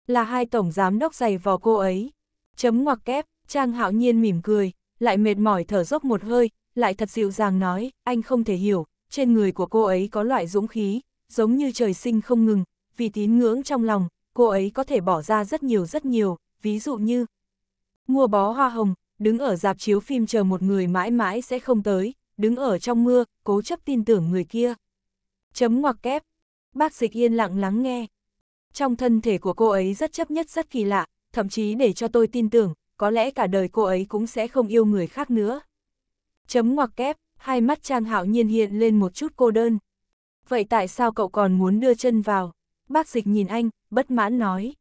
Là hai tổng giám đốc giày vò cô ấy. Chấm ngoặc kép, Trang hạo nhiên mỉm cười, lại mệt mỏi thở dốc một hơi, lại thật dịu dàng nói, anh không thể hiểu, trên người của cô ấy có loại dũng khí, giống như trời sinh không ngừng, vì tín ngưỡng trong lòng, cô ấy có thể bỏ ra rất nhiều rất nhiều, ví dụ như mua bó hoa hồng, đứng ở dạp chiếu phim chờ một người mãi mãi sẽ không tới, đứng ở trong mưa, cố chấp tin tưởng người kia. Chấm ngoặc kép. Bác dịch yên lặng lắng nghe. Trong thân thể của cô ấy rất chấp nhất rất kỳ lạ, thậm chí để cho tôi tin tưởng, có lẽ cả đời cô ấy cũng sẽ không yêu người khác nữa. Chấm ngoặc kép, hai mắt Trang Hạo Nhiên hiện lên một chút cô đơn. Vậy tại sao cậu còn muốn đưa chân vào? Bác dịch nhìn anh, bất mãn nói.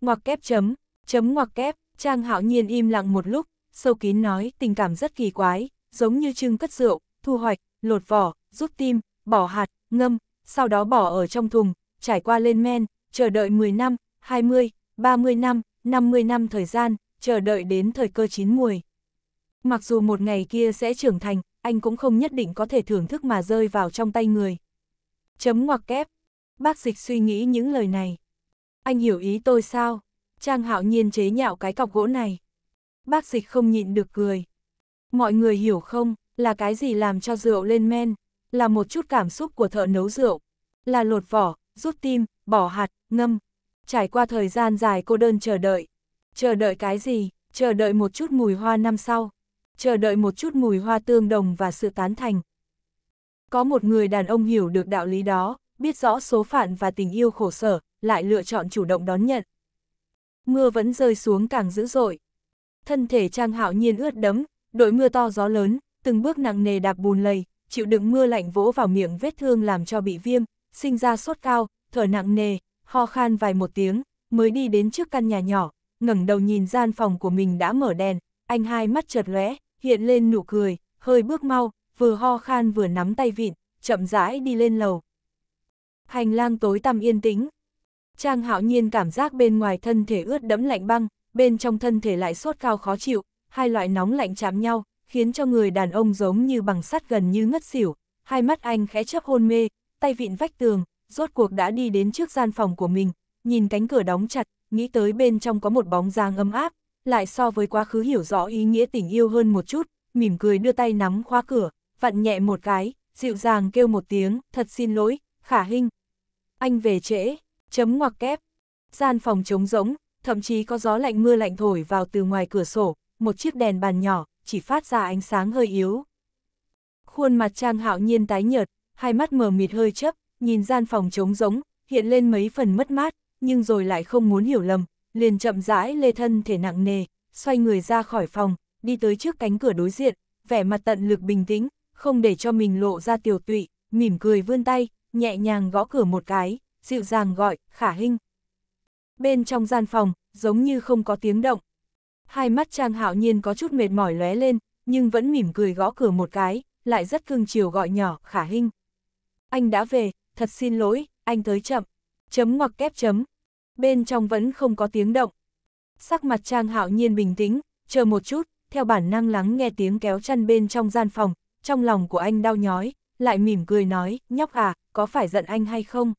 Ngoặc kép chấm, chấm ngoặc kép, Trang Hạo Nhiên im lặng một lúc, sâu kín nói tình cảm rất kỳ quái, giống như trưng cất rượu, thu hoạch, lột vỏ, rút tim, bỏ hạt, ngâm, sau đó bỏ ở trong thùng, trải qua lên men, chờ đợi 10 năm, 20, 30 năm, 50 năm thời gian, chờ đợi đến thời cơ chín muồi. Mặc dù một ngày kia sẽ trưởng thành, anh cũng không nhất định có thể thưởng thức mà rơi vào trong tay người. Chấm ngoặc kép. Bác dịch suy nghĩ những lời này. Anh hiểu ý tôi sao? Trang hạo nhiên chế nhạo cái cọc gỗ này. Bác dịch không nhịn được cười. Mọi người hiểu không, là cái gì làm cho rượu lên men? Là một chút cảm xúc của thợ nấu rượu. Là lột vỏ, rút tim, bỏ hạt, ngâm. Trải qua thời gian dài cô đơn chờ đợi. Chờ đợi cái gì? Chờ đợi một chút mùi hoa năm sau chờ đợi một chút mùi hoa tương đồng và sự tán thành. Có một người đàn ông hiểu được đạo lý đó, biết rõ số phận và tình yêu khổ sở, lại lựa chọn chủ động đón nhận. Mưa vẫn rơi xuống càng dữ dội. Thân thể Trang Hạo Nhiên ướt đẫm, đội mưa to gió lớn, từng bước nặng nề đạp bùn lầy, chịu đựng mưa lạnh vỗ vào miệng vết thương làm cho bị viêm, sinh ra sốt cao, thở nặng nề, ho khan vài một tiếng, mới đi đến trước căn nhà nhỏ, ngẩng đầu nhìn gian phòng của mình đã mở đèn, anh hai mắt chợt lóe, hiện lên nụ cười, hơi bước mau, vừa ho khan vừa nắm tay vịn, chậm rãi đi lên lầu. Hành lang tối tăm yên tĩnh. Trang hạo nhiên cảm giác bên ngoài thân thể ướt đẫm lạnh băng, bên trong thân thể lại sốt cao khó chịu, hai loại nóng lạnh chạm nhau, khiến cho người đàn ông giống như bằng sắt gần như ngất xỉu, hai mắt anh khẽ chớp hôn mê, tay vịn vách tường, rốt cuộc đã đi đến trước gian phòng của mình, nhìn cánh cửa đóng chặt, nghĩ tới bên trong có một bóng dáng ấm áp, lại so với quá khứ hiểu rõ ý nghĩa tình yêu hơn một chút, mỉm cười đưa tay nắm khóa cửa, vặn nhẹ một cái, dịu dàng kêu một tiếng, thật xin lỗi, khả hình. Anh về trễ, chấm ngoặc kép. Gian phòng trống rỗng, thậm chí có gió lạnh mưa lạnh thổi vào từ ngoài cửa sổ, một chiếc đèn bàn nhỏ, chỉ phát ra ánh sáng hơi yếu. Khuôn mặt Trang Hạo Nhiên tái nhợt, hai mắt mờ mịt hơi chấp, nhìn gian phòng trống rỗng, hiện lên mấy phần mất mát, nhưng rồi lại không muốn hiểu lầm, liền chậm rãi lê thân thể nặng nề, xoay người ra khỏi phòng, đi tới trước cánh cửa đối diện, vẻ mặt tận lực bình tĩnh, không để cho mình lộ ra tiểu tụy, mỉm cười vươn tay, nhẹ nhàng gõ cửa một cái, dịu dàng gọi, khả hinh. Bên trong gian phòng, giống như không có tiếng động. Hai mắt Trang Hạo Nhiên có chút mệt mỏi lóe lên, nhưng vẫn mỉm cười gõ cửa một cái, lại rất cương chiều gọi nhỏ, khả hinh. Anh đã về, thật xin lỗi, anh tới chậm. Chấm ngoặc kép chấm, bên trong vẫn không có tiếng động. Sắc mặt Trang Hạo Nhiên bình tĩnh, chờ một chút, theo bản năng lắng nghe tiếng kéo chăn bên trong gian phòng, trong lòng của anh đau nhói, lại mỉm cười nói, nhóc à, có phải giận anh hay không?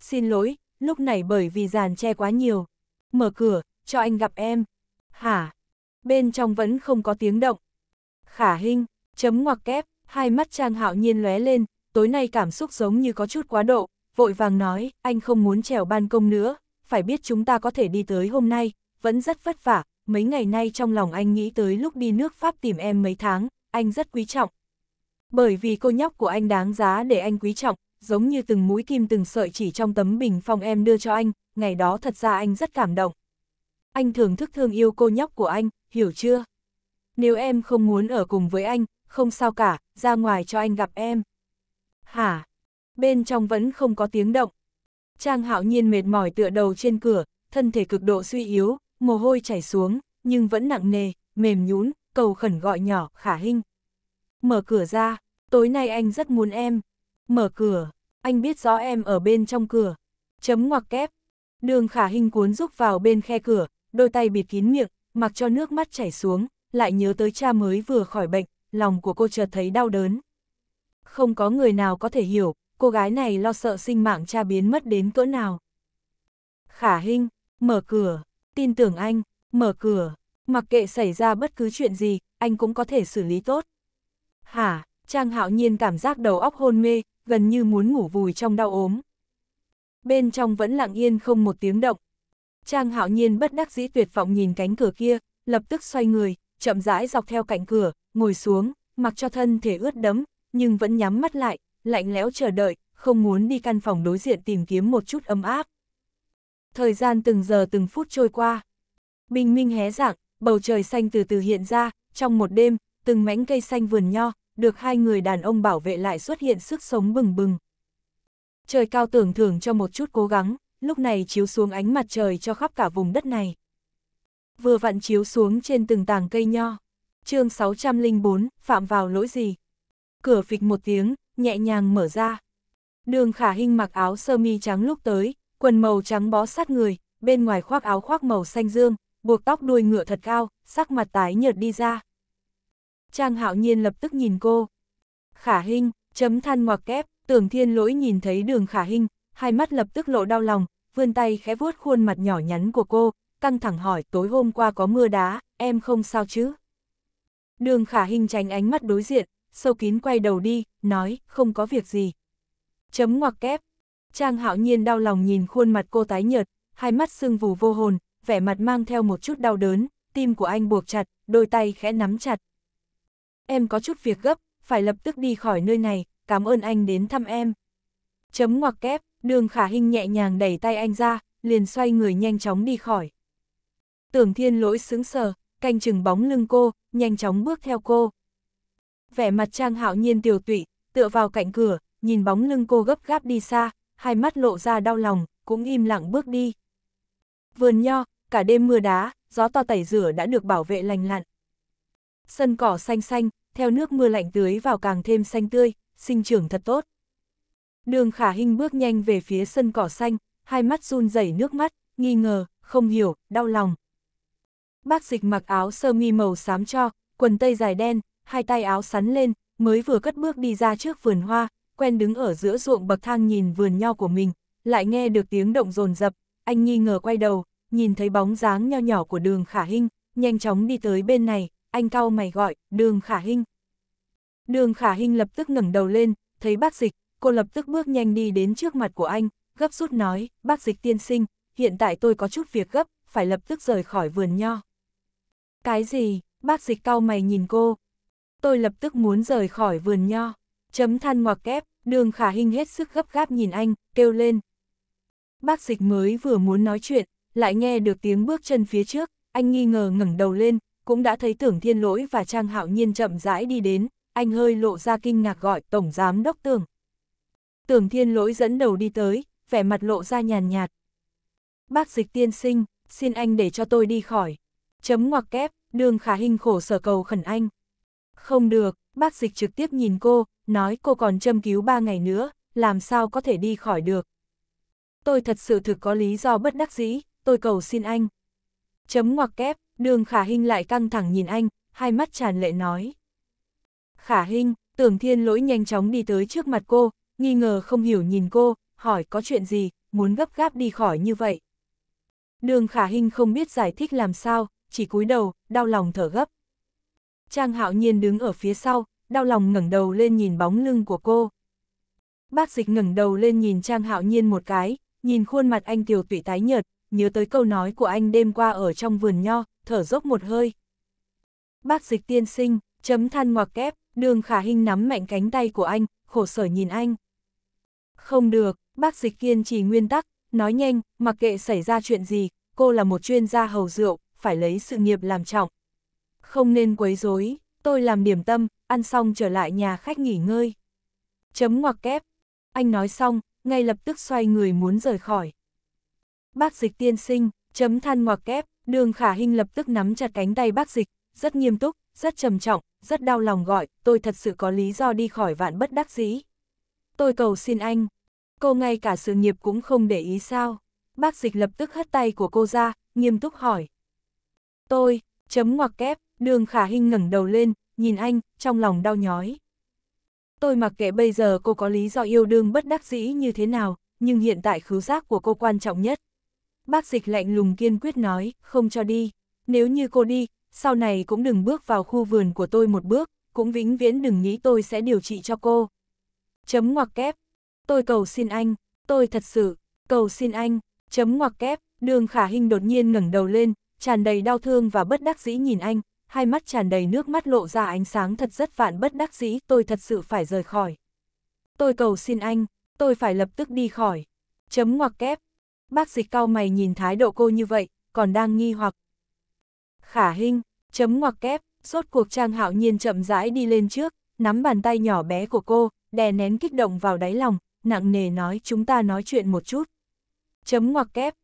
Xin lỗi, lúc này bởi vì giàn che quá nhiều. Mở cửa, cho anh gặp em. Hả? Bên trong vẫn không có tiếng động. Khả hình, chấm ngoặc kép, hai mắt Trang Hạo Nhiên lóe lên, tối nay cảm xúc giống như có chút quá độ, vội vàng nói, anh không muốn trèo ban công nữa, phải biết chúng ta có thể đi tới hôm nay, vẫn rất vất vả, mấy ngày nay trong lòng anh nghĩ tới lúc đi nước Pháp tìm em mấy tháng, anh rất quý trọng. Bởi vì cô nhóc của anh đáng giá để anh quý trọng, giống như từng mũi kim từng sợi chỉ trong tấm bình phong em đưa cho anh, ngày đó thật ra anh rất cảm động. Anh thường thức thương yêu cô nhóc của anh, hiểu chưa? Nếu em không muốn ở cùng với anh, không sao cả, ra ngoài cho anh gặp em. Hả? Bên trong vẫn không có tiếng động, Trang hạo nhiên mệt mỏi tựa đầu trên cửa, thân thể cực độ suy yếu, mồ hôi chảy xuống, nhưng vẫn nặng nề, mềm nhún, cầu khẩn gọi nhỏ, khả hinh. Mở cửa ra, tối nay anh rất muốn em. Mở cửa, anh biết rõ em ở bên trong cửa. Chấm ngoặc kép. Đường khả hinh cuốn rúc vào bên khe cửa, đôi tay bịt kín miệng, mặc cho nước mắt chảy xuống, lại nhớ tới cha mới vừa khỏi bệnh, lòng của cô chợt thấy đau đớn. Không có người nào có thể hiểu, cô gái này lo sợ sinh mạng cha biến mất đến cỡ nào. Khả Hinh, mở cửa, tin tưởng anh, mở cửa, mặc kệ xảy ra bất cứ chuyện gì, anh cũng có thể xử lý tốt. Hả, Trang Hạo Nhiên cảm giác đầu óc hôn mê, gần như muốn ngủ vùi trong đau ốm. Bên trong vẫn lặng yên không một tiếng động. Trang Hạo Nhiên bất đắc dĩ tuyệt vọng nhìn cánh cửa kia, lập tức xoay người, chậm rãi dọc theo cạnh cửa, ngồi xuống, mặc cho thân thể ướt đẫm, nhưng vẫn nhắm mắt lại, lạnh lẽo chờ đợi, không muốn đi căn phòng đối diện tìm kiếm một chút ấm áp. Thời gian từng giờ từng phút trôi qua. Bình minh hé dạng, bầu trời xanh từ từ hiện ra, trong một đêm, từng mảnh cây xanh vườn nho, được hai người đàn ông bảo vệ lại xuất hiện sức sống bừng bừng. Trời cao tưởng thưởng cho một chút cố gắng, lúc này chiếu xuống ánh mặt trời cho khắp cả vùng đất này. Vừa vặn chiếu xuống trên từng tàng cây nho. chương 604, phạm vào lỗi gì? Cửa phịch một tiếng, nhẹ nhàng mở ra. Đường khả hình mặc áo sơ mi trắng lúc tới, quần màu trắng bó sát người, bên ngoài khoác áo khoác màu xanh dương, buộc tóc đuôi ngựa thật cao, sắc mặt tái nhợt đi ra. Trang hạo nhiên lập tức nhìn cô. Khả hình, chấm than ngoặc kép, tưởng thiên lỗi nhìn thấy đường khả hình, hai mắt lập tức lộ đau lòng, vươn tay khẽ vuốt khuôn mặt nhỏ nhắn của cô, căng thẳng hỏi tối hôm qua có mưa đá, em không sao chứ? Đường khả hình tránh ánh mắt đối diện, sâu kín quay đầu đi, nói, không có việc gì. Chấm ngoặc kép. Trang hạo nhiên đau lòng nhìn khuôn mặt cô tái nhợt, hai mắt sưng vù vô hồn, vẻ mặt mang theo một chút đau đớn, tim của anh buộc chặt, đôi tay khẽ nắm chặt. Em có chút việc gấp, phải lập tức đi khỏi nơi này, cảm ơn anh đến thăm em. Chấm ngoặc kép, đường khả hình nhẹ nhàng đẩy tay anh ra, liền xoay người nhanh chóng đi khỏi. Tưởng thiên lỗi sững sờ, canh chừng bóng lưng cô, nhanh chóng bước theo cô vẻ mặt Trang Hạo Nhiên tiều tụy, tựa vào cạnh cửa, nhìn bóng lưng cô gấp gáp đi xa, hai mắt lộ ra đau lòng, cũng im lặng bước đi. Vườn nho, cả đêm mưa đá, gió to tẩy rửa đã được bảo vệ lành lặn. Sân cỏ xanh xanh, theo nước mưa lạnh tưới vào càng thêm xanh tươi, sinh trưởng thật tốt. Đường khả hình bước nhanh về phía sân cỏ xanh, hai mắt run rẩy nước mắt, nghi ngờ, không hiểu, đau lòng. Bác dịch mặc áo sơ mi màu xám cho, quần tây dài đen, hai tay áo sắn lên, mới vừa cất bước đi ra trước vườn hoa, quen đứng ở giữa ruộng bậc thang nhìn vườn nho của mình, lại nghe được tiếng động rồn rập, anh nghi ngờ quay đầu, nhìn thấy bóng dáng nho nhỏ của đường khả hinh, nhanh chóng đi tới bên này, anh cau mày gọi, đường khả hinh. Đường khả hinh lập tức ngẩng đầu lên, thấy bác dịch, cô lập tức bước nhanh đi đến trước mặt của anh, gấp rút nói, bác dịch tiên sinh, hiện tại tôi có chút việc gấp, phải lập tức rời khỏi vườn nho. Cái gì, bác dịch cau mày nhìn cô, tôi lập tức muốn rời khỏi vườn nho. Chấm than ngoặc kép, đường khả hình hết sức gấp gáp nhìn anh, kêu lên. Bác dịch mới vừa muốn nói chuyện, lại nghe được tiếng bước chân phía trước, anh nghi ngờ ngẩng đầu lên, cũng đã thấy tưởng thiên lỗi và trang hạo nhiên chậm rãi đi đến, anh hơi lộ ra kinh ngạc gọi Tổng Giám Đốc Tưởng. Tưởng thiên lỗi dẫn đầu đi tới, vẻ mặt lộ ra nhàn nhạt. Bác dịch tiên sinh, xin anh để cho tôi đi khỏi. Chấm ngoặc kép, đường khả hình khổ sở cầu khẩn anh. Không được, bác dịch trực tiếp nhìn cô, nói cô còn châm cứu ba ngày nữa, làm sao có thể đi khỏi được. Tôi thật sự thực có lý do bất đắc dĩ, tôi cầu xin anh. Chấm ngoặc kép, đường khả hình lại căng thẳng nhìn anh, hai mắt tràn lệ nói. Khả hình, tưởng thiên lỗi nhanh chóng đi tới trước mặt cô, nghi ngờ không hiểu nhìn cô, hỏi có chuyện gì, muốn gấp gáp đi khỏi như vậy. Đường khả hình không biết giải thích làm sao, chỉ cúi đầu, đau lòng thở gấp. Trang hạo nhiên đứng ở phía sau, đau lòng ngẩng đầu lên nhìn bóng lưng của cô. Bác dịch ngẩng đầu lên nhìn Trang hạo nhiên một cái, nhìn khuôn mặt anh tiều tụy tái nhợt, nhớ tới câu nói của anh đêm qua ở trong vườn nho, thở dốc một hơi. Bác dịch tiên sinh, chấm than ngoặc kép, đường khả hình nắm mạnh cánh tay của anh, khổ sở nhìn anh. Không được, bác dịch kiên trì nguyên tắc, nói nhanh, mặc kệ xảy ra chuyện gì, cô là một chuyên gia hầu rượu, phải lấy sự nghiệp làm trọng, không nên quấy rối, tôi làm điểm tâm, ăn xong trở lại nhà khách nghỉ ngơi. Chấm ngoặc kép. Anh nói xong, ngay lập tức xoay người muốn rời khỏi. Bác dịch tiên sinh, chấm than ngoặc kép, đường khả hình lập tức nắm chặt cánh tay bác dịch, rất nghiêm túc, rất trầm trọng, rất đau lòng gọi, tôi thật sự có lý do đi khỏi vạn bất đắc dĩ. Tôi cầu xin anh. Cô ngay cả sự nghiệp cũng không để ý sao. Bác dịch lập tức hất tay của cô ra, nghiêm túc hỏi. Tôi, chấm ngoặc kép, Đường khả hình ngẩng đầu lên, nhìn anh, trong lòng đau nhói. Tôi mặc kệ bây giờ cô có lý do yêu đương bất đắc dĩ như thế nào, nhưng hiện tại khứu giác của cô quan trọng nhất. Bác dịch lạnh lùng kiên quyết nói, không cho đi. Nếu như cô đi, sau này cũng đừng bước vào khu vườn của tôi một bước, cũng vĩnh viễn đừng nghĩ tôi sẽ điều trị cho cô. Chấm ngoặc kép. Tôi cầu xin anh, tôi thật sự, cầu xin anh, chấm ngoặc kép. Đường khả hình đột nhiên ngẩng đầu lên, tràn đầy đau thương và bất đắc dĩ nhìn anh, hai mắt tràn đầy nước mắt lộ ra ánh sáng thật rất vạn bất đắc dĩ, tôi thật sự phải rời khỏi. Tôi cầu xin anh, tôi phải lập tức đi khỏi. Chấm ngoặc kép. Bác dịch cao mày nhìn thái độ cô như vậy, còn đang nghi hoặc. Khả hình, chấm ngoặc kép, rốt cuộc trang hạo nhiên chậm rãi đi lên trước, nắm bàn tay nhỏ bé của cô, đè nén kích động vào đáy lòng, nặng nề nói chúng ta nói chuyện một chút. Chấm ngoặc kép.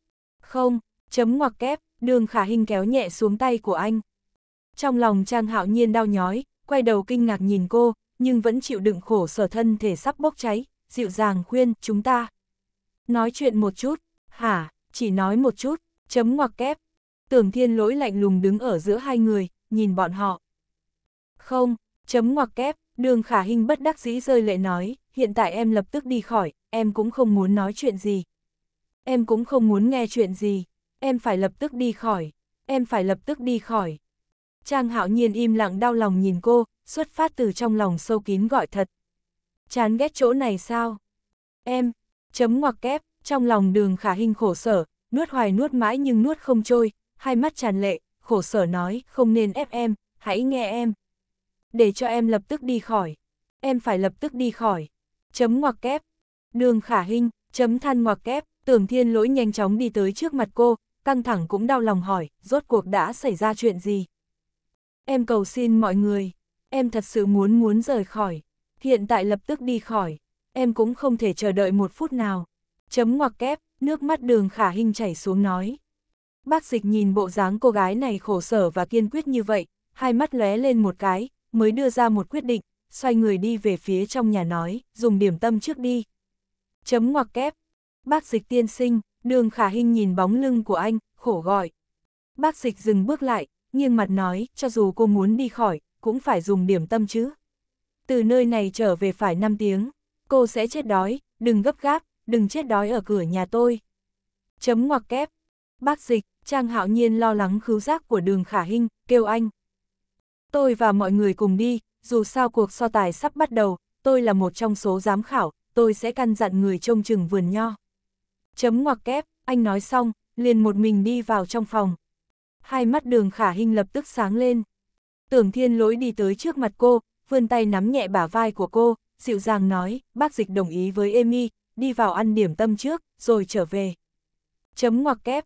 Không, chấm ngoặc kép, đường khả hình kéo nhẹ xuống tay của anh, trong lòng Trang Hạo Nhiên đau nhói, quay đầu kinh ngạc nhìn cô, nhưng vẫn chịu đựng khổ sở thân thể sắp bốc cháy, dịu dàng khuyên chúng ta. Nói chuyện một chút, hả, chỉ nói một chút, chấm ngoặc kép. Tưởng thiên lỗi lạnh lùng đứng ở giữa hai người, nhìn bọn họ. Không, chấm ngoặc kép, đường khả hình bất đắc dĩ rơi lệ nói, hiện tại em lập tức đi khỏi, em cũng không muốn nói chuyện gì. Em cũng không muốn nghe chuyện gì, em phải lập tức đi khỏi, em phải lập tức đi khỏi. Trang hạo nhiên im lặng đau lòng nhìn cô, xuất phát từ trong lòng sâu kín gọi thật. Chán ghét chỗ này sao? Em, chấm ngoặc kép, trong lòng đường khả hình khổ sở, nuốt hoài nuốt mãi nhưng nuốt không trôi, hai mắt tràn lệ, khổ sở nói, không nên ép em, hãy nghe em. Để cho em lập tức đi khỏi. Em phải lập tức đi khỏi. Chấm ngoặc kép. Đường khả hình, chấm than ngoặc kép, tưởng thiên lỗi nhanh chóng đi tới trước mặt cô, căng thẳng cũng đau lòng hỏi, rốt cuộc đã xảy ra chuyện gì. Em cầu xin mọi người, em thật sự muốn muốn rời khỏi, hiện tại lập tức đi khỏi, em cũng không thể chờ đợi một phút nào. Chấm ngoặc kép, nước mắt đường khả hình chảy xuống nói. Bác dịch nhìn bộ dáng cô gái này khổ sở và kiên quyết như vậy, hai mắt lóe lên một cái, mới đưa ra một quyết định, xoay người đi về phía trong nhà nói, dùng điểm tâm trước đi. Chấm ngoặc kép, bác dịch tiên sinh, đường khả hình nhìn bóng lưng của anh, khổ gọi. Bác dịch dừng bước lại, nghiêng mặt nói, cho dù cô muốn đi khỏi, cũng phải dùng điểm tâm chứ. Từ nơi này trở về phải 5 tiếng, cô sẽ chết đói, đừng gấp gáp, đừng chết đói ở cửa nhà tôi. Chấm ngoặc kép. Bác dịch, Trang Hạo Nhiên lo lắng khứu giác của đường Khả hình kêu anh. Tôi và mọi người cùng đi, dù sao cuộc so tài sắp bắt đầu, tôi là một trong số giám khảo, tôi sẽ căn dặn người trông chừng vườn nho. Chấm ngoặc kép, anh nói xong, liền một mình đi vào trong phòng hai mắt đường khả hình lập tức sáng lên. Tưởng thiên lỗi đi tới trước mặt cô, vươn tay nắm nhẹ bả vai của cô, dịu dàng nói, bác dịch đồng ý với Amy, đi vào ăn điểm tâm trước, rồi trở về. Chấm ngoặc kép.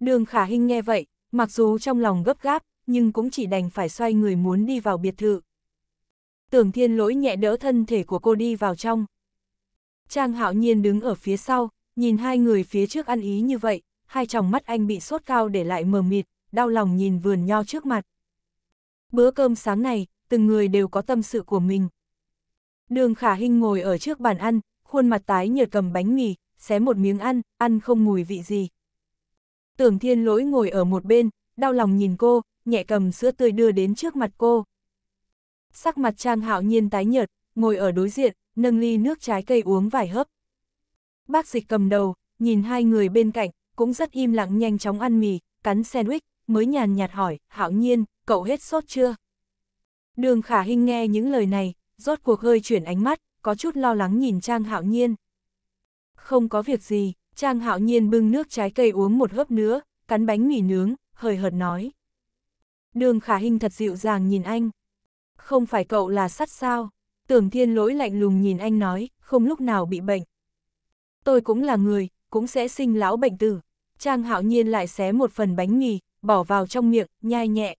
Đường khả hình nghe vậy, mặc dù trong lòng gấp gáp, nhưng cũng chỉ đành phải xoay người muốn đi vào biệt thự. Tưởng thiên lỗi nhẹ đỡ thân thể của cô đi vào trong. Trang hạo nhiên đứng ở phía sau, nhìn hai người phía trước ăn ý như vậy, hai tròng mắt anh bị sốt cao để lại mờ mịt, đau lòng nhìn vườn nho trước mặt. Bữa cơm sáng này, từng người đều có tâm sự của mình. Đường khả hinh ngồi ở trước bàn ăn, khuôn mặt tái nhợt cầm bánh mì, xé một miếng ăn, ăn không mùi vị gì. Tưởng thiên lỗi ngồi ở một bên, đau lòng nhìn cô, nhẹ cầm sữa tươi đưa đến trước mặt cô. Sắc mặt Trang Hạo Nhiên tái nhợt, ngồi ở đối diện, nâng ly nước trái cây uống vài hớp. Bác dịch cầm đầu, nhìn hai người bên cạnh, cũng rất im lặng nhanh chóng ăn mì, cắn sandwich, mới nhàn nhạt hỏi, hạo nhiên, cậu hết sốt chưa? Đường khả Hinh nghe những lời này, rốt cuộc hơi chuyển ánh mắt, có chút lo lắng nhìn Trang hạo nhiên. Không có việc gì, Trang hạo nhiên bưng nước trái cây uống một hớp nữa, cắn bánh mì nướng, hời hợt nói. Đường khả Hinh thật dịu dàng nhìn anh. Không phải cậu là sắt sao? Tưởng thiên lỗi lạnh lùng nhìn anh nói, không lúc nào bị bệnh. Tôi cũng là người, cũng sẽ sinh lão bệnh tử. Trang hạo nhiên lại xé một phần bánh mì, bỏ vào trong miệng, nhai nhẹ.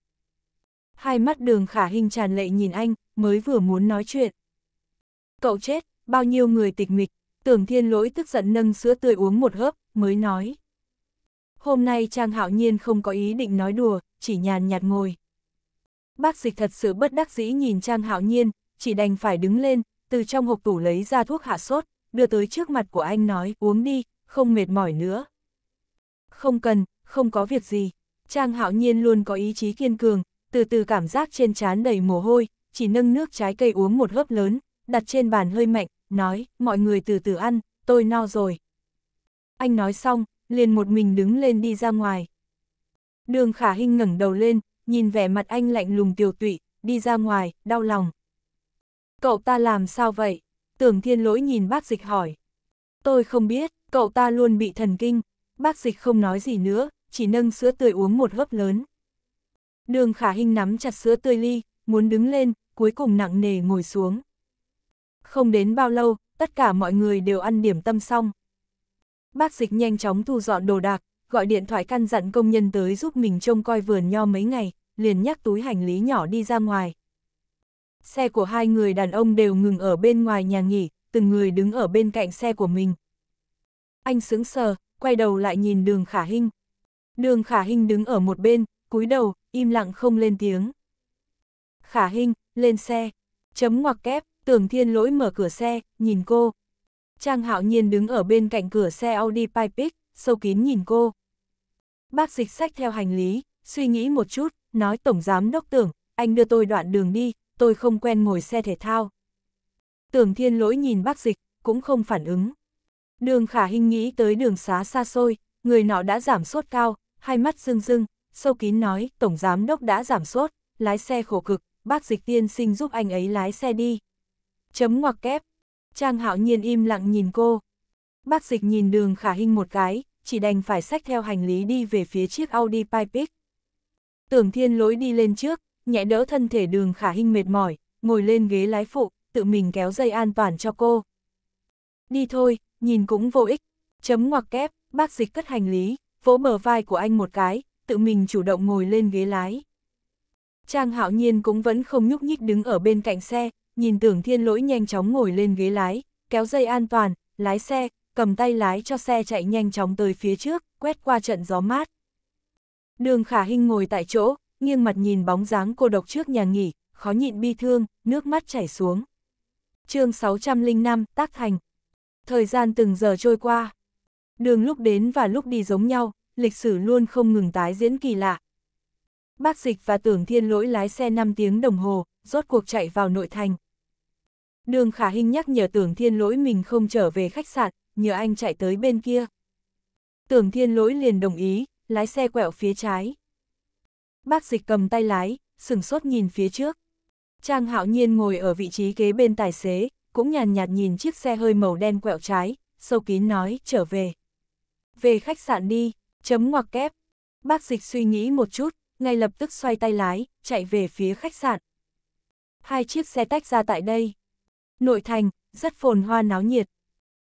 Hai mắt đường khả hình tràn lệ nhìn anh, mới vừa muốn nói chuyện. Cậu chết, bao nhiêu người tịch mịch, tưởng thiên lỗi tức giận nâng sữa tươi uống một hớp, mới nói. Hôm nay Trang Hạo Nhiên không có ý định nói đùa, chỉ nhàn nhạt ngồi. Bác dịch thật sự bất đắc dĩ nhìn Trang Hạo Nhiên, chỉ đành phải đứng lên, từ trong hộp tủ lấy ra thuốc hạ sốt, đưa tới trước mặt của anh nói uống đi, không mệt mỏi nữa. Không cần, không có việc gì. Trang hạo nhiên luôn có ý chí kiên cường, từ từ cảm giác trên trán đầy mồ hôi, chỉ nâng nước trái cây uống một hớp lớn, đặt trên bàn hơi mạnh, nói, mọi người từ từ ăn, tôi no rồi. Anh nói xong, liền một mình đứng lên đi ra ngoài. Đường khả Hinh ngẩng đầu lên, nhìn vẻ mặt anh lạnh lùng tiều tụy, đi ra ngoài, đau lòng. Cậu ta làm sao vậy? Tưởng thiên lỗi nhìn bác dịch hỏi. Tôi không biết, cậu ta luôn bị thần kinh. Bác dịch không nói gì nữa, chỉ nâng sữa tươi uống một hớp lớn. Đường khả hình nắm chặt sữa tươi ly, muốn đứng lên, cuối cùng nặng nề ngồi xuống. Không đến bao lâu, tất cả mọi người đều ăn điểm tâm xong. Bác dịch nhanh chóng thu dọn đồ đạc, gọi điện thoại căn dặn công nhân tới giúp mình trông coi vườn nho mấy ngày, liền nhắc túi hành lý nhỏ đi ra ngoài. Xe của hai người đàn ông đều ngừng ở bên ngoài nhà nghỉ, từng người đứng ở bên cạnh xe của mình. Anh sững sờ, quay đầu lại nhìn đường khả hình, Đường Khả Hinh đứng ở một bên, cúi đầu, im lặng không lên tiếng. Khả Hinh, lên xe. Chấm ngoặc kép, tưởng thiên lỗi mở cửa xe, nhìn cô. Trang hạo nhiên đứng ở bên cạnh cửa xe Audi Pipic, sâu kín nhìn cô. Bác dịch sách theo hành lý, suy nghĩ một chút, nói Tổng Giám Đốc Tưởng, anh đưa tôi đoạn đường đi, tôi không quen ngồi xe thể thao. Tưởng thiên lỗi nhìn bác dịch, cũng không phản ứng. Đường khả hình nghĩ tới đường xá xa xôi, người nọ đã giảm sốt cao, hai mắt rưng rưng, sâu kín nói, tổng giám đốc đã giảm sốt, lái xe khổ cực, bác dịch tiên sinh giúp anh ấy lái xe đi. Chấm ngoặc kép. Trang hạo nhiên im lặng nhìn cô. Bác dịch nhìn đường khả hình một cái, chỉ đành phải xách theo hành lý đi về phía chiếc Audi Pipic. Tưởng thiên lối đi lên trước, nhẹ đỡ thân thể đường khả hình mệt mỏi, ngồi lên ghế lái phụ, tự mình kéo dây an toàn cho cô. Đi thôi, nhìn cũng vô ích. Chấm ngoặc kép, bác dịch cất hành lý, vỗ bờ vai của anh một cái, tự mình chủ động ngồi lên ghế lái. Trang hạo nhiên cũng vẫn không nhúc nhích đứng ở bên cạnh xe, nhìn tưởng thiên lỗi nhanh chóng ngồi lên ghế lái, kéo dây an toàn, lái xe, cầm tay lái cho xe chạy nhanh chóng tới phía trước, quét qua trận gió mát. Đường khả hinh ngồi tại chỗ, nghiêng mặt nhìn bóng dáng cô độc trước nhà nghỉ, khó nhịn bi thương, nước mắt chảy xuống. chương 605, tác thành. Thời gian từng giờ trôi qua. Đường lúc đến và lúc đi giống nhau, lịch sử luôn không ngừng tái diễn kỳ lạ. Bác Dịch và Tưởng Thiên Lỗi lái xe 5 tiếng đồng hồ, rốt cuộc chạy vào nội thành. Đường Khả Hinh nhắc nhở Tưởng Thiên Lỗi mình không trở về khách sạn, nhờ anh chạy tới bên kia. Tưởng Thiên Lỗi liền đồng ý, lái xe quẹo phía trái. Bác Dịch cầm tay lái, sừng sốt nhìn phía trước. Trang Hạo Nhiên ngồi ở vị trí kế bên tài xế, cũng nhàn nhạt nhìn chiếc xe hơi màu đen quẹo trái, sâu kín nói, trở về. Về khách sạn đi. Chấm ngoặc kép. Bác dịch suy nghĩ một chút, ngay lập tức xoay tay lái, chạy về phía khách sạn. Hai chiếc xe tách ra tại đây. Nội thành, rất phồn hoa náo nhiệt.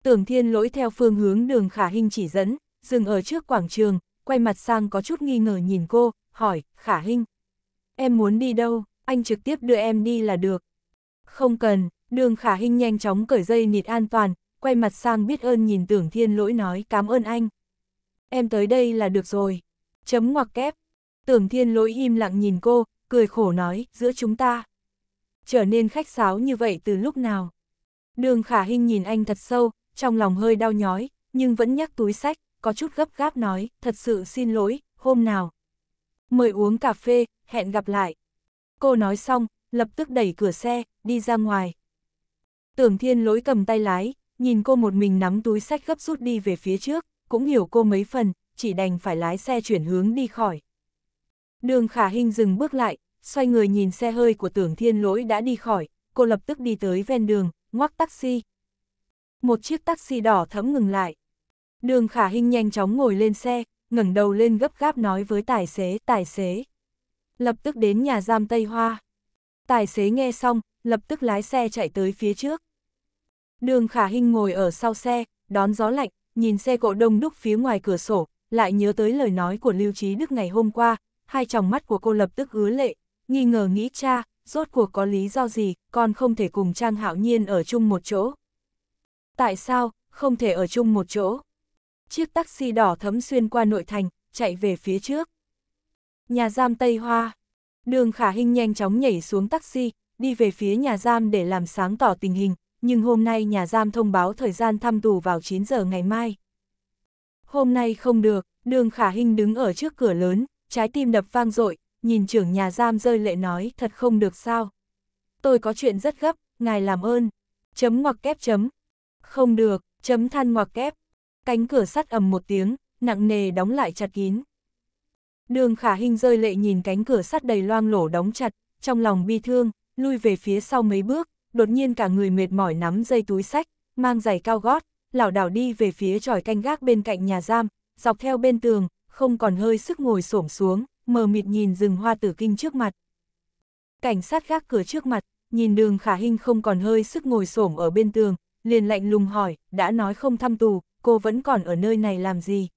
Tưởng thiên lỗi theo phương hướng đường khả hình chỉ dẫn, dừng ở trước quảng trường, quay mặt sang có chút nghi ngờ nhìn cô, hỏi, khả hình. Em muốn đi đâu, anh trực tiếp đưa em đi là được. Không cần, đường khả hình nhanh chóng cởi dây nịt an toàn, quay mặt sang biết ơn nhìn tưởng thiên lỗi nói cảm ơn anh em tới đây là được rồi. Chấm ngoặc kép. Tưởng thiên lỗi im lặng nhìn cô, cười khổ nói, giữa chúng ta. Trở nên khách sáo như vậy từ lúc nào? Đường khả hình nhìn anh thật sâu, trong lòng hơi đau nhói, nhưng vẫn nhắc túi sách, có chút gấp gáp nói, thật sự xin lỗi, hôm nào. Mời uống cà phê, hẹn gặp lại. Cô nói xong, lập tức đẩy cửa xe, đi ra ngoài. Tưởng thiên lỗi cầm tay lái, nhìn cô một mình nắm túi sách gấp rút đi về phía trước cũng hiểu cô mấy phần, chỉ đành phải lái xe chuyển hướng đi khỏi. Đường khả hình dừng bước lại, xoay người nhìn xe hơi của tưởng thiên lỗi đã đi khỏi, cô lập tức đi tới ven đường, ngoắc taxi. Một chiếc taxi đỏ thẫm ngừng lại. Đường khả hình nhanh chóng ngồi lên xe, ngẩng đầu lên gấp gáp nói với tài xế, tài xế. Lập tức đến nhà giam Tây Hoa. Tài xế nghe xong, lập tức lái xe chạy tới phía trước. Đường khả hình ngồi ở sau xe, đón gió lạnh, nhìn xe cộ đông đúc phía ngoài cửa sổ, lại nhớ tới lời nói của Lưu Trí Đức ngày hôm qua, hai tròng mắt của cô lập tức ứa lệ, nghi ngờ nghĩ cha, rốt cuộc có lý do gì, con không thể cùng Trang Hạo Nhiên ở chung một chỗ. Tại sao, không thể ở chung một chỗ? Chiếc taxi đỏ thấm xuyên qua nội thành, chạy về phía trước. Nhà giam Tây Hoa. Đường Khả Hinh nhanh chóng nhảy xuống taxi, đi về phía nhà giam để làm sáng tỏ tình hình, nhưng hôm nay nhà giam thông báo thời gian thăm tù vào 9 giờ ngày mai. Hôm nay không được, đường khả hình đứng ở trước cửa lớn, trái tim đập vang dội nhìn trưởng nhà giam rơi lệ nói thật không được sao. Tôi có chuyện rất gấp, ngài làm ơn. Chấm ngoặc kép chấm. Không được, chấm than ngoặc kép. Cánh cửa sắt ầm một tiếng, nặng nề đóng lại chặt kín. Đường khả hình rơi lệ nhìn cánh cửa sắt đầy loang lổ đóng chặt, trong lòng bi thương, lui về phía sau mấy bước, đột nhiên cả người mệt mỏi nắm dây túi sách, mang giày cao gót, lảo đảo đi về phía tròi canh gác bên cạnh nhà giam, dọc theo bên tường, không còn hơi sức ngồi xổm xuống, mờ mịt nhìn rừng hoa tử kinh trước mặt. Cảnh sát gác cửa trước mặt, nhìn đường khả hình không còn hơi sức ngồi xổm ở bên tường, liền lạnh lùng hỏi, đã nói không thăm tù, cô vẫn còn ở nơi này làm gì?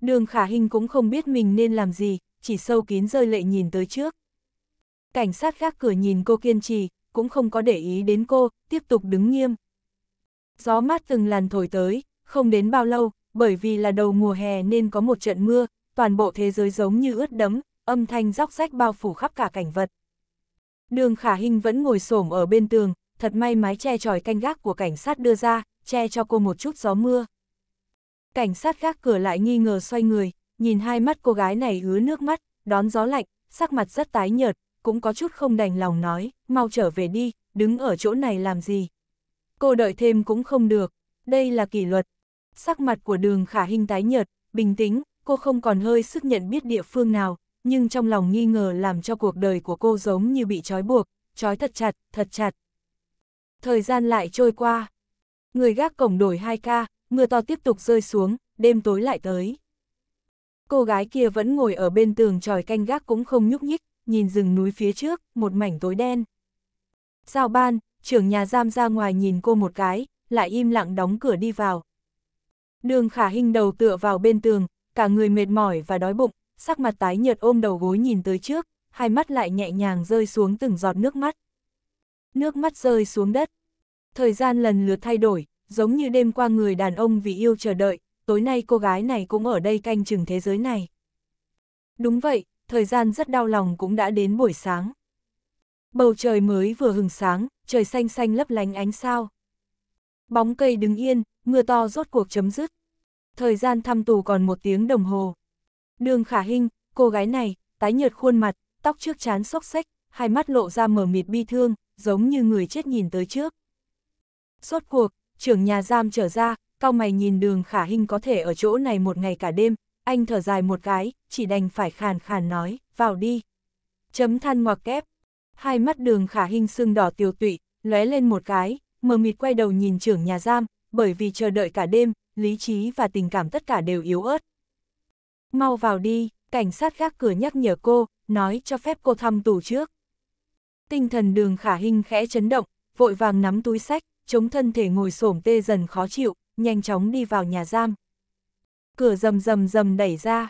Đường khả hình cũng không biết mình nên làm gì, chỉ sâu kín rơi lệ nhìn tới trước. Cảnh sát gác cửa nhìn cô kiên trì, cũng không có để ý đến cô, tiếp tục đứng nghiêm. Gió mát từng làn thổi tới, không đến bao lâu, bởi vì là đầu mùa hè nên có một trận mưa, toàn bộ thế giới giống như ướt đẫm, âm thanh róc rách bao phủ khắp cả cảnh vật. Đường khả hình vẫn ngồi xổm ở bên tường, thật may mái che tròi canh gác của cảnh sát đưa ra, che cho cô một chút gió mưa. Cảnh sát gác cửa lại nghi ngờ xoay người, nhìn hai mắt cô gái này ứa nước mắt, đón gió lạnh, sắc mặt rất tái nhợt, cũng có chút không đành lòng nói, mau trở về đi, đứng ở chỗ này làm gì. Cô đợi thêm cũng không được, đây là kỷ luật. Sắc mặt của đường khả hình tái nhợt, bình tĩnh, cô không còn hơi sức nhận biết địa phương nào, nhưng trong lòng nghi ngờ làm cho cuộc đời của cô giống như bị trói buộc, trói thật chặt, thật chặt. Thời gian lại trôi qua. Người gác cổng đổi 2 ca, mưa to tiếp tục rơi xuống, đêm tối lại tới. Cô gái kia vẫn ngồi ở bên tường tròi canh gác cũng không nhúc nhích, nhìn rừng núi phía trước, một mảnh tối đen. Giao ban, trưởng nhà giam ra ngoài nhìn cô một cái, lại im lặng đóng cửa đi vào. Đường khả hình đầu tựa vào bên tường, cả người mệt mỏi và đói bụng, sắc mặt tái nhợt ôm đầu gối nhìn tới trước, hai mắt lại nhẹ nhàng rơi xuống từng giọt nước mắt. Nước mắt rơi xuống đất. Thời gian lần lượt thay đổi, giống như đêm qua người đàn ông vì yêu chờ đợi, tối nay cô gái này cũng ở đây canh chừng thế giới này. Đúng vậy, thời gian rất đau lòng cũng đã đến buổi sáng. Bầu trời mới vừa hừng sáng, trời xanh xanh lấp lánh ánh sao. Bóng cây đứng yên, mưa to rốt cuộc chấm dứt. Thời gian thăm tù còn một tiếng đồng hồ. Đường khả hình, cô gái này, tái nhợt khuôn mặt, tóc trước chán xốc xách, hai mắt lộ ra mở mịt bi thương, giống như người chết nhìn tới trước. Suốt cuộc, trưởng nhà giam trở ra, cao mày nhìn đường khả hình có thể ở chỗ này một ngày cả đêm, anh thở dài một cái, chỉ đành phải khàn khàn nói, vào đi. Chấm than ngoặc kép. Hai mắt đường khả hình sưng đỏ tiêu tụy, lóe lên một cái, mờ mịt quay đầu nhìn trưởng nhà giam, bởi vì chờ đợi cả đêm, lý trí và tình cảm tất cả đều yếu ớt. Mau vào đi, cảnh sát gác cửa nhắc nhở cô, nói cho phép cô thăm tù trước. Tinh thần đường khả hình khẽ chấn động, vội vàng nắm túi sách, chống thân thể ngồi xổm tê dần khó chịu, nhanh chóng đi vào nhà giam cửa rầm rầm rầm đẩy ra.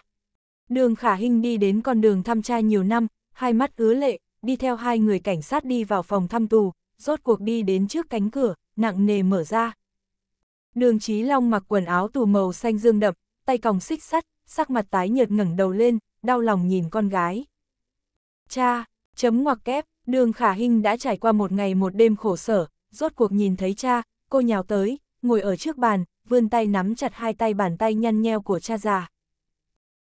Đường khả hình đi đến con đường thăm trai nhiều năm, hai mắt ứa lệ, đi theo hai người cảnh sát đi vào phòng thăm tù, rốt cuộc đi đến trước cánh cửa, nặng nề mở ra. Đường Chí Long mặc quần áo tù màu xanh dương đậm, tay còng xích sắt, sắc mặt tái nhợt ngẩng đầu lên, đau lòng nhìn con gái. Cha, chấm ngoặc kép, đường khả hình đã trải qua một ngày một đêm khổ sở, rốt cuộc nhìn thấy cha, cô nhào tới, ngồi ở trước bàn, vươn tay nắm chặt hai tay bàn tay nhăn nheo của cha già.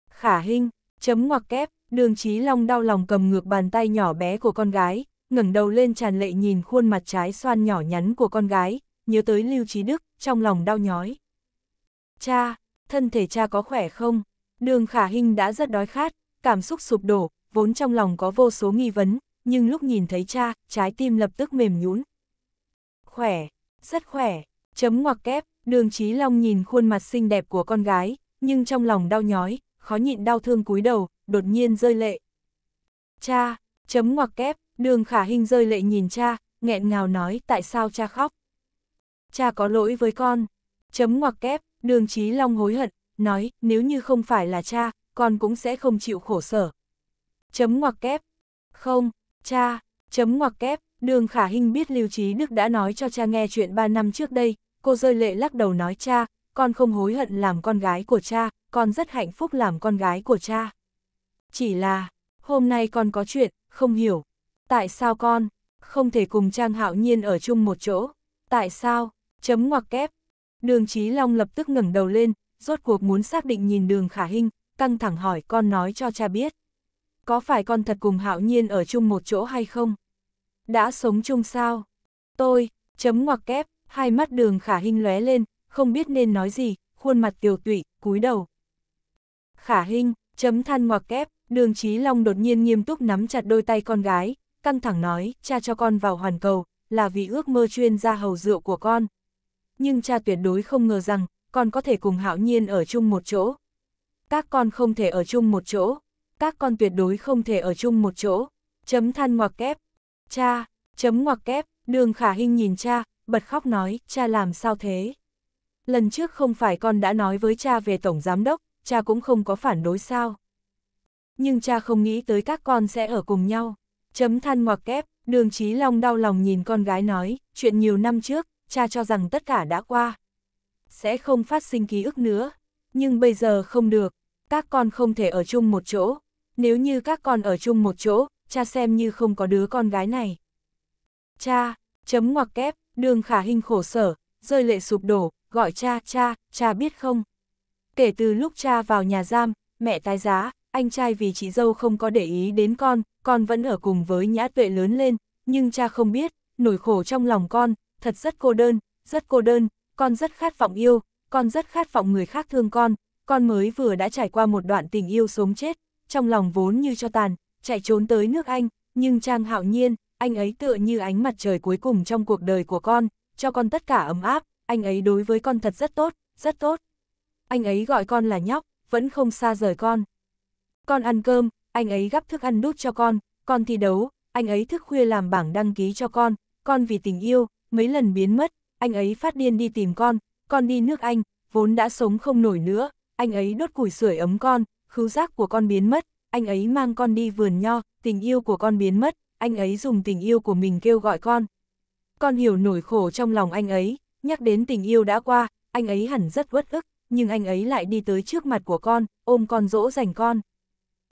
Khả hình, chấm ngoặc kép, đường trí long đau lòng cầm ngược bàn tay nhỏ bé của con gái, ngẩng đầu lên tràn lệ nhìn khuôn mặt trái xoan nhỏ nhắn của con gái, nhớ tới Lưu Trí Đức, trong lòng đau nhói. Cha, thân thể cha có khỏe không? Đường khả hình đã rất đói khát, cảm xúc sụp đổ, vốn trong lòng có vô số nghi vấn, nhưng lúc nhìn thấy cha, trái tim lập tức mềm nhũn. Khỏe, rất khỏe, chấm ngoặc kép, Đường Chí Long nhìn khuôn mặt xinh đẹp của con gái, nhưng trong lòng đau nhói, khó nhịn đau thương cúi đầu, đột nhiên rơi lệ. Cha, chấm ngoặc kép, đường khả hình rơi lệ nhìn cha, nghẹn ngào nói tại sao cha khóc. Cha có lỗi với con, chấm ngoặc kép, đường Chí Long hối hận, nói nếu như không phải là cha, con cũng sẽ không chịu khổ sở. Chấm ngoặc kép, không, cha, chấm ngoặc kép, đường khả hình biết Lưu Chí Đức đã nói cho cha nghe chuyện 3 năm trước đây, cô rơi lệ lắc đầu nói cha, con không hối hận làm con gái của cha, con rất hạnh phúc làm con gái của cha. Chỉ là, hôm nay con có chuyện, không hiểu. Tại sao con, không thể cùng Trang Hạo Nhiên ở chung một chỗ? Tại sao, chấm ngoặc kép. Đường Chí Long lập tức ngẩng đầu lên, rốt cuộc muốn xác định nhìn đường khả hình, căng thẳng hỏi con nói cho cha biết. Có phải con thật cùng Hạo Nhiên ở chung một chỗ hay không? Đã sống chung sao? Tôi, chấm ngoặc kép, hai mắt đường khả Hinh lóe lên, không biết nên nói gì, khuôn mặt tiều tụy, cúi đầu. Khả Hinh chấm than ngoặc kép, đường Chí Long đột nhiên nghiêm túc nắm chặt đôi tay con gái, căng thẳng nói, cha cho con vào hoàn cầu, là vì ước mơ chuyên gia hầu rượu của con. Nhưng cha tuyệt đối không ngờ rằng, con có thể cùng hạo nhiên ở chung một chỗ. Các con không thể ở chung một chỗ, các con tuyệt đối không thể ở chung một chỗ, chấm than ngoặc kép, cha, chấm ngoặc kép, đường khả Hinh nhìn cha, bật khóc nói, cha làm sao thế? Lần trước không phải con đã nói với cha về Tổng Giám Đốc, cha cũng không có phản đối sao? Nhưng cha không nghĩ tới các con sẽ ở cùng nhau. Chấm than ngoặc kép, đường trí Long đau lòng nhìn con gái nói, chuyện nhiều năm trước, cha cho rằng tất cả đã qua. Sẽ không phát sinh ký ức nữa, nhưng bây giờ không được, các con không thể ở chung một chỗ. Nếu như các con ở chung một chỗ, cha xem như không có đứa con gái này. Cha, chấm ngoặc kép, Đường khả hình khổ sở, rơi lệ sụp đổ, gọi cha, cha, cha biết không? Kể từ lúc cha vào nhà giam, mẹ tái giá, anh trai vì chị dâu không có để ý đến con, con vẫn ở cùng với nhã tuệ lớn lên, nhưng cha không biết, nỗi khổ trong lòng con, thật rất cô đơn, rất cô đơn, con rất khát vọng yêu, con rất khát vọng người khác thương con, con mới vừa đã trải qua một đoạn tình yêu sống chết, trong lòng vốn như cho tàn, chạy trốn tới nước Anh, nhưng Trang Hạo Nhiên, anh ấy tựa như ánh mặt trời cuối cùng trong cuộc đời của con, cho con tất cả ấm áp, anh ấy đối với con thật rất tốt, rất tốt. Anh ấy gọi con là nhóc, vẫn không xa rời con. Con ăn cơm, anh ấy gắp thức ăn đút cho con, con thi đấu, anh ấy thức khuya làm bảng đăng ký cho con, con vì tình yêu, mấy lần biến mất, anh ấy phát điên đi tìm con, con đi nước Anh, vốn đã sống không nổi nữa, anh ấy đốt củi sưởi ấm con, khứu giác của con biến mất, anh ấy mang con đi vườn nho, tình yêu của con biến mất, anh ấy dùng tình yêu của mình kêu gọi con. Con hiểu nỗi khổ trong lòng anh ấy, nhắc đến tình yêu đã qua, anh ấy hẳn rất uất ức, nhưng anh ấy lại đi tới trước mặt của con, ôm con dỗ dành con.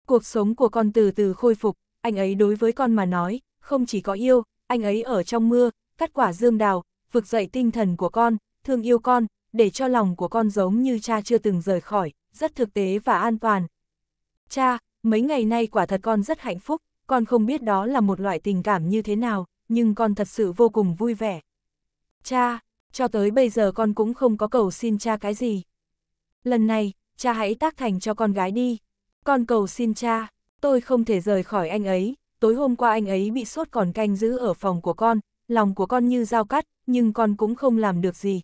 Cuộc sống của con từ từ khôi phục, anh ấy đối với con mà nói, không chỉ có yêu, anh ấy ở trong mưa, cắt quả dương đào, vực dậy tinh thần của con, thương yêu con, để cho lòng của con giống như cha chưa từng rời khỏi, rất thực tế và an toàn. Cha, mấy ngày nay quả thật con rất hạnh phúc con không biết đó là một loại tình cảm như thế nào, nhưng con thật sự vô cùng vui vẻ. Cha, cho tới bây giờ con cũng không có cầu xin cha cái gì. Lần này, cha hãy tác thành cho con gái đi. Con cầu xin cha, tôi không thể rời khỏi anh ấy, tối hôm qua anh ấy bị sốt còn canh giữ ở phòng của con, lòng của con như dao cắt, nhưng con cũng không làm được gì.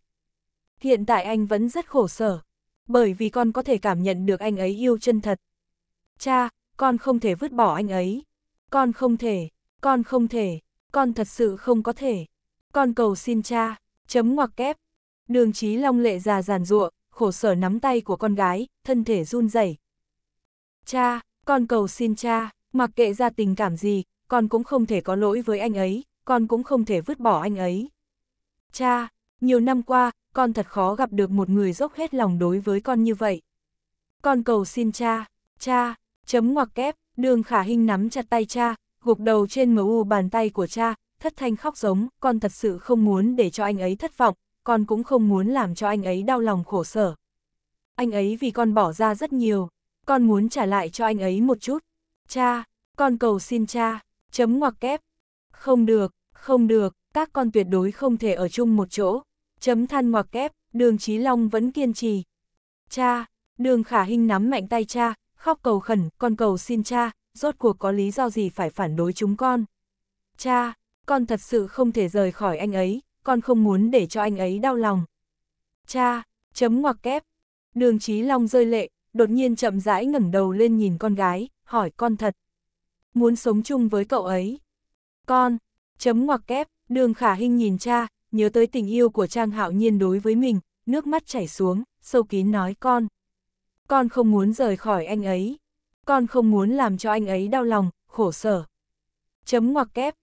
Hiện tại anh vẫn rất khổ sở, bởi vì con có thể cảm nhận được anh ấy yêu chân thật. Cha, con không thể vứt bỏ anh ấy. Con không thể, con không thể, con thật sự không có thể. Con cầu xin cha, chấm ngoặc kép. Đường trí long lệ già giàn ruộng, khổ sở nắm tay của con gái, thân thể run rẩy. Cha, con cầu xin cha, mặc kệ ra tình cảm gì, con cũng không thể có lỗi với anh ấy, con cũng không thể vứt bỏ anh ấy. Cha, nhiều năm qua, con thật khó gặp được một người dốc hết lòng đối với con như vậy. Con cầu xin cha, cha, chấm ngoặc kép, Đường khả hình nắm chặt tay cha, gục đầu trên mu bàn tay của cha, thất thanh khóc giống, con thật sự không muốn để cho anh ấy thất vọng, con cũng không muốn làm cho anh ấy đau lòng khổ sở. Anh ấy vì con bỏ ra rất nhiều, con muốn trả lại cho anh ấy một chút. Cha, con cầu xin cha, chấm ngoặc kép. Không được, không được, các con tuyệt đối không thể ở chung một chỗ. Chấm than ngoặc kép, đường Chí Long vẫn kiên trì. Cha, đường khả hình nắm mạnh tay cha, khóc cầu khẩn, con cầu xin cha, rốt cuộc có lý do gì phải phản đối chúng con. Cha, con thật sự không thể rời khỏi anh ấy, con không muốn để cho anh ấy đau lòng. Cha, chấm ngoặc kép. Đường Chí Long rơi lệ, đột nhiên chậm rãi ngẩng đầu lên nhìn con gái, hỏi con thật. Muốn sống chung với cậu ấy. Con, chấm ngoặc kép, đường khả hình nhìn cha, nhớ tới tình yêu của Trang Hạo Nhiên đối với mình, nước mắt chảy xuống, sâu kín nói con con không muốn rời khỏi anh ấy. Con không muốn làm cho anh ấy đau lòng, khổ sở. Chấm ngoặc kép.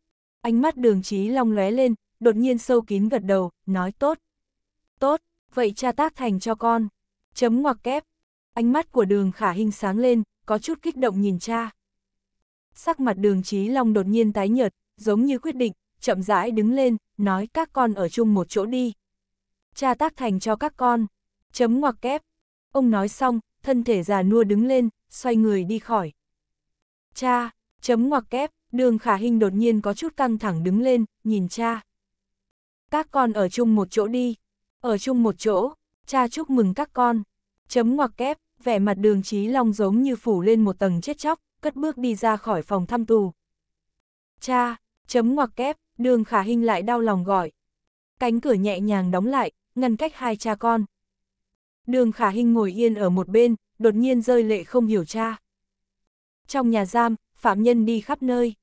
Ánh mắt đường trí long lóe lên, đột nhiên sâu kín gật đầu, nói tốt. Tốt, vậy cha tác thành cho con. Chấm ngoặc kép. Ánh mắt của đường khả hình sáng lên, có chút kích động nhìn cha. Sắc mặt đường trí long đột nhiên tái nhợt, giống như quyết định, chậm rãi đứng lên, nói các con ở chung một chỗ đi. Cha tác thành cho các con. Chấm ngoặc kép. Ông nói xong, thân thể già nua đứng lên, xoay người đi khỏi. Cha, chấm ngoặc kép, đường khả hình đột nhiên có chút căng thẳng đứng lên, nhìn cha. Các con ở chung một chỗ đi, ở chung một chỗ, cha chúc mừng các con. Chấm ngoặc kép, vẻ mặt đường trí long giống như phủ lên một tầng chết chóc, cất bước đi ra khỏi phòng thăm tù. Cha, chấm ngoặc kép, đường khả hình lại đau lòng gọi. Cánh cửa nhẹ nhàng đóng lại, ngăn cách hai cha con. Đường khả hình ngồi yên ở một bên, đột nhiên rơi lệ không hiểu cha. Trong nhà giam, phạm nhân đi khắp nơi.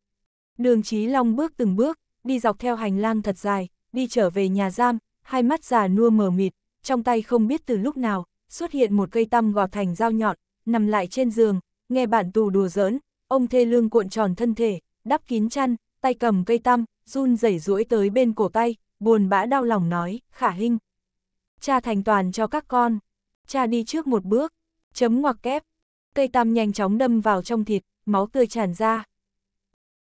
Đường Chí Long bước từng bước, đi dọc theo hành lang thật dài, đi trở về nhà giam, hai mắt già nua mờ mịt, trong tay không biết từ lúc nào, xuất hiện một cây tăm gọt thành dao nhọn, nằm lại trên giường, nghe bạn tù đùa giỡn, ông thê lương cuộn tròn thân thể, đắp kín chăn, tay cầm cây tăm, run rẩy rũi tới bên cổ tay, buồn bã đau lòng nói, khả hình. Cha thành toàn cho các con. Cha đi trước một bước, chấm ngoặc kép, cây tam nhanh chóng đâm vào trong thịt, máu tươi tràn ra.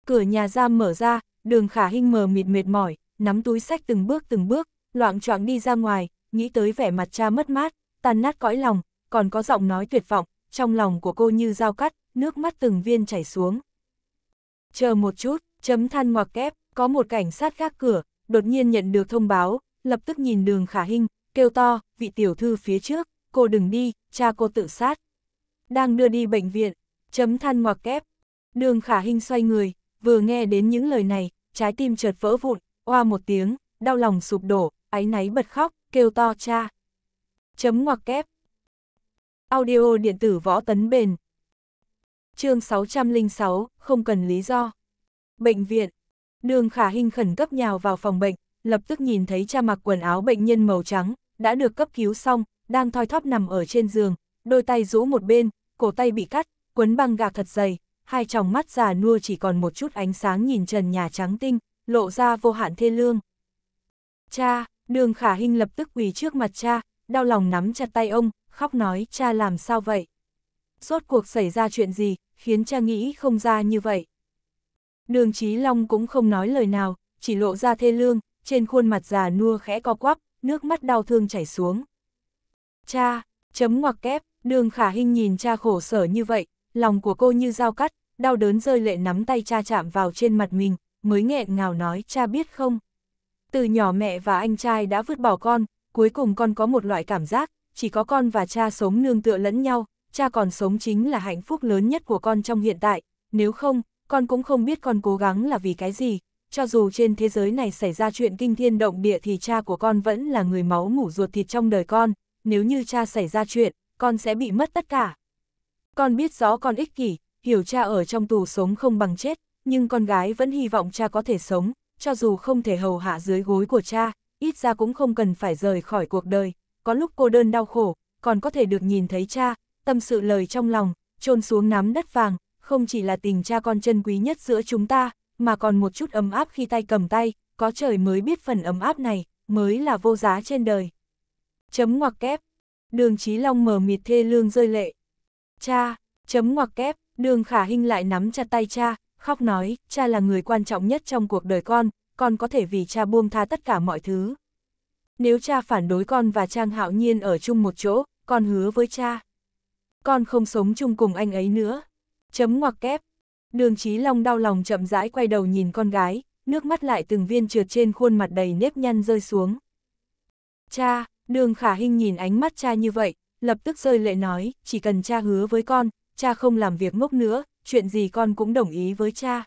Cửa nhà giam mở ra, đường khả hinh mờ mịt mệt mỏi, nắm túi sách từng bước từng bước, loạn choạng đi ra ngoài, nghĩ tới vẻ mặt cha mất mát, tan nát cõi lòng, còn có giọng nói tuyệt vọng, trong lòng của cô như dao cắt, nước mắt từng viên chảy xuống. Chờ một chút, chấm than ngoặc kép, có một cảnh sát gác cửa, đột nhiên nhận được thông báo, lập tức nhìn đường khả hinh, kêu to, vị tiểu thư phía trước cô đừng đi, cha cô tự sát. Đang đưa đi bệnh viện, chấm than ngoặc kép. Đường khả hình xoay người, vừa nghe đến những lời này, trái tim chợt vỡ vụn, oa một tiếng, đau lòng sụp đổ, áy náy bật khóc, kêu to cha. Chấm ngoặc kép. Audio điện tử võ tấn bền. chương 606, không cần lý do. Bệnh viện. Đường khả hình khẩn cấp nhào vào phòng bệnh, lập tức nhìn thấy cha mặc quần áo bệnh nhân màu trắng, đã được cấp cứu xong, đang thoi thóp nằm ở trên giường, đôi tay rũ một bên, cổ tay bị cắt, quấn băng gạc thật dày, hai tròng mắt già nua chỉ còn một chút ánh sáng nhìn trần nhà trắng tinh, lộ ra vô hạn thê lương. Cha, đường khả hình lập tức quỳ trước mặt cha, đau lòng nắm chặt tay ông, khóc nói cha làm sao vậy? Rốt cuộc xảy ra chuyện gì, khiến cha nghĩ không ra như vậy? Đường Chí Long cũng không nói lời nào, chỉ lộ ra thê lương, trên khuôn mặt già nua khẽ co quắp, nước mắt đau thương chảy xuống. Cha, chấm ngoặc kép, đường khả hình nhìn cha khổ sở như vậy, lòng của cô như dao cắt, đau đớn rơi lệ nắm tay cha chạm vào trên mặt mình, mới nghẹn ngào nói cha biết không. Từ nhỏ mẹ và anh trai đã vứt bỏ con, cuối cùng con có một loại cảm giác, chỉ có con và cha sống nương tựa lẫn nhau, cha còn sống chính là hạnh phúc lớn nhất của con trong hiện tại, nếu không, con cũng không biết con cố gắng là vì cái gì, cho dù trên thế giới này xảy ra chuyện kinh thiên động địa thì cha của con vẫn là người máu ngủ ruột thịt trong đời con, nếu như cha xảy ra chuyện, con sẽ bị mất tất cả. Con biết rõ con ích kỷ, hiểu cha ở trong tù sống không bằng chết, nhưng con gái vẫn hy vọng cha có thể sống, cho dù không thể hầu hạ dưới gối của cha, ít ra cũng không cần phải rời khỏi cuộc đời, có lúc cô đơn đau khổ, còn có thể được nhìn thấy cha, tâm sự lời trong lòng, trôn xuống nắm đất vàng, không chỉ là tình cha con chân quý nhất giữa chúng ta, mà còn một chút ấm áp khi tay cầm tay, có trời mới biết phần ấm áp này, mới là vô giá trên đời chấm ngoặc kép. Đường Chí Long mở mịt thê lương rơi lệ. Cha, chấm ngoặc kép, đường khả hình lại nắm chặt tay cha, khóc nói, cha là người quan trọng nhất trong cuộc đời con, con có thể vì cha buông tha tất cả mọi thứ. Nếu cha phản đối con và Trang Hạo Nhiên ở chung một chỗ, con hứa với cha. Con không sống chung cùng anh ấy nữa. Chấm ngoặc kép. Đường Chí Long đau lòng chậm rãi quay đầu nhìn con gái, nước mắt lại từng viên trượt trên khuôn mặt đầy nếp nhăn rơi xuống. Cha, Đường khả Hinh nhìn ánh mắt cha như vậy, lập tức rơi lệ nói, chỉ cần cha hứa với con, cha không làm việc ngốc nữa, chuyện gì con cũng đồng ý với cha.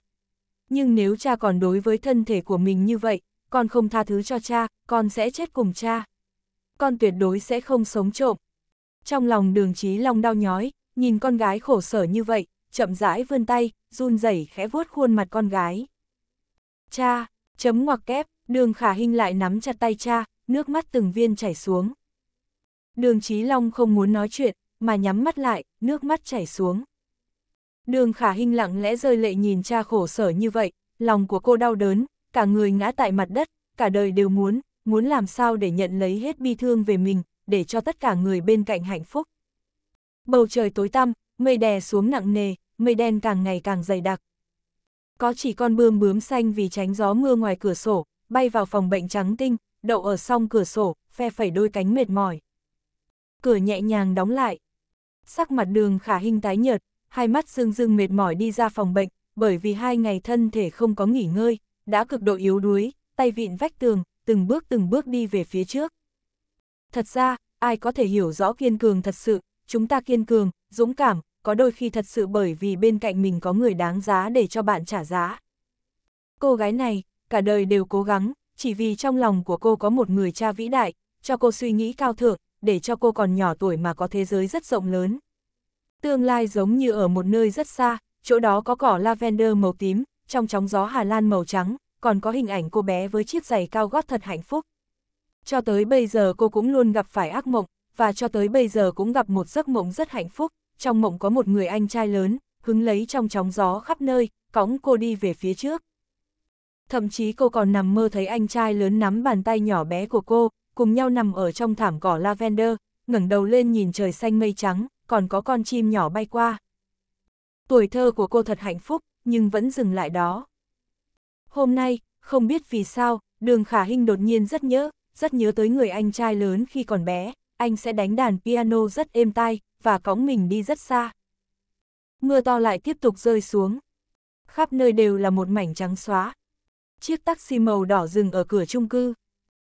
Nhưng nếu cha còn đối với thân thể của mình như vậy, con không tha thứ cho cha, con sẽ chết cùng cha. Con tuyệt đối sẽ không sống trộm. Trong lòng đường trí long đau nhói, nhìn con gái khổ sở như vậy, chậm rãi vươn tay, run rẩy khẽ vuốt khuôn mặt con gái. Cha, chấm ngoặc kép, đường khả Hinh lại nắm chặt tay cha, nước mắt từng viên chảy xuống. Đường Chí Long không muốn nói chuyện, mà nhắm mắt lại, nước mắt chảy xuống. Đường Khả Hinh lặng lẽ rơi lệ nhìn cha khổ sở như vậy, lòng của cô đau đớn, cả người ngã tại mặt đất, cả đời đều muốn, muốn làm sao để nhận lấy hết bi thương về mình, để cho tất cả người bên cạnh hạnh phúc. Bầu trời tối tăm, mây đè xuống nặng nề, mây đen càng ngày càng dày đặc. Có chỉ con bươm bướm xanh vì tránh gió mưa ngoài cửa sổ, bay vào phòng bệnh trắng tinh, đậu ở song cửa sổ, phe phẩy đôi cánh mệt mỏi. Cửa nhẹ nhàng đóng lại. Sắc mặt đường khả hình tái nhợt, hai mắt dương dương mệt mỏi đi ra phòng bệnh, bởi vì hai ngày thân thể không có nghỉ ngơi, đã cực độ yếu đuối, tay vịn vách tường, từng bước từng bước đi về phía trước. Thật ra, ai có thể hiểu rõ kiên cường thật sự, chúng ta kiên cường, dũng cảm, có đôi khi thật sự bởi vì bên cạnh mình có người đáng giá để cho bạn trả giá. Cô gái này, cả đời đều cố gắng, chỉ vì trong lòng của cô có một người cha vĩ đại, cho cô suy nghĩ cao thượng, để cho cô còn nhỏ tuổi mà có thế giới rất rộng lớn. Tương lai giống như ở một nơi rất xa, chỗ đó có cỏ lavender màu tím, trong chóng gió Hà Lan màu trắng, còn có hình ảnh cô bé với chiếc giày cao gót thật hạnh phúc. Cho tới bây giờ cô cũng luôn gặp phải ác mộng, và cho tới bây giờ cũng gặp một giấc mộng rất hạnh phúc, trong mộng có một người anh trai lớn, hứng lấy trong chóng gió khắp nơi, cõng cô đi về phía trước. Thậm chí cô còn nằm mơ thấy anh trai lớn nắm bàn tay nhỏ bé của cô, cùng nhau nằm ở trong thảm cỏ lavender, ngẩng đầu lên nhìn trời xanh mây trắng, còn có con chim nhỏ bay qua. Tuổi thơ của cô thật hạnh phúc, nhưng vẫn dừng lại đó. Hôm nay, không biết vì sao, đường khả hình đột nhiên rất nhớ, rất nhớ tới người anh trai lớn khi còn bé, anh sẽ đánh đàn piano rất êm tai, và cõng mình đi rất xa. Mưa to lại tiếp tục rơi xuống. Khắp nơi đều là một mảnh trắng xóa, chiếc taxi màu đỏ dừng ở cửa chung cư.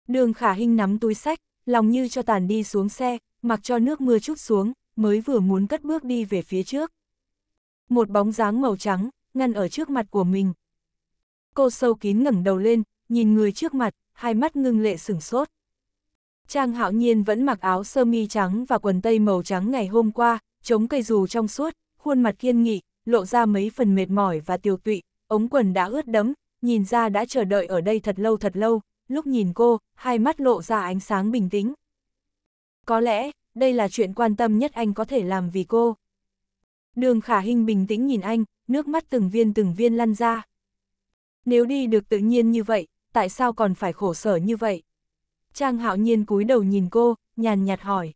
Đường khả hình nắm túi sách, lòng như cho tàn đi xuống xe, mặc cho nước mưa chút xuống, mới vừa muốn cất bước đi về phía trước. Một bóng dáng màu trắng, ngăn ở trước mặt của mình. Cô sâu kín ngẩng đầu lên, nhìn người trước mặt, hai mắt ngưng lệ sửng sốt. Trang hạo nhiên vẫn mặc áo sơ mi trắng và quần tây màu trắng ngày hôm qua, chống cây dù trong suốt, khuôn mặt kiên nghị, lộ ra mấy phần mệt mỏi và tiêu tụy, ống quần đã ướt đẫm, nhìn ra đã chờ đợi ở đây thật lâu thật lâu, lúc nhìn cô, hai mắt lộ ra ánh sáng bình tĩnh. Có lẽ, đây là chuyện quan tâm nhất anh có thể làm vì cô. Đường khả hình bình tĩnh nhìn anh, nước mắt từng viên từng viên lăn ra. Nếu đi được tự nhiên như vậy, tại sao còn phải khổ sở như vậy? Trang hạo nhiên cúi đầu nhìn cô, nhàn nhạt hỏi.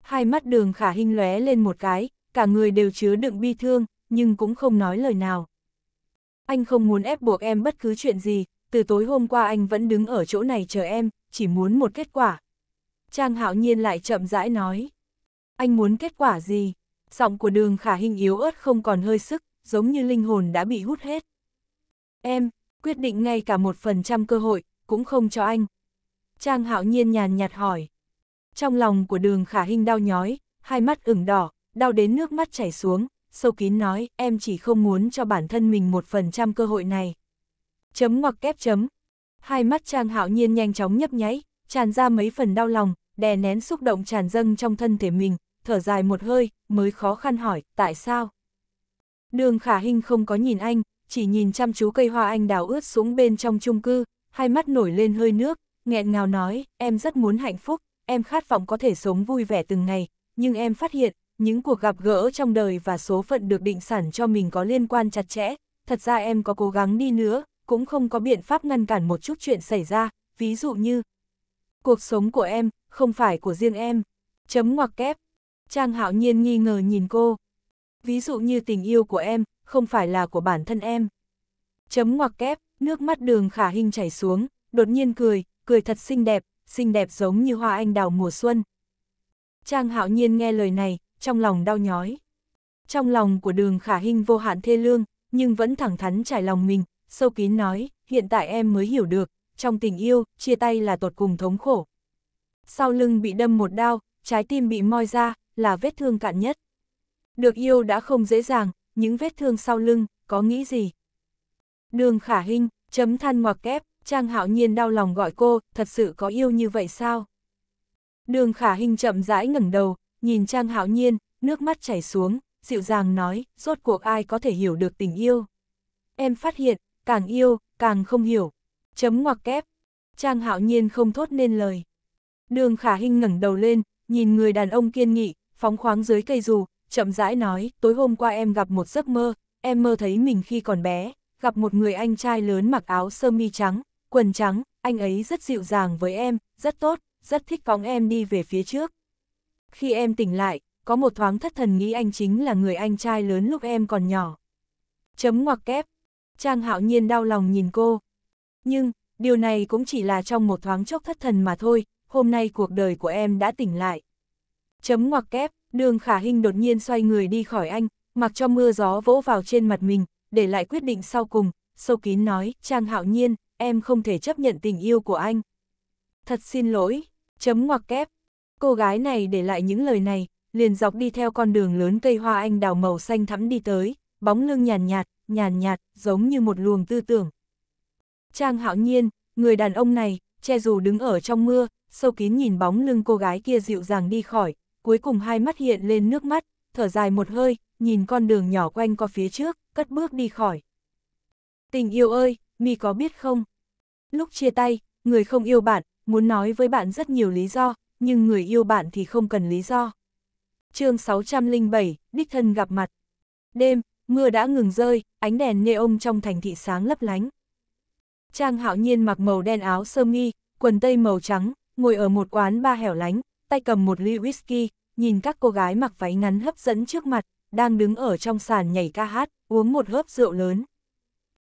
Hai mắt đường khả hình lóe lên một cái, cả người đều chứa đựng bi thương, nhưng cũng không nói lời nào. Anh không muốn ép buộc em bất cứ chuyện gì, từ tối hôm qua anh vẫn đứng ở chỗ này chờ em, chỉ muốn một kết quả. Trang hạo nhiên lại chậm rãi nói. Anh muốn kết quả gì? Giọng của đường khả hình yếu ớt không còn hơi sức, giống như linh hồn đã bị hút hết. Em, quyết định ngay cả một phần trăm cơ hội, cũng không cho anh. Trang hạo nhiên nhàn nhạt hỏi. Trong lòng của đường khả hình đau nhói, hai mắt ửng đỏ, đau đến nước mắt chảy xuống, sâu kín nói, em chỉ không muốn cho bản thân mình một phần trăm cơ hội này. Chấm ngoặc kép chấm. Hai mắt Trang Hạo Nhiên nhanh chóng nhấp nháy, tràn ra mấy phần đau lòng, đè nén xúc động tràn dâng trong thân thể mình, thở dài một hơi, mới khó khăn hỏi, tại sao? Đường Khả Hinh không có nhìn anh, chỉ nhìn chăm chú cây hoa anh đào ướt xuống bên trong chung cư, hai mắt nổi lên hơi nước, nghẹn ngào nói, em rất muốn hạnh phúc, em khát vọng có thể sống vui vẻ từng ngày, nhưng em phát hiện, những cuộc gặp gỡ trong đời và số phận được định sẵn cho mình có liên quan chặt chẽ, thật ra em có cố gắng đi nữa, cũng không có biện pháp ngăn cản một chút chuyện xảy ra, ví dụ như Cuộc sống của em, không phải của riêng em. Chấm ngoặc kép. Trang hạo nhiên nghi ngờ nhìn cô. Ví dụ như tình yêu của em, không phải là của bản thân em. Chấm ngoặc kép, nước mắt đường khả hình chảy xuống, đột nhiên cười, cười thật xinh đẹp, xinh đẹp giống như hoa anh đào mùa xuân. Trang hạo nhiên nghe lời này, trong lòng đau nhói. Trong lòng của đường khả hình vô hạn thê lương, nhưng vẫn thẳng thắn trải lòng mình, sâu kín nói, hiện tại em mới hiểu được, trong tình yêu, chia tay là tột cùng thống khổ. Sau lưng bị đâm một đao, trái tim bị moi ra, là vết thương cạn nhất. Được yêu đã không dễ dàng, những vết thương sau lưng, có nghĩ gì? Đường khả hình, chấm than ngoặc kép, Trang hạo nhiên đau lòng gọi cô, thật sự có yêu như vậy sao? Đường khả hình chậm rãi ngẩng đầu, nhìn Trang Hạo Nhiên, nước mắt chảy xuống, dịu dàng nói, rốt cuộc ai có thể hiểu được tình yêu. Em phát hiện, càng yêu, càng không hiểu. Chấm ngoặc kép. Trang Hạo Nhiên không thốt nên lời. Đường Khả Hinh ngẩng đầu lên, nhìn người đàn ông kiên nghị, phóng khoáng dưới cây dù, chậm rãi nói, tối hôm qua em gặp một giấc mơ, em mơ thấy mình khi còn bé, gặp một người anh trai lớn mặc áo sơ mi trắng, quần trắng, anh ấy rất dịu dàng với em, rất tốt, rất thích phóng em đi về phía trước. Khi em tỉnh lại, có một thoáng thất thần nghĩ anh chính là người anh trai lớn lúc em còn nhỏ. Chấm ngoặc kép. Trang hạo nhiên đau lòng nhìn cô. Nhưng, điều này cũng chỉ là trong một thoáng chốc thất thần mà thôi, hôm nay cuộc đời của em đã tỉnh lại. Chấm ngoặc kép, đường khả hình đột nhiên xoay người đi khỏi anh, mặc cho mưa gió vỗ vào trên mặt mình, để lại quyết định sau cùng, sâu kín nói, Trang hạo nhiên, em không thể chấp nhận tình yêu của anh. Thật xin lỗi, chấm ngoặc kép, Cô gái này để lại những lời này, liền dọc đi theo con đường lớn cây hoa anh đào màu xanh thẫm đi tới, bóng lưng nhàn nhạt, nhàn nhạt, giống như một luồng tư tưởng. Trang hạo nhiên, người đàn ông này, che dù đứng ở trong mưa, sâu kín nhìn bóng lưng cô gái kia dịu dàng đi khỏi, cuối cùng hai mắt hiện lên nước mắt, thở dài một hơi, nhìn con đường nhỏ quanh co phía trước, cất bước đi khỏi. Tình yêu ơi, mi có biết không? Lúc chia tay, người không yêu bạn, muốn nói với bạn rất nhiều lý do, nhưng người yêu bạn thì không cần lý do. chương 607, Đích Thân gặp mặt. Đêm, mưa đã ngừng rơi, ánh đèn neon trong thành thị sáng lấp lánh. Trang hạo nhiên mặc màu đen áo sơ mi, quần tây màu trắng, ngồi ở một quán ba hẻo lánh, tay cầm một ly whisky, nhìn các cô gái mặc váy ngắn hấp dẫn trước mặt, đang đứng ở trong sàn nhảy ca hát, uống một hớp rượu lớn.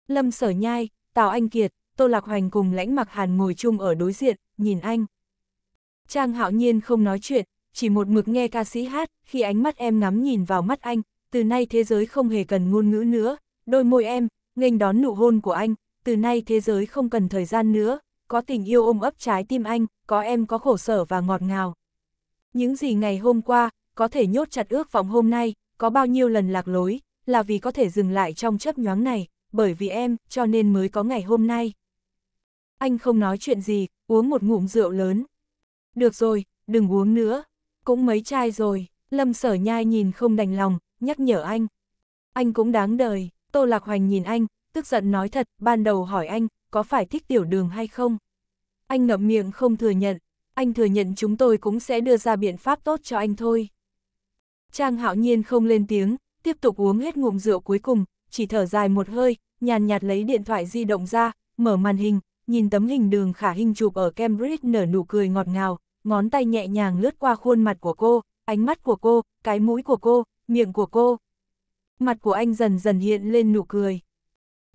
Lâm Sở Nhai, Tào Anh Kiệt, Tô Lạc Hoành cùng lãnh mặc hàn ngồi chung ở đối diện, nhìn anh. Trang hạo nhiên không nói chuyện, chỉ một mực nghe ca sĩ hát, khi ánh mắt em ngắm nhìn vào mắt anh, từ nay thế giới không hề cần ngôn ngữ nữa, đôi môi em, nghênh đón nụ hôn của anh, từ nay thế giới không cần thời gian nữa, có tình yêu ôm ấp trái tim anh, có em có khổ sở và ngọt ngào. Những gì ngày hôm qua, có thể nhốt chặt ước vọng hôm nay, có bao nhiêu lần lạc lối, là vì có thể dừng lại trong chấp nhoáng này, bởi vì em, cho nên mới có ngày hôm nay. Anh không nói chuyện gì, uống một ngụm rượu lớn. Được rồi, đừng uống nữa. Cũng mấy chai rồi, Lâm Sở Nhai nhìn không đành lòng, nhắc nhở anh. Anh cũng đáng đời, Tô Lạc Hoành nhìn anh, tức giận nói thật, ban đầu hỏi anh, có phải thích tiểu đường hay không? Anh ngậm miệng không thừa nhận, anh thừa nhận chúng tôi cũng sẽ đưa ra biện pháp tốt cho anh thôi. Trang hạo nhiên không lên tiếng, tiếp tục uống hết ngụm rượu cuối cùng, chỉ thở dài một hơi, nhàn nhạt lấy điện thoại di động ra, mở màn hình, nhìn tấm hình đường khả hình chụp ở Cambridge nở nụ cười ngọt ngào, ngón tay nhẹ nhàng lướt qua khuôn mặt của cô, ánh mắt của cô, cái mũi của cô, miệng của cô. Mặt của anh dần dần hiện lên nụ cười.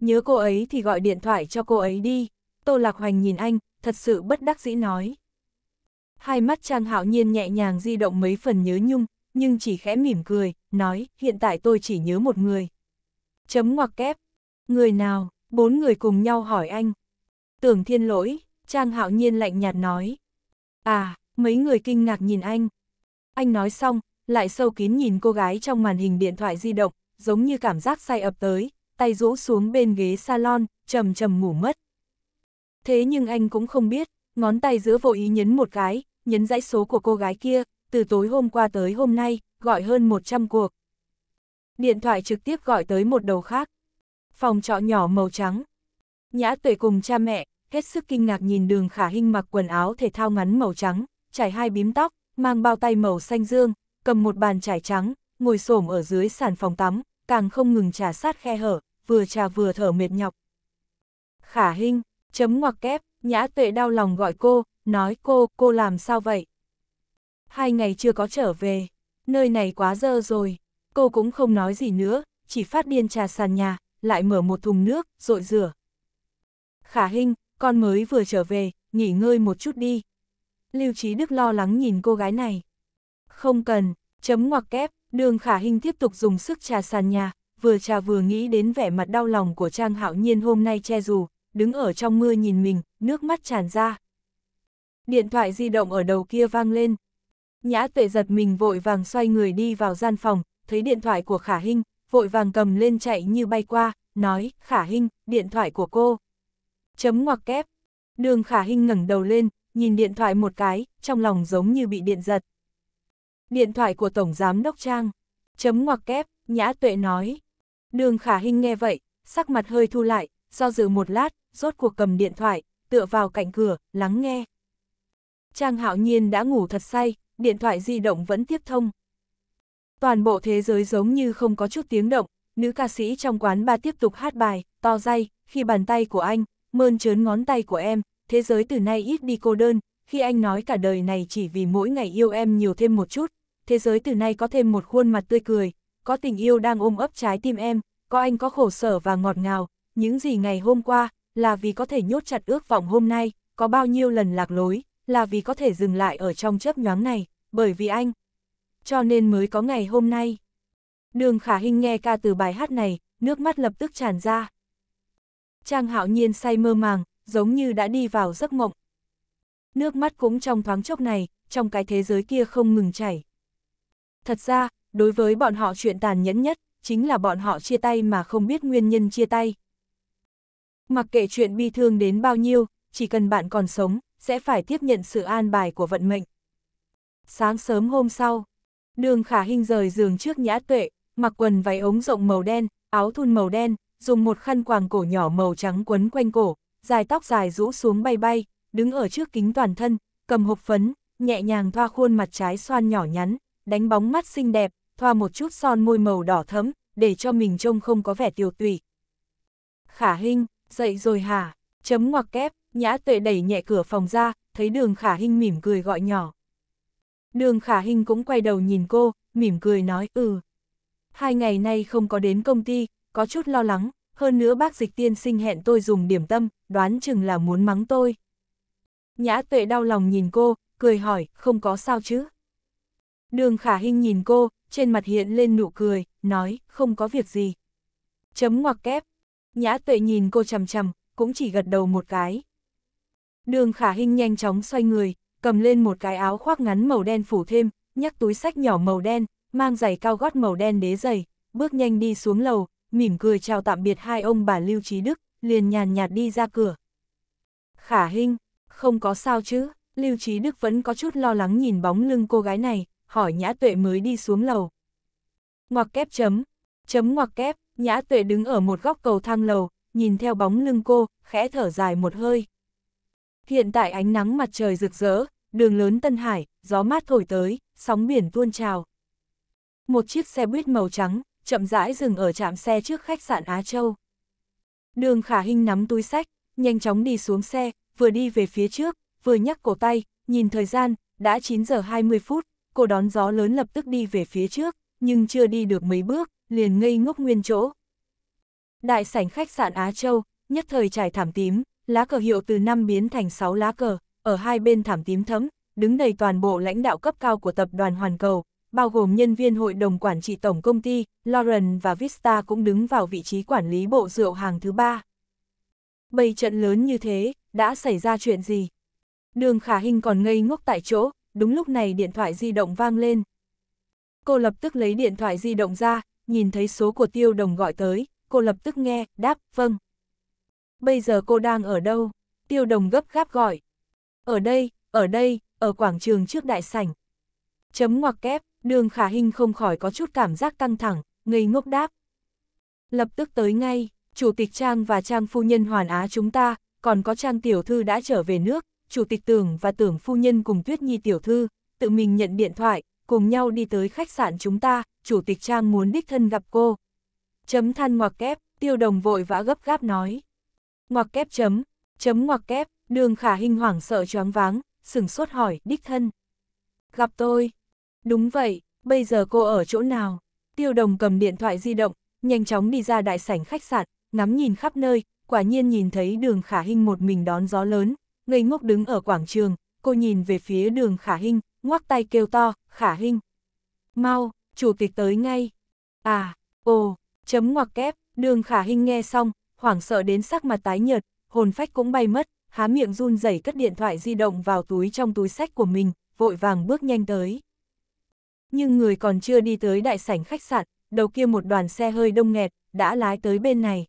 Nhớ cô ấy thì gọi điện thoại cho cô ấy đi. Tô Lạc Hoành nhìn anh, thật sự bất đắc dĩ nói. Hai mắt Trang Hạo Nhiên nhẹ nhàng di động mấy phần nhớ nhung, nhưng chỉ khẽ mỉm cười, nói, hiện tại tôi chỉ nhớ một người. Chấm ngoặc kép. Người nào, bốn người cùng nhau hỏi anh. Tưởng thiên lỗi, Trang Hạo Nhiên lạnh nhạt nói. À, mấy người kinh ngạc nhìn anh. Anh nói xong, lại sâu kín nhìn cô gái trong màn hình điện thoại di động, giống như cảm giác say ập tới, tay rũ xuống bên ghế salon, trầm trầm ngủ mất. Thế nhưng anh cũng không biết, ngón tay giữa vô ý nhấn một cái, nhấn dãy số của cô gái kia, từ tối hôm qua tới hôm nay, gọi hơn 100 cuộc. Điện thoại trực tiếp gọi tới một đầu khác. Phòng trọ nhỏ màu trắng. Nhã tuệ cùng cha mẹ, hết sức kinh ngạc nhìn đường khả hình mặc quần áo thể thao ngắn màu trắng, trải hai bím tóc, mang bao tay màu xanh dương, cầm một bàn trải trắng, ngồi xổm ở dưới sàn phòng tắm, càng không ngừng trà sát khe hở, vừa trà vừa thở mệt nhọc. Khả Hinh, chấm ngoặc kép, Nhã Tuệ đau lòng gọi cô, nói cô, cô làm sao vậy? Hai ngày chưa có trở về, nơi này quá dơ rồi, cô cũng không nói gì nữa, chỉ phát điên trà sàn nhà, lại mở một thùng nước, rội rửa. Khả Hinh, con mới vừa trở về, nghỉ ngơi một chút đi. Lưu Trí Đức lo lắng nhìn cô gái này. Không cần, chấm ngoặc kép, đường khả hình tiếp tục dùng sức trà sàn nhà, vừa trà vừa nghĩ đến vẻ mặt đau lòng của Trang Hạo Nhiên hôm nay che dù, đứng ở trong mưa nhìn mình, nước mắt tràn ra. Điện thoại di động ở đầu kia vang lên. Nhã tuệ giật mình vội vàng xoay người đi vào gian phòng, thấy điện thoại của Khả Hinh, vội vàng cầm lên chạy như bay qua, nói, Khả Hinh, điện thoại của cô. Chấm ngoặc kép. Đường Khả Hinh ngẩng đầu lên, nhìn điện thoại một cái, trong lòng giống như bị điện giật. Điện thoại của Tổng Giám Đốc Trang, chấm ngoặc kép, Nhã Tuệ nói. Đường Khả Hinh nghe vậy, sắc mặt hơi thu lại, do dự một lát, rốt cuộc cầm điện thoại, tựa vào cạnh cửa, lắng nghe. Trang hạo nhiên đã ngủ thật say, điện thoại di động vẫn tiếp thông. Toàn bộ thế giới giống như không có chút tiếng động, nữ ca sĩ trong quán ba tiếp tục hát bài, to dây, khi bàn tay của anh, mơn trớn ngón tay của em, thế giới từ nay ít đi cô đơn, khi anh nói cả đời này chỉ vì mỗi ngày yêu em nhiều thêm một chút, thế giới từ nay có thêm một khuôn mặt tươi cười, có tình yêu đang ôm ấp trái tim em, có anh có khổ sở và ngọt ngào, những gì ngày hôm qua, là vì có thể nhốt chặt ước vọng hôm nay, có bao nhiêu lần lạc lối, là vì có thể dừng lại ở trong chớp nhoáng này, bởi vì anh. Cho nên mới có ngày hôm nay. Đường Khả Hinh nghe ca từ bài hát này, nước mắt lập tức tràn ra. Trang Hạo Nhiên say mơ màng, giống như đã đi vào giấc mộng. Nước mắt cũng trong thoáng chốc này, trong cái thế giới kia không ngừng chảy. Thật ra, đối với bọn họ chuyện tàn nhẫn nhất, chính là bọn họ chia tay mà không biết nguyên nhân chia tay. Mặc kệ chuyện bi thương đến bao nhiêu, chỉ cần bạn còn sống, sẽ phải tiếp nhận sự an bài của vận mệnh. Sáng sớm hôm sau, đường khả hình rời giường trước nhã tuệ, mặc quần váy ống rộng màu đen, áo thun màu đen, dùng một khăn quàng cổ nhỏ màu trắng quấn quanh cổ, dài tóc dài rũ xuống bay bay, đứng ở trước kính toàn thân, cầm hộp phấn, nhẹ nhàng thoa khuôn mặt trái xoan nhỏ nhắn, đánh bóng mắt xinh đẹp, thoa một chút son môi màu đỏ thấm, để cho mình trông không có vẻ tiêu tùy. Khả Hinh, dậy rồi hả? Chấm ngoặc kép, nhã tuệ đẩy nhẹ cửa phòng ra, thấy đường Khả Hinh mỉm cười gọi nhỏ. Đường Khả Hinh cũng quay đầu nhìn cô, mỉm cười nói ừ. Hai ngày nay không có đến công ty, có chút lo lắng, hơn nữa bác dịch tiên sinh hẹn tôi dùng điểm tâm, đoán chừng là muốn mắng tôi. Nhã tuệ đau lòng nhìn cô, cười hỏi, không có sao chứ? Đường khả hình nhìn cô, trên mặt hiện lên nụ cười, nói, không có việc gì. Chấm ngoặc kép. Nhã tuệ nhìn cô chầm chầm, cũng chỉ gật đầu một cái. Đường khả hình nhanh chóng xoay người, cầm lên một cái áo khoác ngắn màu đen phủ thêm, nhắc túi sách nhỏ màu đen, mang giày cao gót màu đen đế giày, bước nhanh đi xuống lầu, mỉm cười chào tạm biệt hai ông bà Lưu Trí Đức, liền nhàn nhạt đi ra cửa. Khả Hinh, không có sao chứ, Lưu Trí Đức vẫn có chút lo lắng nhìn bóng lưng cô gái này, hỏi Nhã Tuệ mới đi xuống lầu. Ngoặc kép chấm, chấm ngoặc kép, Nhã Tuệ đứng ở một góc cầu thang lầu, nhìn theo bóng lưng cô, khẽ thở dài một hơi. Hiện tại ánh nắng mặt trời rực rỡ, đường lớn Tân Hải, gió mát thổi tới, sóng biển tuôn trào. Một chiếc xe buýt màu trắng, chậm rãi dừng ở trạm xe trước khách sạn Á Châu. Đường khả Hinh nắm túi sách, nhanh chóng đi xuống xe, vừa đi về phía trước, vừa nhắc cổ tay, nhìn thời gian, đã 9 giờ 20 phút, cô đón gió lớn lập tức đi về phía trước, nhưng chưa đi được mấy bước, liền ngây ngốc nguyên chỗ. Đại sảnh khách sạn Á Châu, nhất thời trải thảm tím, lá cờ hiệu từ 5 biến thành 6 lá cờ, ở hai bên thảm tím thấm, đứng đầy toàn bộ lãnh đạo cấp cao của tập đoàn Hoàn Cầu, bao gồm nhân viên hội đồng quản trị tổng công ty, Lauren và Vista cũng đứng vào vị trí quản lý bộ rượu hàng thứ ba. Bầy trận lớn như thế, đã xảy ra chuyện gì? Đường Khả Hinh còn ngây ngốc tại chỗ, đúng lúc này điện thoại di động vang lên. Cô lập tức lấy điện thoại di động ra, nhìn thấy số của Tiêu Đồng gọi tới, cô lập tức nghe, đáp, vâng. Bây giờ cô đang ở đâu? Tiêu Đồng gấp gáp gọi. Ở đây, ở đây, ở quảng trường trước đại sảnh. Chấm ngoặc kép. Đường khả hình không khỏi có chút cảm giác căng thẳng, ngây ngốc đáp. Lập tức tới ngay, Chủ tịch Trang và Trang phu nhân hoàn á chúng ta, còn có Trang tiểu thư đã trở về nước, Chủ tịch Tưởng và Tưởng phu nhân cùng Tuyết Nhi tiểu thư, tự mình nhận điện thoại, cùng nhau đi tới khách sạn chúng ta, Chủ tịch Trang muốn đích thân gặp cô. Chấm than ngoặc kép, tiêu đồng vội vã gấp gáp nói. Ngoặc kép chấm, chấm ngoặc kép, đường khả hình hoảng sợ choáng váng, sửng sốt hỏi, đích thân. Gặp tôi, Đúng vậy, bây giờ cô ở chỗ nào? Tiêu đồng cầm điện thoại di động, nhanh chóng đi ra đại sảnh khách sạn, ngắm nhìn khắp nơi, quả nhiên nhìn thấy đường khả hình một mình đón gió lớn, ngây ngốc đứng ở quảng trường, cô nhìn về phía đường khả hình, ngoắc tay kêu to, khả hình. Mau, chủ tịch tới ngay. À, ồ, chấm ngoặc kép, đường khả hình nghe xong, hoảng sợ đến sắc mặt tái nhợt, hồn phách cũng bay mất, há miệng run rẩy cất điện thoại di động vào túi trong túi sách của mình, vội vàng bước nhanh tới. Nhưng người còn chưa đi tới đại sảnh khách sạn, đầu kia một đoàn xe hơi đông nghẹt, đã lái tới bên này.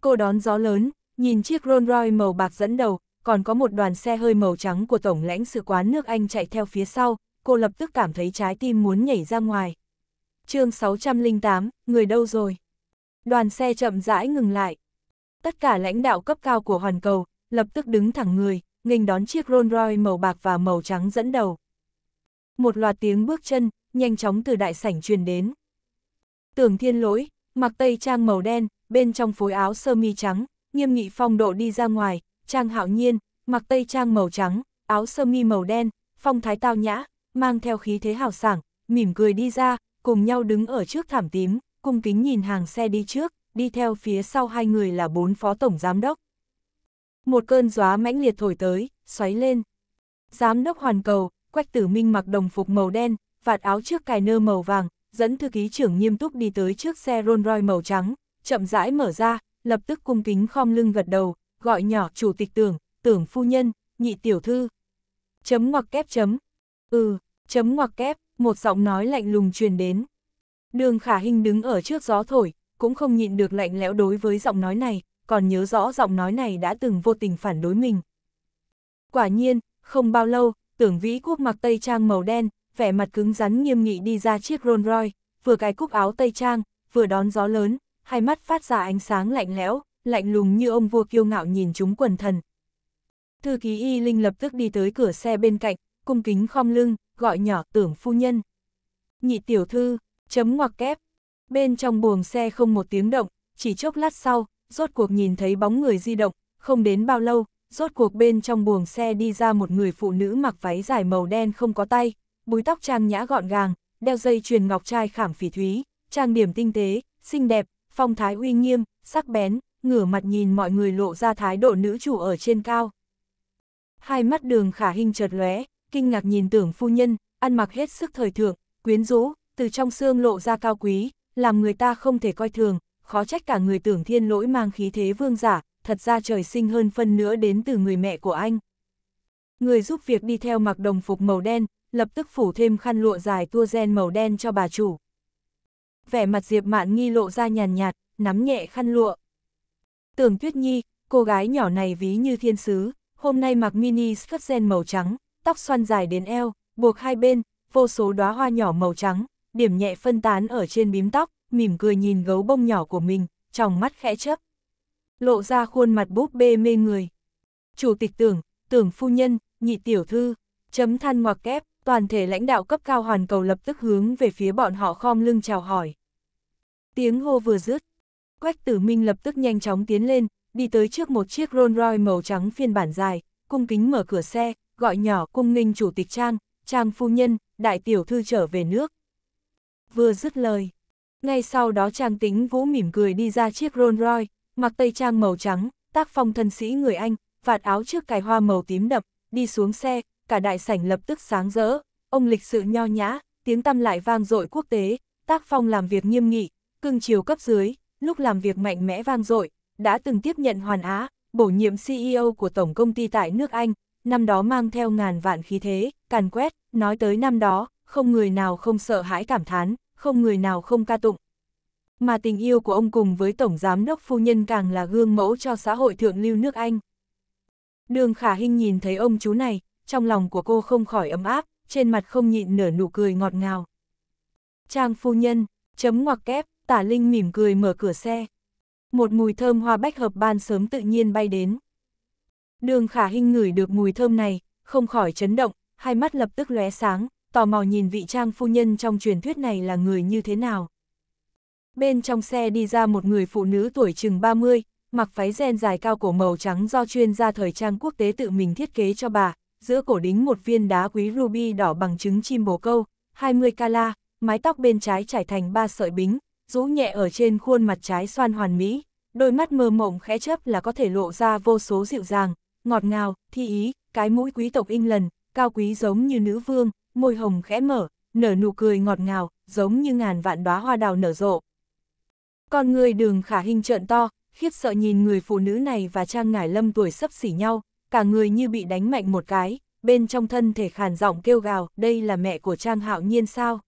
Cô đón gió lớn, nhìn chiếc Rolls Royce màu bạc dẫn đầu, còn có một đoàn xe hơi màu trắng của Tổng lãnh sự quán nước Anh chạy theo phía sau, cô lập tức cảm thấy trái tim muốn nhảy ra ngoài. chương 608, người đâu rồi? Đoàn xe chậm rãi ngừng lại. Tất cả lãnh đạo cấp cao của Hoàn Cầu, lập tức đứng thẳng người, nghênh đón chiếc Rolls Royce màu bạc và màu trắng dẫn đầu một loạt tiếng bước chân, nhanh chóng từ đại sảnh truyền đến. Tưởng thiên lỗi, mặc tây trang màu đen, bên trong phối áo sơ mi trắng, nghiêm nghị phong độ đi ra ngoài, trang hạo nhiên, mặc tây trang màu trắng, áo sơ mi màu đen, phong thái tao nhã, mang theo khí thế hào sảng, mỉm cười đi ra, cùng nhau đứng ở trước thảm tím, cung kính nhìn hàng xe đi trước, đi theo phía sau hai người là bốn phó tổng giám đốc. Một cơn gió mãnh liệt thổi tới, xoáy lên. Giám đốc hoàn cầu, Quách Tử Minh mặc đồng phục màu đen, vạt áo trước cài nơ màu vàng, dẫn thư ký trưởng nghiêm túc đi tới trước xe Rolls Royce màu trắng, chậm rãi mở ra, lập tức cung kính khom lưng gật đầu, gọi nhỏ chủ tịch tưởng, tưởng phu nhân, nhị tiểu thư. Chấm ngoặc kép chấm. Ừ, chấm ngoặc kép, một giọng nói lạnh lùng truyền đến. Đường khả hình đứng ở trước gió thổi, cũng không nhịn được lạnh lẽo đối với giọng nói này, còn nhớ rõ giọng nói này đã từng vô tình phản đối mình. Quả nhiên, không bao lâu, tưởng vĩ quốc mặc tây trang màu đen, vẻ mặt cứng rắn nghiêm nghị đi ra chiếc Rolls Royce, vừa cái cúc áo tây trang, vừa đón gió lớn, hai mắt phát ra ánh sáng lạnh lẽo, lạnh lùng như ông vua kiêu ngạo nhìn chúng quần thần. Thư ký Y Linh lập tức đi tới cửa xe bên cạnh, cung kính khom lưng, gọi nhỏ tưởng phu nhân. Nhị tiểu thư, chấm ngoặc kép. Bên trong buồng xe không một tiếng động, chỉ chốc lát sau, rốt cuộc nhìn thấy bóng người di động, không đến bao lâu, rốt cuộc bên trong buồng xe đi ra một người phụ nữ mặc váy dài màu đen không có tay, búi tóc trang nhã gọn gàng, đeo dây chuyền ngọc trai khảm phỉ thúy, trang điểm tinh tế, xinh đẹp, phong thái uy nghiêm, sắc bén, ngửa mặt nhìn mọi người lộ ra thái độ nữ chủ ở trên cao. Hai mắt đường khả hình chợt lóe, kinh ngạc nhìn tưởng phu nhân, ăn mặc hết sức thời thượng, quyến rũ, từ trong xương lộ ra cao quý, làm người ta không thể coi thường, khó trách cả người tưởng thiên lỗi mang khí thế vương giả, thật ra trời sinh hơn phân nữa đến từ người mẹ của anh. Người giúp việc đi theo mặc đồng phục màu đen, lập tức phủ thêm khăn lụa dài tua gen màu đen cho bà chủ. Vẻ mặt Diệp Mạn nghi lộ ra nhàn nhạt, nắm nhẹ khăn lụa. Tưởng Tuyết Nhi, cô gái nhỏ này ví như thiên sứ, hôm nay mặc mini skirt gen màu trắng, tóc xoăn dài đến eo, buộc hai bên, vô số đóa hoa nhỏ màu trắng, điểm nhẹ phân tán ở trên bím tóc, mỉm cười nhìn gấu bông nhỏ của mình, trong mắt khẽ chớp lộ ra khuôn mặt búp bê mê người. Chủ tịch tưởng, tưởng phu nhân, nhị tiểu thư, chấm than ngoặc kép, toàn thể lãnh đạo cấp cao hoàn cầu lập tức hướng về phía bọn họ khom lưng chào hỏi. Tiếng hô vừa dứt, Quách Tử Minh lập tức nhanh chóng tiến lên, đi tới trước một chiếc Rolls Royce màu trắng phiên bản dài, cung kính mở cửa xe, gọi nhỏ cung ninh chủ tịch Trang, Trang phu nhân, đại tiểu thư trở về nước. Vừa dứt lời, ngay sau đó Trang Tính Vũ mỉm cười đi ra chiếc Rolls Royce, mặc tây trang màu trắng, tác phong thân sĩ người Anh, vạt áo trước cài hoa màu tím đậm, đi xuống xe, cả đại sảnh lập tức sáng rỡ, ông lịch sự nho nhã, tiếng tăm lại vang dội quốc tế, tác phong làm việc nghiêm nghị, cưng chiều cấp dưới, lúc làm việc mạnh mẽ vang dội, đã từng tiếp nhận Hoàn Á, bổ nhiệm CEO của tổng công ty tại nước Anh, năm đó mang theo ngàn vạn khí thế, càn quét, nói tới năm đó, không người nào không sợ hãi cảm thán, không người nào không ca tụng, mà tình yêu của ông cùng với Tổng Giám đốc Phu Nhân càng là gương mẫu cho xã hội thượng lưu nước Anh. Đường Khả Hinh nhìn thấy ông chú này, trong lòng của cô không khỏi ấm áp, trên mặt không nhịn nở nụ cười ngọt ngào. Trang Phu Nhân, chấm ngoặc kép, tả Linh mỉm cười mở cửa xe. Một mùi thơm hoa bách hợp ban sớm tự nhiên bay đến. Đường Khả Hinh ngửi được mùi thơm này, không khỏi chấn động, hai mắt lập tức lóe sáng, tò mò nhìn vị trang phu nhân trong truyền thuyết này là người như thế nào. Bên trong xe đi ra một người phụ nữ tuổi chừng 30, mặc váy ren dài cao cổ màu trắng do chuyên gia thời trang quốc tế tự mình thiết kế cho bà, giữa cổ đính một viên đá quý ruby đỏ bằng trứng chim bồ câu, 20 cala, mái tóc bên trái trải thành ba sợi bính, rũ nhẹ ở trên khuôn mặt trái xoan hoàn mỹ, đôi mắt mơ mộng khẽ chấp là có thể lộ ra vô số dịu dàng, ngọt ngào, thi ý, cái mũi quý tộc England, lần, cao quý giống như nữ vương, môi hồng khẽ mở, nở nụ cười ngọt ngào, giống như ngàn vạn đóa hoa đào nở rộ con người đường khả hình trợn to, khiếp sợ nhìn người phụ nữ này và Trang Ngải Lâm tuổi sấp xỉ nhau, cả người như bị đánh mạnh một cái, bên trong thân thể khàn giọng kêu gào, đây là mẹ của Trang Hạo Nhiên sao?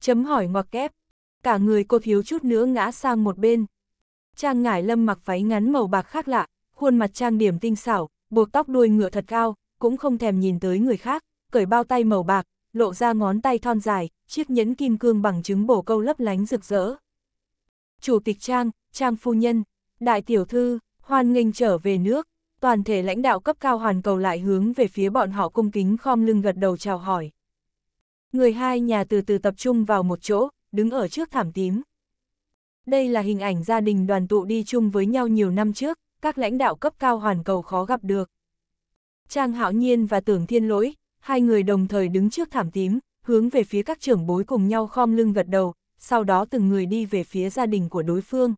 Chấm hỏi ngoặc kép, cả người cô thiếu chút nữa ngã sang một bên. Trang Ngải Lâm mặc váy ngắn màu bạc khác lạ, khuôn mặt trang điểm tinh xảo, buộc tóc đuôi ngựa thật cao, cũng không thèm nhìn tới người khác, cởi bao tay màu bạc, lộ ra ngón tay thon dài, chiếc nhẫn kim cương bằng chứng bổ câu lấp lánh rực rỡ chủ tịch Trang, Trang Phu Nhân, Đại Tiểu Thư, hoan nghênh trở về nước, toàn thể lãnh đạo cấp cao hoàn cầu lại hướng về phía bọn họ cung kính khom lưng gật đầu chào hỏi. Người hai nhà từ từ tập trung vào một chỗ, đứng ở trước thảm tím. Đây là hình ảnh gia đình đoàn tụ đi chung với nhau nhiều năm trước, các lãnh đạo cấp cao hoàn cầu khó gặp được. Trang Hạo Nhiên và Tưởng Thiên Lỗi, hai người đồng thời đứng trước thảm tím, hướng về phía các trưởng bối cùng nhau khom lưng gật đầu, sau đó từng người đi về phía gia đình của đối phương.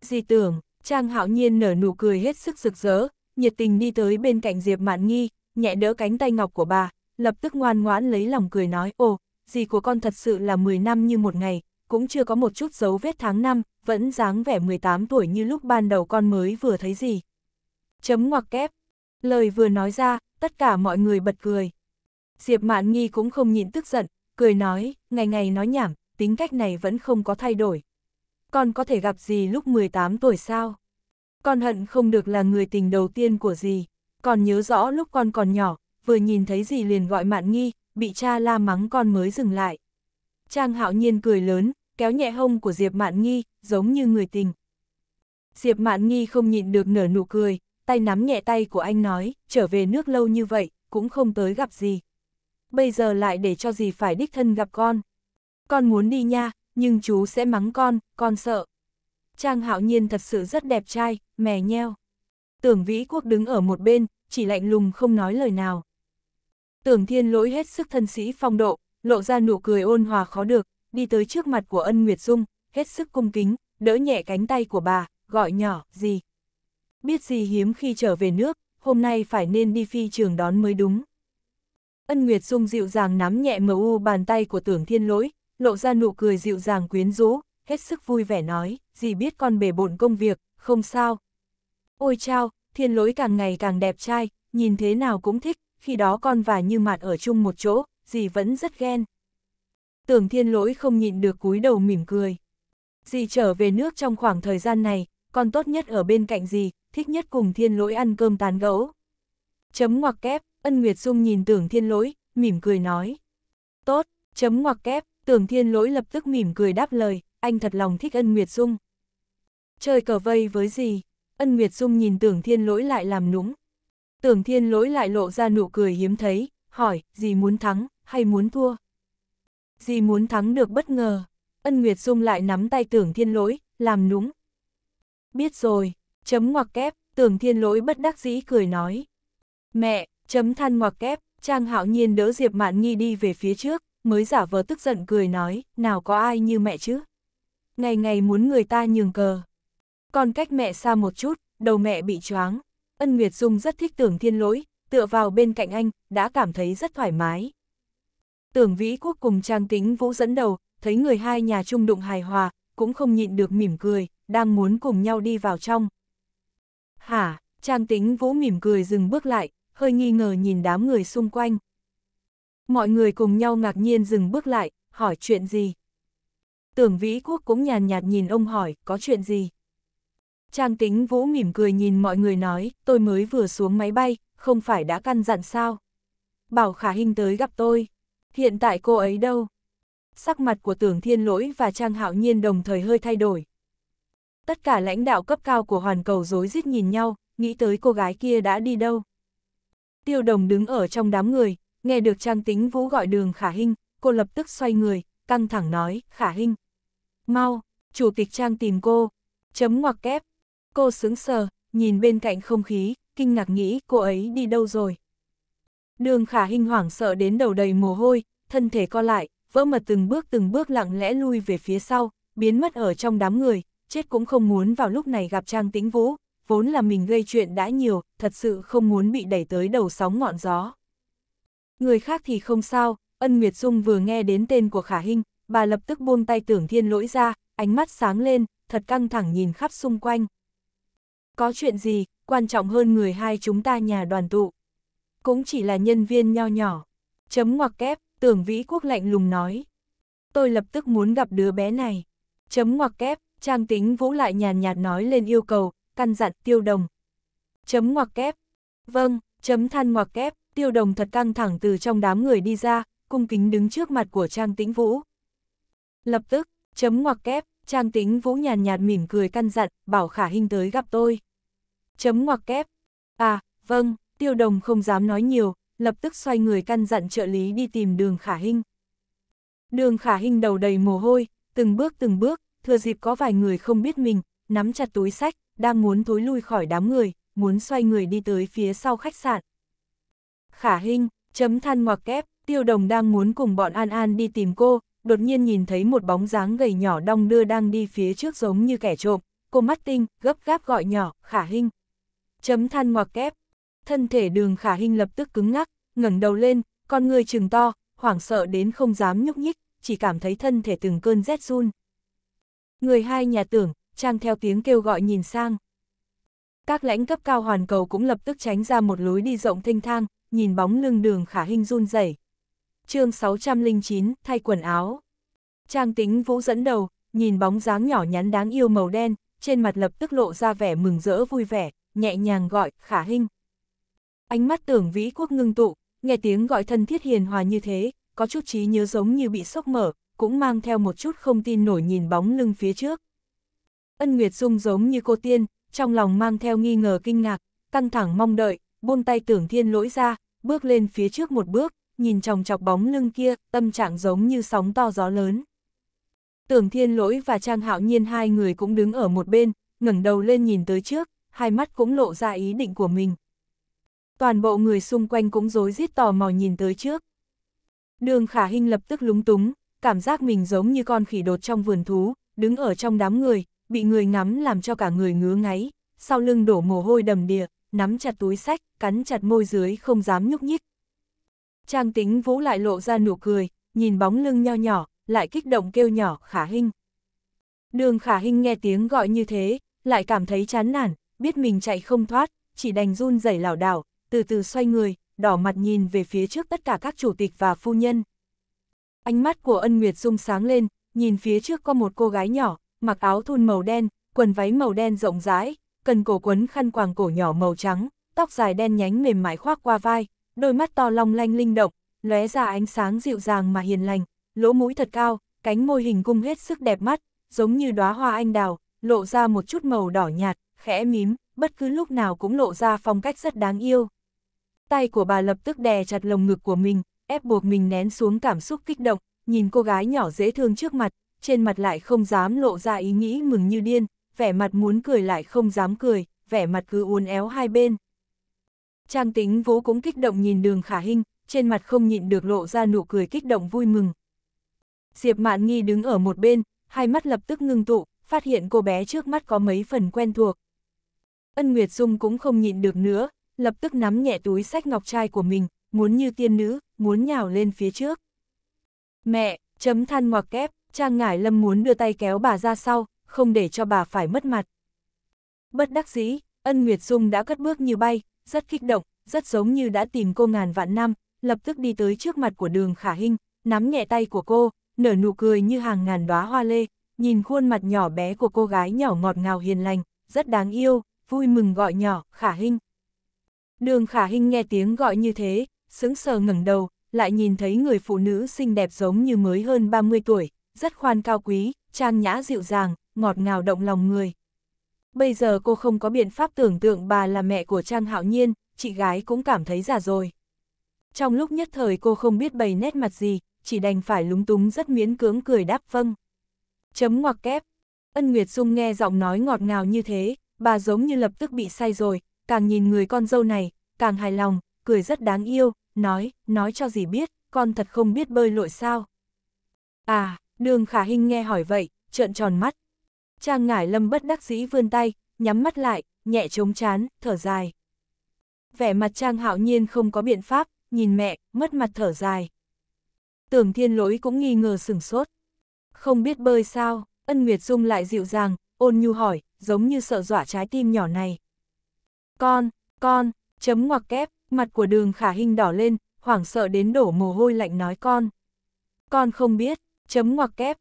Di tưởng, Trang Hạo Nhiên nở nụ cười hết sức rực rỡ, nhiệt tình đi tới bên cạnh Diệp Mạn Nghi, nhẹ đỡ cánh tay ngọc của bà, lập tức ngoan ngoãn lấy lòng cười nói, ồ, gì của con thật sự là 10 năm như một ngày, cũng chưa có một chút dấu vết tháng năm, vẫn dáng vẻ 18 tuổi như lúc ban đầu con mới vừa thấy gì. Chấm ngoặc kép. Lời vừa nói ra, tất cả mọi người bật cười. Diệp Mạn Nghi cũng không nhịn tức giận, cười nói, ngày ngày nói nhảm, tính cách này vẫn không có thay đổi. Con có thể gặp gì lúc 18 tuổi sao? Con hận không được là người tình đầu tiên của gì. Con nhớ rõ lúc con còn nhỏ, vừa nhìn thấy gì liền gọi mạn nghi, bị cha la mắng con mới dừng lại. Trang hạo nhiên cười lớn, kéo nhẹ hông của Diệp Mạn Nghi, giống như người tình. Diệp Mạn Nghi không nhịn được nở nụ cười, tay nắm nhẹ tay của anh nói, trở về nước lâu như vậy, cũng không tới gặp gì. Bây giờ lại để cho gì phải đích thân gặp con con muốn đi nha, nhưng chú sẽ mắng con, con sợ. Trang hạo nhiên thật sự rất đẹp trai, mè nheo. Tưởng vĩ quốc đứng ở một bên, chỉ lạnh lùng không nói lời nào. Tưởng thiên lỗi hết sức thân sĩ phong độ, lộ ra nụ cười ôn hòa khó được, đi tới trước mặt của ân Nguyệt Dung, hết sức cung kính, đỡ nhẹ cánh tay của bà, gọi nhỏ, gì. Biết gì hiếm khi trở về nước, hôm nay phải nên đi phi trường đón mới đúng. Ân Nguyệt Dung dịu dàng nắm nhẹ mờ u bàn tay của tưởng thiên lỗi, lộ ra nụ cười dịu dàng quyến rũ, hết sức vui vẻ nói, gì biết con bể bộn công việc, không sao. Ôi chao, thiên lỗi càng ngày càng đẹp trai, nhìn thế nào cũng thích, khi đó con và như mạt ở chung một chỗ, dì vẫn rất ghen. Tưởng thiên lỗi không nhịn được cúi đầu mỉm cười. Dì trở về nước trong khoảng thời gian này, con tốt nhất ở bên cạnh dì, thích nhất cùng thiên lỗi ăn cơm tán gẫu. Chấm ngoặc kép, ân nguyệt dung nhìn tưởng thiên lỗi, mỉm cười nói. Tốt, chấm ngoặc kép, Tưởng thiên lỗi lập tức mỉm cười đáp lời, anh thật lòng thích ân Nguyệt Dung. Chơi cờ vây với gì? Ân Nguyệt Dung nhìn tưởng thiên lỗi lại làm nũng. Tưởng thiên lỗi lại lộ ra nụ cười hiếm thấy, hỏi, gì muốn thắng, hay muốn thua? Gì muốn thắng được bất ngờ? Ân Nguyệt Dung lại nắm tay tưởng thiên lỗi, làm nũng. Biết rồi, chấm ngoặc kép, tưởng thiên lỗi bất đắc dĩ cười nói. Mẹ, chấm than ngoặc kép, Trang Hạo Nhiên đỡ Diệp Mạn Nghi đi về phía trước mới giả vờ tức giận cười nói, nào có ai như mẹ chứ. Ngày ngày muốn người ta nhường cờ. Còn cách mẹ xa một chút, đầu mẹ bị choáng. Ân Nguyệt Dung rất thích tưởng thiên lỗi, tựa vào bên cạnh anh, đã cảm thấy rất thoải mái. Tưởng Vĩ Quốc cùng Trang Tĩnh Vũ dẫn đầu, thấy người hai nhà chung đụng hài hòa, cũng không nhịn được mỉm cười, đang muốn cùng nhau đi vào trong. Hả, Trang Tĩnh Vũ mỉm cười dừng bước lại, hơi nghi ngờ nhìn đám người xung quanh mọi người cùng nhau ngạc nhiên dừng bước lại, hỏi chuyện gì. Tưởng Vĩ Quốc cũng nhàn nhạt, nhìn ông hỏi, có chuyện gì? Trang tính vũ mỉm cười nhìn mọi người nói, tôi mới vừa xuống máy bay, không phải đã căn dặn sao? Bảo khả hình tới gặp tôi. Hiện tại cô ấy đâu? Sắc mặt của tưởng thiên lỗi và Trang hạo nhiên đồng thời hơi thay đổi. Tất cả lãnh đạo cấp cao của hoàn cầu rối rít nhìn nhau, nghĩ tới cô gái kia đã đi đâu. Tiêu đồng đứng ở trong đám người, Nghe được Trang Tính Vũ gọi đường Khả Hinh, cô lập tức xoay người, căng thẳng nói, Khả Hinh. Mau, chủ tịch Trang tìm cô. Chấm ngoặc kép. Cô sững sờ, nhìn bên cạnh không khí, kinh ngạc nghĩ cô ấy đi đâu rồi. Đường Khả Hinh hoảng sợ đến đầu đầy mồ hôi, thân thể co lại, vỡ mật từng bước từng bước lặng lẽ lui về phía sau, biến mất ở trong đám người, chết cũng không muốn vào lúc này gặp Trang Tĩnh Vũ, vốn là mình gây chuyện đã nhiều, thật sự không muốn bị đẩy tới đầu sóng ngọn gió. Người khác thì không sao, Ân Nguyệt Dung vừa nghe đến tên của Khả Hinh, bà lập tức buông tay tưởng thiên lỗi ra, ánh mắt sáng lên, thật căng thẳng nhìn khắp xung quanh. Có chuyện gì, quan trọng hơn người hai chúng ta nhà đoàn tụ. Cũng chỉ là nhân viên nho nhỏ. Chấm ngoặc kép, tưởng vĩ quốc lạnh lùng nói. Tôi lập tức muốn gặp đứa bé này. Chấm ngoặc kép, trang tính vũ lại nhàn nhạt nói lên yêu cầu, căn dặn tiêu đồng. Chấm ngoặc kép. Vâng, chấm than ngoặc kép, tiêu đồng thật căng thẳng từ trong đám người đi ra, cung kính đứng trước mặt của Trang Tĩnh Vũ. Lập tức, chấm ngoặc kép, Trang Tĩnh Vũ nhàn nhạt mỉm cười căn dặn, bảo Khả Hinh tới gặp tôi. Chấm ngoặc kép. À, vâng, tiêu đồng không dám nói nhiều, lập tức xoay người căn dặn trợ lý đi tìm đường Khả Hinh. Đường Khả Hinh đầu đầy mồ hôi, từng bước từng bước, thừa dịp có vài người không biết mình, nắm chặt túi sách, đang muốn thối lui khỏi đám người, muốn xoay người đi tới phía sau khách sạn khả hình, chấm than ngoặc kép, tiêu đồng đang muốn cùng bọn An An đi tìm cô, đột nhiên nhìn thấy một bóng dáng gầy nhỏ đong đưa đang đi phía trước giống như kẻ trộm, cô mắt tinh, gấp gáp gọi nhỏ, khả hình. Chấm than ngoặc kép, thân thể đường khả hình lập tức cứng ngắc, ngẩng đầu lên, con người trừng to, hoảng sợ đến không dám nhúc nhích, chỉ cảm thấy thân thể từng cơn rét run. Người hai nhà tưởng, trang theo tiếng kêu gọi nhìn sang. Các lãnh cấp cao hoàn cầu cũng lập tức tránh ra một lối đi rộng thênh thang, nhìn bóng lưng đường khả hình run rẩy. chương 609, thay quần áo. Trang tính vũ dẫn đầu, nhìn bóng dáng nhỏ nhắn đáng yêu màu đen, trên mặt lập tức lộ ra vẻ mừng rỡ vui vẻ, nhẹ nhàng gọi, khả hình. Ánh mắt tưởng vĩ quốc ngưng tụ, nghe tiếng gọi thân thiết hiền hòa như thế, có chút trí nhớ giống như bị sốc mở, cũng mang theo một chút không tin nổi nhìn bóng lưng phía trước. Ân Nguyệt Dung giống như cô tiên, trong lòng mang theo nghi ngờ kinh ngạc, căng thẳng mong đợi, buông tay tưởng thiên lỗi ra, bước lên phía trước một bước, nhìn chòng chọc bóng lưng kia, tâm trạng giống như sóng to gió lớn. Tưởng thiên lỗi và Trang Hạo Nhiên hai người cũng đứng ở một bên, ngẩng đầu lên nhìn tới trước, hai mắt cũng lộ ra ý định của mình. Toàn bộ người xung quanh cũng rối rít tò mò nhìn tới trước. Đường khả hình lập tức lúng túng, cảm giác mình giống như con khỉ đột trong vườn thú, đứng ở trong đám người, bị người ngắm làm cho cả người ngứa ngáy, sau lưng đổ mồ hôi đầm đìa, nắm chặt túi sách, cắn chặt môi dưới không dám nhúc nhích. Trang tính vũ lại lộ ra nụ cười, nhìn bóng lưng nho nhỏ, lại kích động kêu nhỏ khả Hinh. Đường khả Hinh nghe tiếng gọi như thế, lại cảm thấy chán nản, biết mình chạy không thoát, chỉ đành run rẩy lảo đảo, từ từ xoay người, đỏ mặt nhìn về phía trước tất cả các chủ tịch và phu nhân. Ánh mắt của ân Nguyệt Dung sáng lên, nhìn phía trước có một cô gái nhỏ, mặc áo thun màu đen, quần váy màu đen rộng rãi, cần cổ quấn khăn quàng cổ nhỏ màu trắng, tóc dài đen nhánh mềm mại khoác qua vai, đôi mắt to long lanh linh động, lóe ra ánh sáng dịu dàng mà hiền lành, lỗ mũi thật cao, cánh môi hình cung hết sức đẹp mắt, giống như đóa hoa anh đào, lộ ra một chút màu đỏ nhạt, khẽ mím, bất cứ lúc nào cũng lộ ra phong cách rất đáng yêu. Tay của bà lập tức đè chặt lồng ngực của mình, ép buộc mình nén xuống cảm xúc kích động, nhìn cô gái nhỏ dễ thương trước mặt, trên mặt lại không dám lộ ra ý nghĩ mừng như điên, vẻ mặt muốn cười lại không dám cười, vẻ mặt cứ uốn éo hai bên. Trang tính vố cũng kích động nhìn đường khả hình, trên mặt không nhịn được lộ ra nụ cười kích động vui mừng. Diệp Mạn Nghi đứng ở một bên, hai mắt lập tức ngưng tụ, phát hiện cô bé trước mắt có mấy phần quen thuộc. Ân Nguyệt Dung cũng không nhịn được nữa, lập tức nắm nhẹ túi sách ngọc trai của mình, muốn như tiên nữ, muốn nhào lên phía trước. Mẹ, chấm than ngoặc kép, Trang Ngải Lâm muốn đưa tay kéo bà ra sau, không để cho bà phải mất mặt. Bất đắc dĩ, Ân Nguyệt Dung đã cất bước như bay, rất kích động, rất giống như đã tìm cô ngàn vạn năm, lập tức đi tới trước mặt của đường khả hinh, nắm nhẹ tay của cô, nở nụ cười như hàng ngàn đóa hoa lê, nhìn khuôn mặt nhỏ bé của cô gái nhỏ ngọt ngào hiền lành, rất đáng yêu, vui mừng gọi nhỏ, khả hinh. Đường khả hinh nghe tiếng gọi như thế, sững sờ ngẩng đầu, lại nhìn thấy người phụ nữ xinh đẹp giống như mới hơn 30 tuổi, rất khoan cao quý, trang nhã dịu dàng, ngọt ngào động lòng người. Bây giờ cô không có biện pháp tưởng tượng bà là mẹ của Trang Hạo Nhiên, chị gái cũng cảm thấy già rồi. Trong lúc nhất thời cô không biết bày nét mặt gì, chỉ đành phải lúng túng rất miễn cưỡng cười đáp vâng. Chấm ngoặc kép. Ân Nguyệt Dung nghe giọng nói ngọt ngào như thế, bà giống như lập tức bị say rồi, càng nhìn người con dâu này, càng hài lòng, cười rất đáng yêu, nói, nói cho gì biết, con thật không biết bơi lội sao. À, đường khả hình nghe hỏi vậy, trợn tròn mắt, Trang ngải lâm bất đắc dĩ vươn tay, nhắm mắt lại, nhẹ chống chán, thở dài. Vẻ mặt Trang hạo nhiên không có biện pháp, nhìn mẹ, mất mặt thở dài. Tưởng thiên lỗi cũng nghi ngờ sửng sốt. Không biết bơi sao, ân Nguyệt Dung lại dịu dàng, ôn nhu hỏi, giống như sợ dọa trái tim nhỏ này. Con, con, chấm ngoặc kép, mặt của đường khả hình đỏ lên, hoảng sợ đến đổ mồ hôi lạnh nói con. Con không biết, chấm ngoặc kép.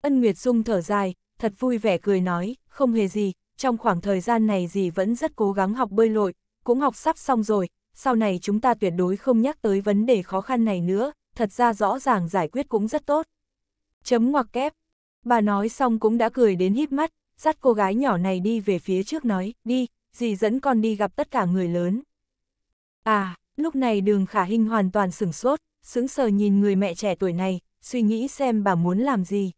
Ân Nguyệt Dung thở dài, thật vui vẻ cười nói, không hề gì, trong khoảng thời gian này dì vẫn rất cố gắng học bơi lội, cũng học sắp xong rồi, sau này chúng ta tuyệt đối không nhắc tới vấn đề khó khăn này nữa, thật ra rõ ràng giải quyết cũng rất tốt. Chấm ngoặc kép. Bà nói xong cũng đã cười đến híp mắt, dắt cô gái nhỏ này đi về phía trước nói, đi, dì dẫn con đi gặp tất cả người lớn. À, lúc này đường khả hình hoàn toàn sửng sốt, sững sờ nhìn người mẹ trẻ tuổi này, suy nghĩ xem bà muốn làm gì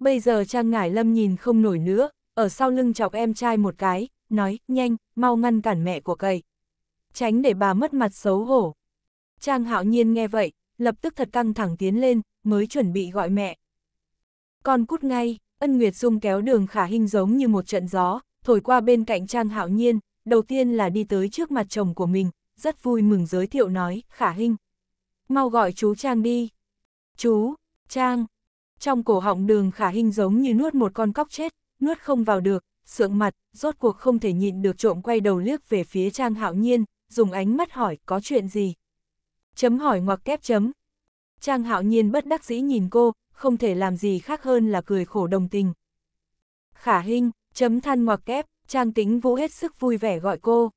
bây giờ Trang Ngải Lâm nhìn không nổi nữa, ở sau lưng chọc em trai một cái, nói, nhanh, mau ngăn cản mẹ của cầy. Tránh để bà mất mặt xấu hổ. Trang hạo nhiên nghe vậy, lập tức thật căng thẳng tiến lên, mới chuẩn bị gọi mẹ. Con cút ngay, ân Nguyệt Dung kéo đường khả hình giống như một trận gió, thổi qua bên cạnh Trang hạo nhiên, đầu tiên là đi tới trước mặt chồng của mình, rất vui mừng giới thiệu nói, khả hình. Mau gọi chú Trang đi. Chú, Trang, trong cổ họng đường khả hình giống như nuốt một con cóc chết, nuốt không vào được, sượng mặt, rốt cuộc không thể nhịn được trộm quay đầu liếc về phía Trang Hạo Nhiên, dùng ánh mắt hỏi có chuyện gì. Chấm hỏi ngoặc kép chấm. Trang Hạo Nhiên bất đắc dĩ nhìn cô, không thể làm gì khác hơn là cười khổ đồng tình. Khả Hinh, chấm than ngoặc kép, Trang Tĩnh Vũ hết sức vui vẻ gọi cô.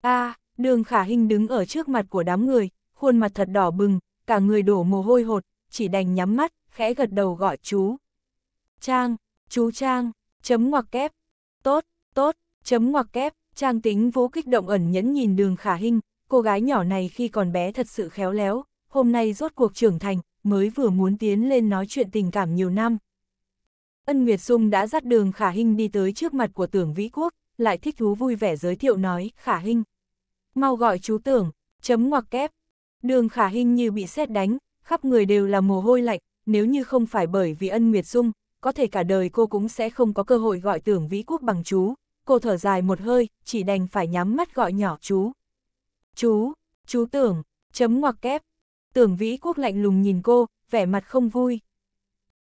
A, Đường Khả Hinh đứng ở trước mặt của đám người, khuôn mặt thật đỏ bừng, cả người đổ mồ hôi hột, chỉ đành nhắm mắt, khẽ gật đầu gọi chú. Trang, chú Trang, chấm ngoặc kép. Tốt, tốt, chấm ngoặc kép, Trang tính vũ kích động ẩn nhẫn nhìn đường khả hình, cô gái nhỏ này khi còn bé thật sự khéo léo, hôm nay rốt cuộc trưởng thành, mới vừa muốn tiến lên nói chuyện tình cảm nhiều năm. Ân Nguyệt Dung đã dắt đường khả hình đi tới trước mặt của tưởng Vĩ Quốc, lại thích thú vui vẻ giới thiệu nói, khả hình. Mau gọi chú tưởng, chấm ngoặc kép. Đường khả hình như bị sét đánh, khắp người đều là mồ hôi lạnh, nếu như không phải bởi vì ân Nguyệt Dung, có thể cả đời cô cũng sẽ không có cơ hội gọi tưởng vĩ quốc bằng chú. Cô thở dài một hơi, chỉ đành phải nhắm mắt gọi nhỏ chú. Chú, chú tưởng, chấm ngoặc kép. Tưởng vĩ quốc lạnh lùng nhìn cô, vẻ mặt không vui.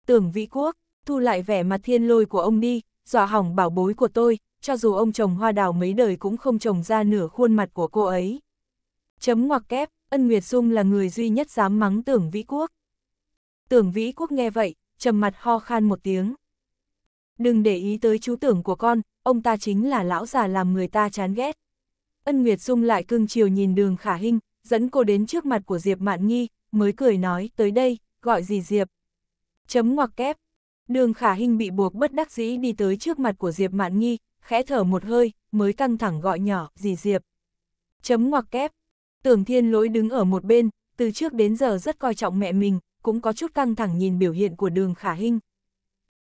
Tưởng vĩ quốc, thu lại vẻ mặt thiên lôi của ông đi, dọa hỏng bảo bối của tôi, cho dù ông trồng hoa đào mấy đời cũng không trồng ra nửa khuôn mặt của cô ấy. Chấm ngoặc kép, ân Nguyệt Dung là người duy nhất dám mắng tưởng vĩ quốc. Tưởng Vĩ Quốc nghe vậy, trầm mặt ho khan một tiếng. Đừng để ý tới chú tưởng của con, ông ta chính là lão già làm người ta chán ghét. Ân Nguyệt Dung lại cưng chiều nhìn đường khả hình, dẫn cô đến trước mặt của Diệp Mạn Nghi, mới cười nói, tới đây, gọi gì Diệp? Chấm ngoặc kép. Đường khả hình bị buộc bất đắc dĩ đi tới trước mặt của Diệp Mạn Nghi, khẽ thở một hơi, mới căng thẳng gọi nhỏ, gì Diệp? Chấm ngoặc kép. Tưởng thiên lỗi đứng ở một bên, từ trước đến giờ rất coi trọng mẹ mình, cũng có chút căng thẳng nhìn biểu hiện của đường khả hinh.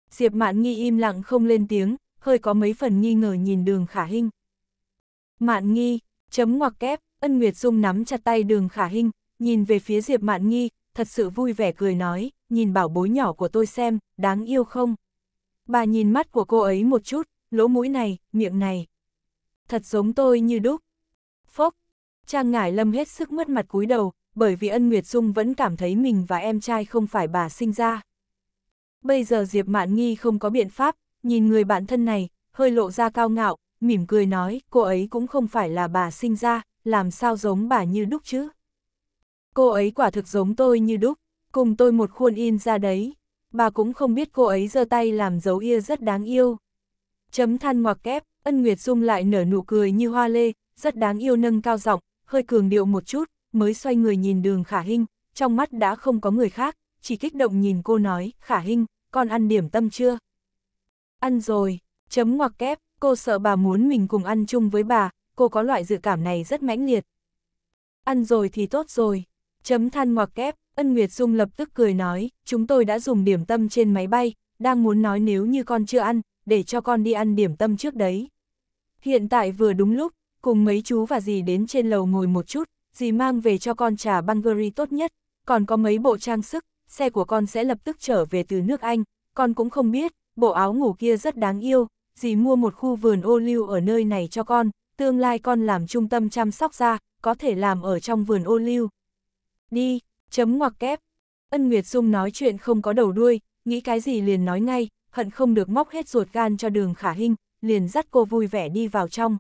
Diệp Mạn Nghi im lặng không lên tiếng, hơi có mấy phần nghi ngờ nhìn đường khả hinh. Mạn Nghi, chấm ngoặc kép, ân Nguyệt Dung nắm chặt tay đường khả hinh, nhìn về phía Diệp Mạn Nghi, thật sự vui vẻ cười nói, nhìn bảo bối nhỏ của tôi xem, đáng yêu không? Bà nhìn mắt của cô ấy một chút, lỗ mũi này, miệng này. Thật giống tôi như đúc. Phốc, Trang Ngải Lâm hết sức mất mặt cúi đầu, bởi vì Ân Nguyệt Dung vẫn cảm thấy mình và em trai không phải bà sinh ra. Bây giờ Diệp Mạn Nghi không có biện pháp, nhìn người bạn thân này, hơi lộ ra cao ngạo, mỉm cười nói cô ấy cũng không phải là bà sinh ra, làm sao giống bà như đúc chứ. Cô ấy quả thực giống tôi như đúc, cùng tôi một khuôn in ra đấy. Bà cũng không biết cô ấy giơ tay làm dấu ia rất đáng yêu. Chấm than ngoặc kép, Ân Nguyệt Dung lại nở nụ cười như hoa lê, rất đáng yêu nâng cao giọng, hơi cường điệu một chút, mới xoay người nhìn đường khả hinh, trong mắt đã không có người khác, chỉ kích động nhìn cô nói, khả hinh, con ăn điểm tâm chưa? Ăn rồi, chấm ngoặc kép, cô sợ bà muốn mình cùng ăn chung với bà, cô có loại dự cảm này rất mãnh liệt. Ăn rồi thì tốt rồi, chấm than ngoặc kép, ân Nguyệt Dung lập tức cười nói, chúng tôi đã dùng điểm tâm trên máy bay, đang muốn nói nếu như con chưa ăn, để cho con đi ăn điểm tâm trước đấy. Hiện tại vừa đúng lúc, cùng mấy chú và dì đến trên lầu ngồi một chút, dì mang về cho con trà Bungary tốt nhất, còn có mấy bộ trang sức, xe của con sẽ lập tức trở về từ nước Anh, con cũng không biết, bộ áo ngủ kia rất đáng yêu, dì mua một khu vườn ô lưu ở nơi này cho con, tương lai con làm trung tâm chăm sóc da, có thể làm ở trong vườn ô lưu. Đi, chấm ngoặc kép. Ân Nguyệt Dung nói chuyện không có đầu đuôi, nghĩ cái gì liền nói ngay, hận không được móc hết ruột gan cho đường khả hình, liền dắt cô vui vẻ đi vào trong.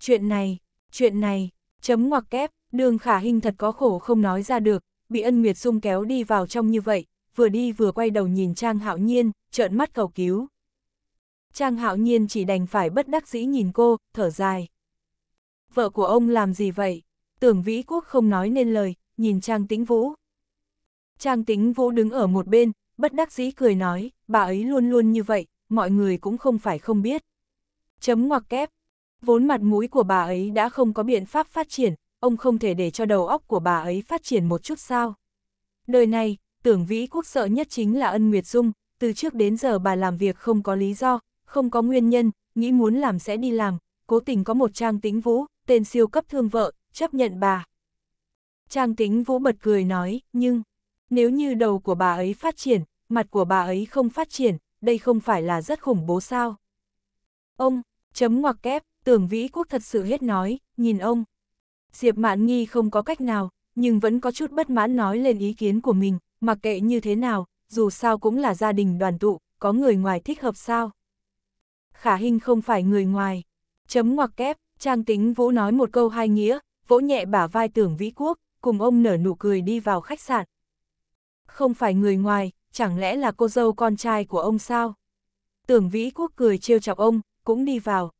Chuyện này, chuyện này, Chấm ngoặc kép, đường khả hình thật có khổ không nói ra được, bị ân nguyệt sung kéo đi vào trong như vậy, vừa đi vừa quay đầu nhìn Trang Hạo Nhiên, trợn mắt cầu cứu. Trang Hạo Nhiên chỉ đành phải bất đắc dĩ nhìn cô, thở dài. Vợ của ông làm gì vậy? Tưởng Vĩ Quốc không nói nên lời, nhìn Trang Tĩnh Vũ. Trang Tĩnh Vũ đứng ở một bên, bất đắc dĩ cười nói, bà ấy luôn luôn như vậy, mọi người cũng không phải không biết. Chấm ngoặc kép, Vốn mặt mũi của bà ấy đã không có biện pháp phát triển, ông không thể để cho đầu óc của bà ấy phát triển một chút sao. Đời này, tưởng vĩ quốc sợ nhất chính là ân Nguyệt Dung, từ trước đến giờ bà làm việc không có lý do, không có nguyên nhân, nghĩ muốn làm sẽ đi làm, cố tình có một trang tính vũ, tên siêu cấp thương vợ, chấp nhận bà. Trang tính vũ bật cười nói, nhưng, nếu như đầu của bà ấy phát triển, mặt của bà ấy không phát triển, đây không phải là rất khủng bố sao. Ông, chấm ngoặc kép, Tưởng Vĩ Quốc thật sự hết nói, nhìn ông. Diệp Mạn Nghi không có cách nào, nhưng vẫn có chút bất mãn nói lên ý kiến của mình, mặc kệ như thế nào, dù sao cũng là gia đình đoàn tụ, có người ngoài thích hợp sao. Khả Hinh không phải người ngoài. Chấm ngoặc kép, Trang Tính Vũ nói một câu hai nghĩa, vỗ nhẹ bả vai Tưởng Vĩ Quốc, cùng ông nở nụ cười đi vào khách sạn. Không phải người ngoài, chẳng lẽ là cô dâu con trai của ông sao? Tưởng Vĩ Quốc cười trêu chọc ông, cũng đi vào.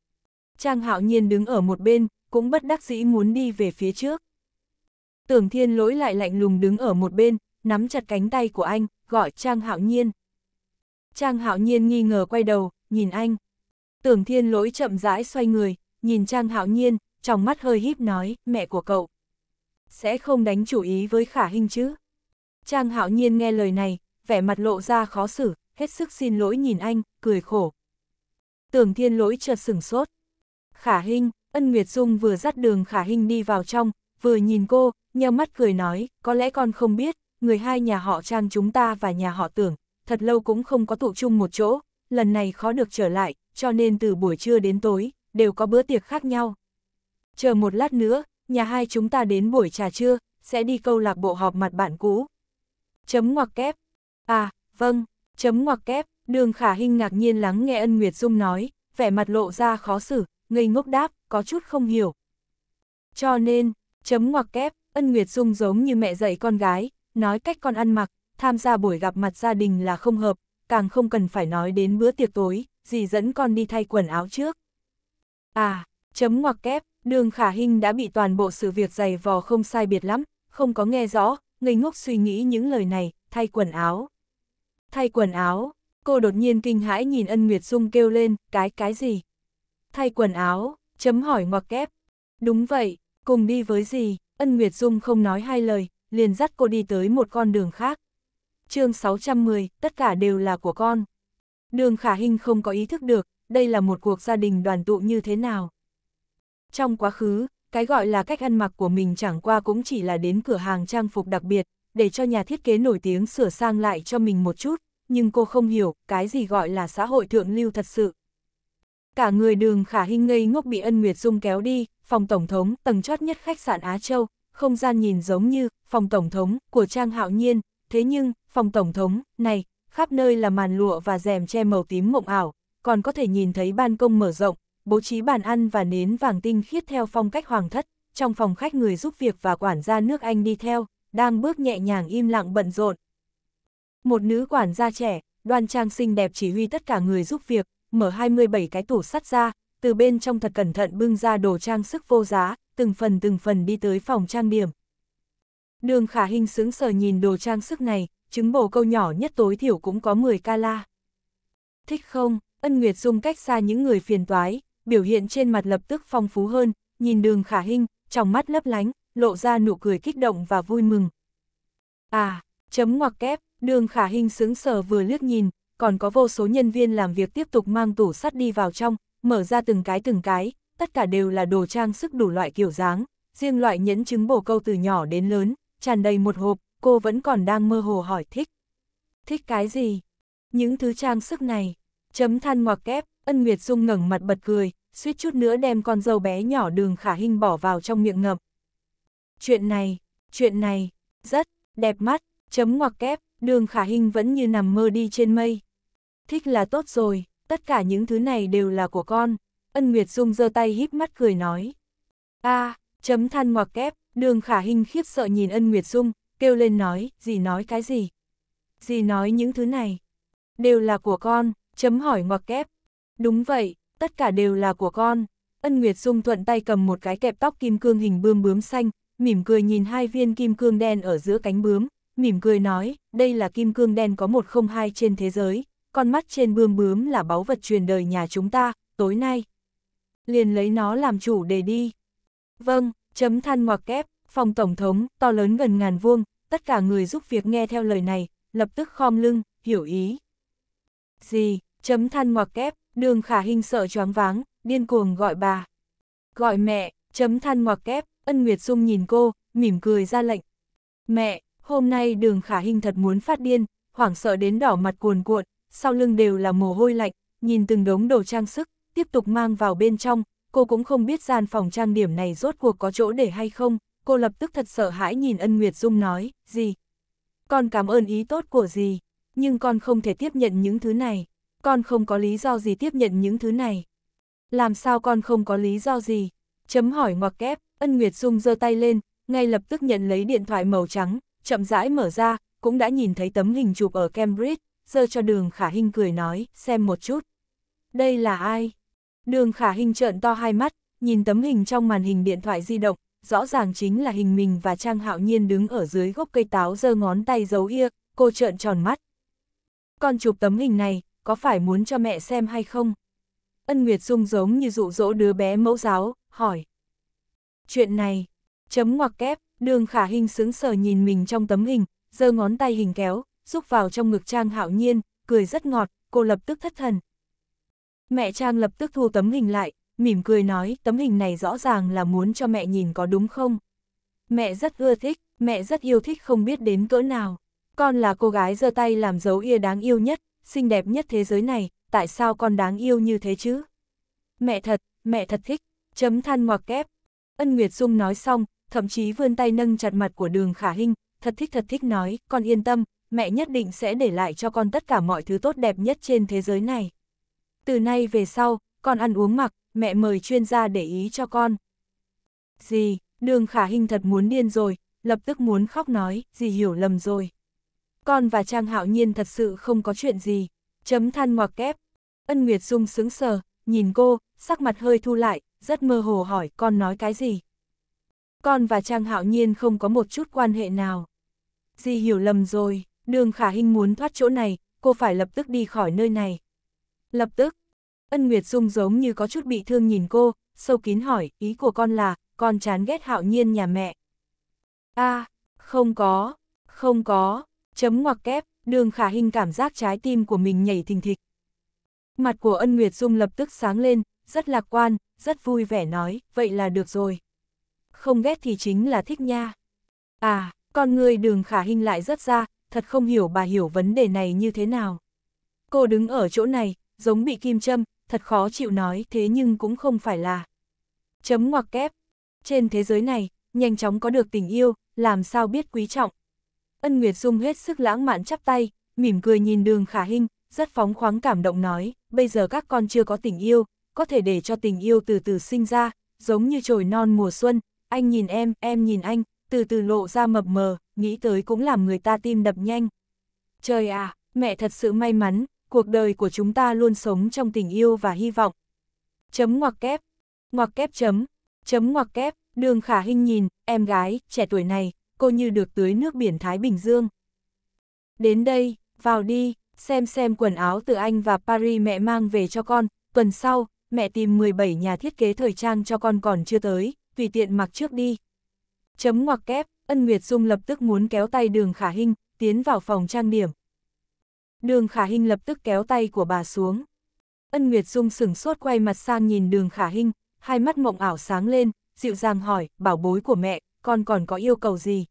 Trang hạo nhiên đứng ở một bên, cũng bất đắc dĩ muốn đi về phía trước. Tưởng thiên lỗi lại lạnh lùng đứng ở một bên, nắm chặt cánh tay của anh, gọi Trang hạo nhiên. Trang hạo nhiên nghi ngờ quay đầu, nhìn anh. Tưởng thiên lỗi chậm rãi xoay người, nhìn Trang hạo nhiên, trong mắt hơi híp nói, mẹ của cậu. Sẽ không đánh chủ ý với khả Hinh chứ. Trang hạo nhiên nghe lời này, vẻ mặt lộ ra khó xử, hết sức xin lỗi nhìn anh, cười khổ. Tưởng thiên lỗi chợt sửng sốt. Khả Hinh, Ân Nguyệt Dung vừa dắt đường Khả Hinh đi vào trong, vừa nhìn cô, nheo mắt cười nói, có lẽ con không biết, người hai nhà họ Trang chúng ta và nhà họ Tưởng, thật lâu cũng không có tụ chung một chỗ, lần này khó được trở lại, cho nên từ buổi trưa đến tối, đều có bữa tiệc khác nhau. Chờ một lát nữa, nhà hai chúng ta đến buổi trà trưa, sẽ đi câu lạc bộ họp mặt bạn cũ. Chấm ngoặc kép. À, vâng, chấm ngoặc kép, đường khả Hinh ngạc nhiên lắng nghe ân Nguyệt Dung nói, vẻ mặt lộ ra khó xử, ngây ngốc đáp, có chút không hiểu. Cho nên, chấm ngoặc kép, Ân Nguyệt Dung giống như mẹ dạy con gái, nói cách con ăn mặc, tham gia buổi gặp mặt gia đình là không hợp, càng không cần phải nói đến bữa tiệc tối, gì dẫn con đi thay quần áo trước. À, chấm ngoặc kép, đường khả hình đã bị toàn bộ sự việc dày vò không sai biệt lắm, không có nghe rõ, ngây ngốc suy nghĩ những lời này, thay quần áo. Thay quần áo, cô đột nhiên kinh hãi nhìn ân Nguyệt Dung kêu lên, cái cái gì? thay quần áo, chấm hỏi ngoặc kép. Đúng vậy, cùng đi với gì, Ân Nguyệt Dung không nói hai lời, liền dắt cô đi tới một con đường khác. chương 610, tất cả đều là của con. Đường khả hình không có ý thức được, đây là một cuộc gia đình đoàn tụ như thế nào. Trong quá khứ, cái gọi là cách ăn mặc của mình chẳng qua cũng chỉ là đến cửa hàng trang phục đặc biệt, để cho nhà thiết kế nổi tiếng sửa sang lại cho mình một chút, nhưng cô không hiểu cái gì gọi là xã hội thượng lưu thật sự. Cả người đường khả hình ngây ngốc bị ân Nguyệt Dung kéo đi, phòng tổng thống, tầng chót nhất khách sạn Á Châu, không gian nhìn giống như phòng tổng thống của Trang Hạo Nhiên, thế nhưng, phòng tổng thống, này, khắp nơi là màn lụa và rèm che màu tím mộng ảo, còn có thể nhìn thấy ban công mở rộng, bố trí bàn ăn và nến vàng tinh khiết theo phong cách hoàng thất, trong phòng khách người giúp việc và quản gia nước Anh đi theo, đang bước nhẹ nhàng im lặng bận rộn. Một nữ quản gia trẻ, đoan trang xinh đẹp chỉ huy tất cả người giúp việc, mở 27 cái tủ sắt ra, từ bên trong thật cẩn thận bưng ra đồ trang sức vô giá, từng phần từng phần đi tới phòng trang điểm. Đường khả hình sướng sờ nhìn đồ trang sức này, chứng bổ câu nhỏ nhất tối thiểu cũng có 10 ca la. Thích không, ân nguyệt dung cách xa những người phiền toái, biểu hiện trên mặt lập tức phong phú hơn, nhìn đường khả hình, trong mắt lấp lánh, lộ ra nụ cười kích động và vui mừng. À, chấm ngoặc kép, đường khả hình sướng sờ vừa liếc nhìn, còn có vô số nhân viên làm việc tiếp tục mang tủ sắt đi vào trong, mở ra từng cái từng cái, tất cả đều là đồ trang sức đủ loại kiểu dáng, riêng loại nhẫn chứng bổ câu từ nhỏ đến lớn, tràn đầy một hộp, cô vẫn còn đang mơ hồ hỏi thích. Thích cái gì? Những thứ trang sức này. Chấm than ngoặc kép, ân Nguyệt Dung ngẩng mặt bật cười, suýt chút nữa đem con dâu bé nhỏ đường khả hình bỏ vào trong miệng ngập. Chuyện này, chuyện này, rất, đẹp mắt, chấm ngoặc kép, đường khả hình vẫn như nằm mơ đi trên mây thích là tốt rồi, tất cả những thứ này đều là của con. Ân Nguyệt Dung giơ tay híp mắt cười nói. a à, chấm than ngoặc kép, đường khả hình khiếp sợ nhìn ân Nguyệt Dung, kêu lên nói, gì nói cái gì? Gì nói những thứ này? Đều là của con, chấm hỏi ngoặc kép. Đúng vậy, tất cả đều là của con. Ân Nguyệt Dung thuận tay cầm một cái kẹp tóc kim cương hình bươm bướm xanh, mỉm cười nhìn hai viên kim cương đen ở giữa cánh bướm, mỉm cười nói, đây là kim cương đen có một không hai trên thế giới, con mắt trên bươm bướm là báu vật truyền đời nhà chúng ta, tối nay. Liền lấy nó làm chủ đề đi. Vâng, chấm than ngoặc kép, phòng tổng thống, to lớn gần ngàn vuông, tất cả người giúp việc nghe theo lời này, lập tức khom lưng, hiểu ý. Gì, chấm than ngoặc kép, đường khả hình sợ choáng váng, điên cuồng gọi bà. Gọi mẹ, chấm than ngoặc kép, ân Nguyệt Dung nhìn cô, mỉm cười ra lệnh. Mẹ, hôm nay đường khả hình thật muốn phát điên, hoảng sợ đến đỏ mặt cuồn cuộn, sau lưng đều là mồ hôi lạnh, nhìn từng đống đồ trang sức, tiếp tục mang vào bên trong, cô cũng không biết gian phòng trang điểm này rốt cuộc có chỗ để hay không, cô lập tức thật sợ hãi nhìn ân Nguyệt Dung nói, gì? Con cảm ơn ý tốt của gì, nhưng con không thể tiếp nhận những thứ này, con không có lý do gì tiếp nhận những thứ này. Làm sao con không có lý do gì? Chấm hỏi ngoặc kép, ân Nguyệt Dung giơ tay lên, ngay lập tức nhận lấy điện thoại màu trắng, chậm rãi mở ra, cũng đã nhìn thấy tấm hình chụp ở Cambridge, giơ cho đường khả hình cười nói, xem một chút. Đây là ai? Đường khả hình trợn to hai mắt, nhìn tấm hình trong màn hình điện thoại di động, rõ ràng chính là hình mình và Trang Hạo Nhiên đứng ở dưới gốc cây táo giơ ngón tay giấu ia, cô trợn tròn mắt. Con chụp tấm hình này, có phải muốn cho mẹ xem hay không? Ân Nguyệt Dung giống như dụ dỗ đứa bé mẫu giáo, hỏi. Chuyện này, chấm ngoặc kép, đường khả hình sững sờ nhìn mình trong tấm hình, giơ ngón tay hình kéo, rúc vào trong ngực Trang hạo nhiên, cười rất ngọt, cô lập tức thất thần. Mẹ Trang lập tức thu tấm hình lại, mỉm cười nói tấm hình này rõ ràng là muốn cho mẹ nhìn có đúng không. Mẹ rất ưa thích, mẹ rất yêu thích không biết đến cỡ nào. Con là cô gái giơ tay làm dấu ia đáng yêu nhất, xinh đẹp nhất thế giới này, tại sao con đáng yêu như thế chứ? Mẹ thật, mẹ thật thích, chấm than ngoặc kép. Ân Nguyệt Dung nói xong, thậm chí vươn tay nâng chặt mặt của đường khả hình, thật thích thật thích nói, con yên tâm, mẹ nhất định sẽ để lại cho con tất cả mọi thứ tốt đẹp nhất trên thế giới này. Từ nay về sau, con ăn uống mặc, mẹ mời chuyên gia để ý cho con. Dì, đường khả hình thật muốn điên rồi, lập tức muốn khóc nói, dì hiểu lầm rồi. Con và Trang Hạo Nhiên thật sự không có chuyện gì. Chấm than ngoặc kép. Ân Nguyệt Dung sững sờ, nhìn cô, sắc mặt hơi thu lại, rất mơ hồ hỏi con nói cái gì. Con và Trang Hạo Nhiên không có một chút quan hệ nào. Dì hiểu lầm rồi. Đường khả hình muốn thoát chỗ này, cô phải lập tức đi khỏi nơi này. Lập tức, ân Nguyệt Dung giống như có chút bị thương nhìn cô, sâu kín hỏi, ý của con là, con chán ghét hạo nhiên nhà mẹ. a à, không có, không có, chấm ngoặc kép, đường khả hình cảm giác trái tim của mình nhảy thình thịch. Mặt của ân Nguyệt Dung lập tức sáng lên, rất lạc quan, rất vui vẻ nói, vậy là được rồi. Không ghét thì chính là thích nha. À, con người đường khả hình lại rất ra, thật không hiểu bà hiểu vấn đề này như thế nào. Cô đứng ở chỗ này, giống bị kim châm, thật khó chịu nói thế nhưng cũng không phải là. Chấm ngoặc kép. Trên thế giới này, nhanh chóng có được tình yêu, làm sao biết quý trọng. Ân Nguyệt Dung hết sức lãng mạn chắp tay, mỉm cười nhìn đường khả hình, rất phóng khoáng cảm động nói, bây giờ các con chưa có tình yêu, có thể để cho tình yêu từ từ sinh ra, giống như trồi non mùa xuân, anh nhìn em, em nhìn anh, từ từ lộ ra mập mờ, nghĩ tới cũng làm người ta tim đập nhanh. Trời à, mẹ thật sự may mắn, cuộc đời của chúng ta luôn sống trong tình yêu và hy vọng. Chấm ngoặc kép, ngoặc kép chấm, chấm ngoặc kép, đường khả hình nhìn, em gái, trẻ tuổi này, cô như được tưới nước biển Thái Bình Dương. Đến đây, vào đi, xem xem quần áo từ Anh và Paris mẹ mang về cho con, tuần sau, mẹ tìm 17 nhà thiết kế thời trang cho con còn chưa tới, tùy tiện mặc trước đi. Chấm ngoặc kép, Ân Nguyệt Dung lập tức muốn kéo tay đường khả hinh, tiến vào phòng trang điểm. Đường khả hinh lập tức kéo tay của bà xuống. Ân Nguyệt Dung sửng sốt quay mặt sang nhìn đường khả hinh, hai mắt mộng ảo sáng lên, dịu dàng hỏi, bảo bối của mẹ, con còn có yêu cầu gì?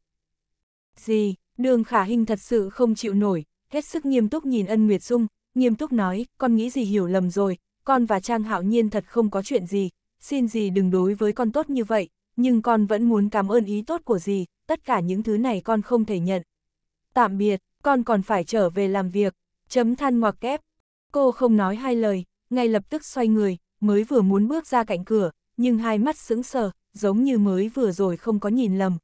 Gì, đường khả hinh thật sự không chịu nổi, hết sức nghiêm túc nhìn ân Nguyệt Dung, nghiêm túc nói, con nghĩ gì hiểu lầm rồi, con và Trang Hạo Nhiên thật không có chuyện gì, xin gì đừng đối với con tốt như vậy, nhưng con vẫn muốn cảm ơn ý tốt của dì, tất cả những thứ này con không thể nhận. Tạm biệt, con còn phải trở về làm việc, chấm than ngoặc kép. Cô không nói hai lời, ngay lập tức xoay người, mới vừa muốn bước ra cạnh cửa, nhưng hai mắt sững sờ, giống như mới vừa rồi không có nhìn lầm.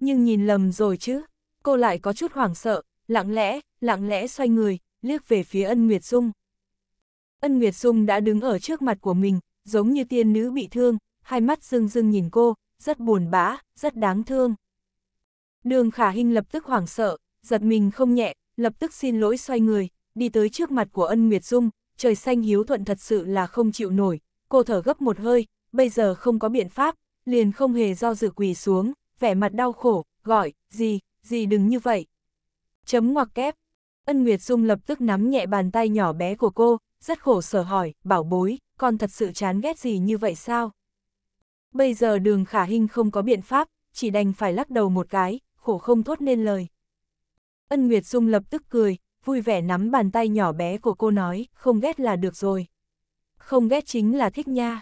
Nhưng nhìn lầm rồi chứ, cô lại có chút hoảng sợ, lặng lẽ, lặng lẽ xoay người, liếc về phía ân Nguyệt Dung. Ân Nguyệt Dung đã đứng ở trước mặt của mình, giống như tiên nữ bị thương, hai mắt rưng rưng nhìn cô, rất buồn bã, rất đáng thương. Đường khả hình lập tức hoảng sợ, giật mình không nhẹ, lập tức xin lỗi xoay người, đi tới trước mặt của ân Nguyệt Dung, trời xanh hiếu thuận thật sự là không chịu nổi, cô thở gấp một hơi, bây giờ không có biện pháp, liền không hề do dự quỳ xuống, vẻ mặt đau khổ, gọi, gì, gì đừng như vậy. Chấm ngoặc kép, ân Nguyệt Dung lập tức nắm nhẹ bàn tay nhỏ bé của cô, rất khổ sở hỏi, bảo bối, con thật sự chán ghét gì như vậy sao? Bây giờ đường khả hình không có biện pháp, chỉ đành phải lắc đầu một cái, khổ không thốt nên lời. Ân Nguyệt Dung lập tức cười, vui vẻ nắm bàn tay nhỏ bé của cô nói, không ghét là được rồi. Không ghét chính là thích nha.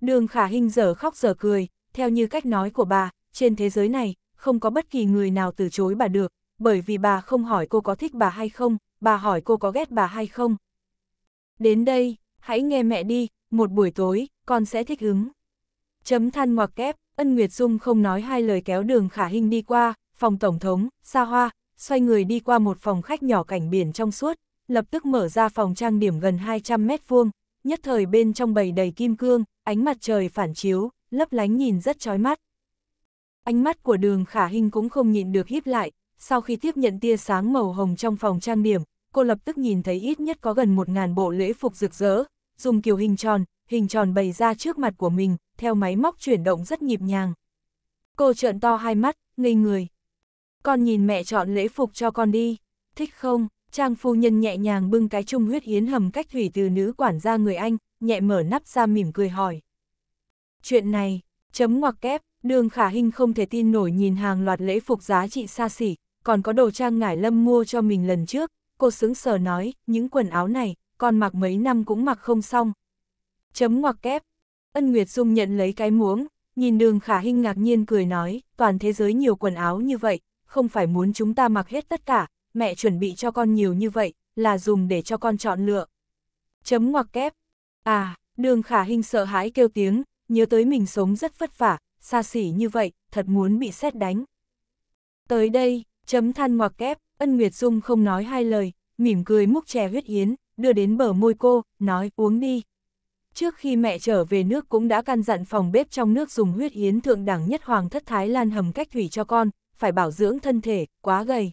Đường khả hình giờ khóc giờ cười, theo như cách nói của bà, trên thế giới này, không có bất kỳ người nào từ chối bà được, bởi vì bà không hỏi cô có thích bà hay không, bà hỏi cô có ghét bà hay không. Đến đây, hãy nghe mẹ đi, một buổi tối, con sẽ thích ứng. Chấm than ngoặc kép, Ân Nguyệt Dung không nói hai lời kéo đường khả hình đi qua, phòng tổng thống, xa hoa, xoay người đi qua một phòng khách nhỏ cảnh biển trong suốt, lập tức mở ra phòng trang điểm gần 200 mét vuông, nhất thời bên trong bầy đầy kim cương, ánh mặt trời phản chiếu, lấp lánh nhìn rất chói mắt. Ánh mắt của đường khả hình cũng không nhịn được híp lại, sau khi tiếp nhận tia sáng màu hồng trong phòng trang điểm, cô lập tức nhìn thấy ít nhất có gần 1.000 bộ lễ phục rực rỡ, dùng kiểu hình tròn, hình tròn bày ra trước mặt của mình, theo máy móc chuyển động rất nhịp nhàng. Cô trợn to hai mắt, ngây người. Con nhìn mẹ chọn lễ phục cho con đi. Thích không? Trang phu nhân nhẹ nhàng bưng cái chung huyết yến hầm cách thủy từ nữ quản gia người Anh, nhẹ mở nắp ra mỉm cười hỏi. Chuyện này, chấm ngoặc kép, đường khả hình không thể tin nổi nhìn hàng loạt lễ phục giá trị xa xỉ, còn có đồ trang ngải lâm mua cho mình lần trước. Cô sướng sờ nói, những quần áo này, con mặc mấy năm cũng mặc không xong, chấm ngoặc kép. Ân Nguyệt Dung nhận lấy cái muỗng, nhìn đường khả hinh ngạc nhiên cười nói, toàn thế giới nhiều quần áo như vậy, không phải muốn chúng ta mặc hết tất cả, mẹ chuẩn bị cho con nhiều như vậy, là dùng để cho con chọn lựa. Chấm ngoặc kép. À, đường khả hinh sợ hãi kêu tiếng, nhớ tới mình sống rất vất vả, xa xỉ như vậy, thật muốn bị xét đánh. Tới đây, chấm than ngoặc kép, ân Nguyệt Dung không nói hai lời, mỉm cười múc chè huyết yến, đưa đến bờ môi cô, nói uống đi, Trước khi mẹ trở về nước cũng đã căn dặn phòng bếp trong nước dùng huyết yến thượng đẳng nhất hoàng thất Thái Lan hầm cách thủy cho con, phải bảo dưỡng thân thể, quá gầy.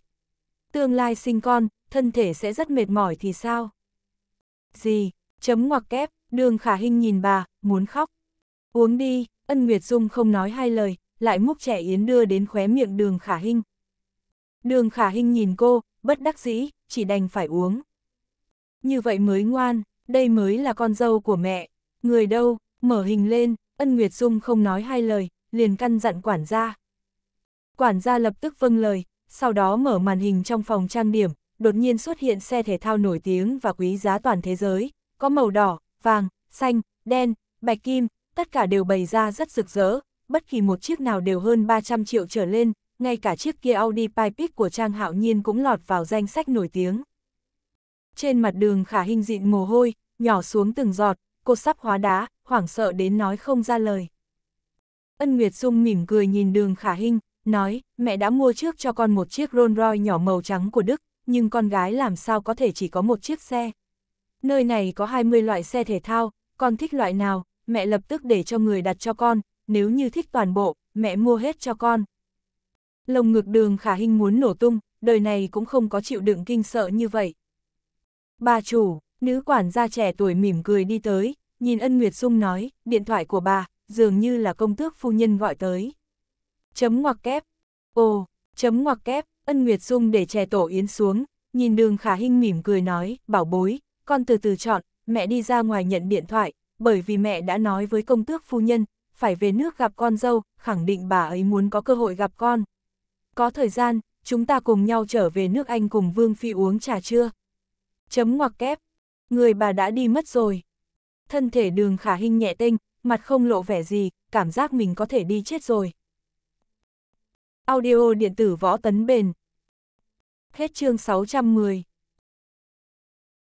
Tương lai sinh con, thân thể sẽ rất mệt mỏi thì sao? Gì? Chấm ngoặc kép, đường khả hình nhìn bà, muốn khóc. Uống đi, ân Nguyệt Dung không nói hai lời, lại múc trẻ yến đưa đến khóe miệng đường khả hình. Đường khả hình nhìn cô, bất đắc dĩ, chỉ đành phải uống. Như vậy mới ngoan đây mới là con dâu của mẹ, người đâu, mở hình lên, ân Nguyệt Dung không nói hai lời, liền căn dặn quản gia. Quản gia lập tức vâng lời, sau đó mở màn hình trong phòng trang điểm, đột nhiên xuất hiện xe thể thao nổi tiếng và quý giá toàn thế giới, có màu đỏ, vàng, xanh, đen, bạch kim, tất cả đều bày ra rất rực rỡ, bất kỳ một chiếc nào đều hơn 300 triệu trở lên, ngay cả chiếc kia Audi Pipic của Trang Hạo Nhiên cũng lọt vào danh sách nổi tiếng trên mặt đường khả hình dịn mồ hôi, nhỏ xuống từng giọt, cô sắp hóa đá, hoảng sợ đến nói không ra lời. Ân Nguyệt Dung mỉm cười nhìn đường khả hình, nói, mẹ đã mua trước cho con một chiếc Rolls Royce nhỏ màu trắng của Đức, nhưng con gái làm sao có thể chỉ có một chiếc xe. Nơi này có 20 loại xe thể thao, con thích loại nào, mẹ lập tức để cho người đặt cho con, nếu như thích toàn bộ, mẹ mua hết cho con. Lồng ngực đường khả hình muốn nổ tung, đời này cũng không có chịu đựng kinh sợ như vậy. Bà chủ, nữ quản gia trẻ tuổi mỉm cười đi tới, nhìn ân Nguyệt Dung nói, điện thoại của bà, dường như là công tước phu nhân gọi tới. Chấm ngoặc kép. Ồ, chấm ngoặc kép, ân Nguyệt Dung để trẻ tổ yến xuống, nhìn đường khả hinh mỉm cười nói, bảo bối, con từ từ chọn, mẹ đi ra ngoài nhận điện thoại, bởi vì mẹ đã nói với công tước phu nhân, phải về nước gặp con dâu, khẳng định bà ấy muốn có cơ hội gặp con. Có thời gian, chúng ta cùng nhau trở về nước Anh cùng Vương Phi uống trà trưa chấm ngoặc kép. Người bà đã đi mất rồi. Thân thể đường khả hình nhẹ tinh, mặt không lộ vẻ gì, cảm giác mình có thể đi chết rồi. Audio điện tử võ tấn bền. Hết chương 610.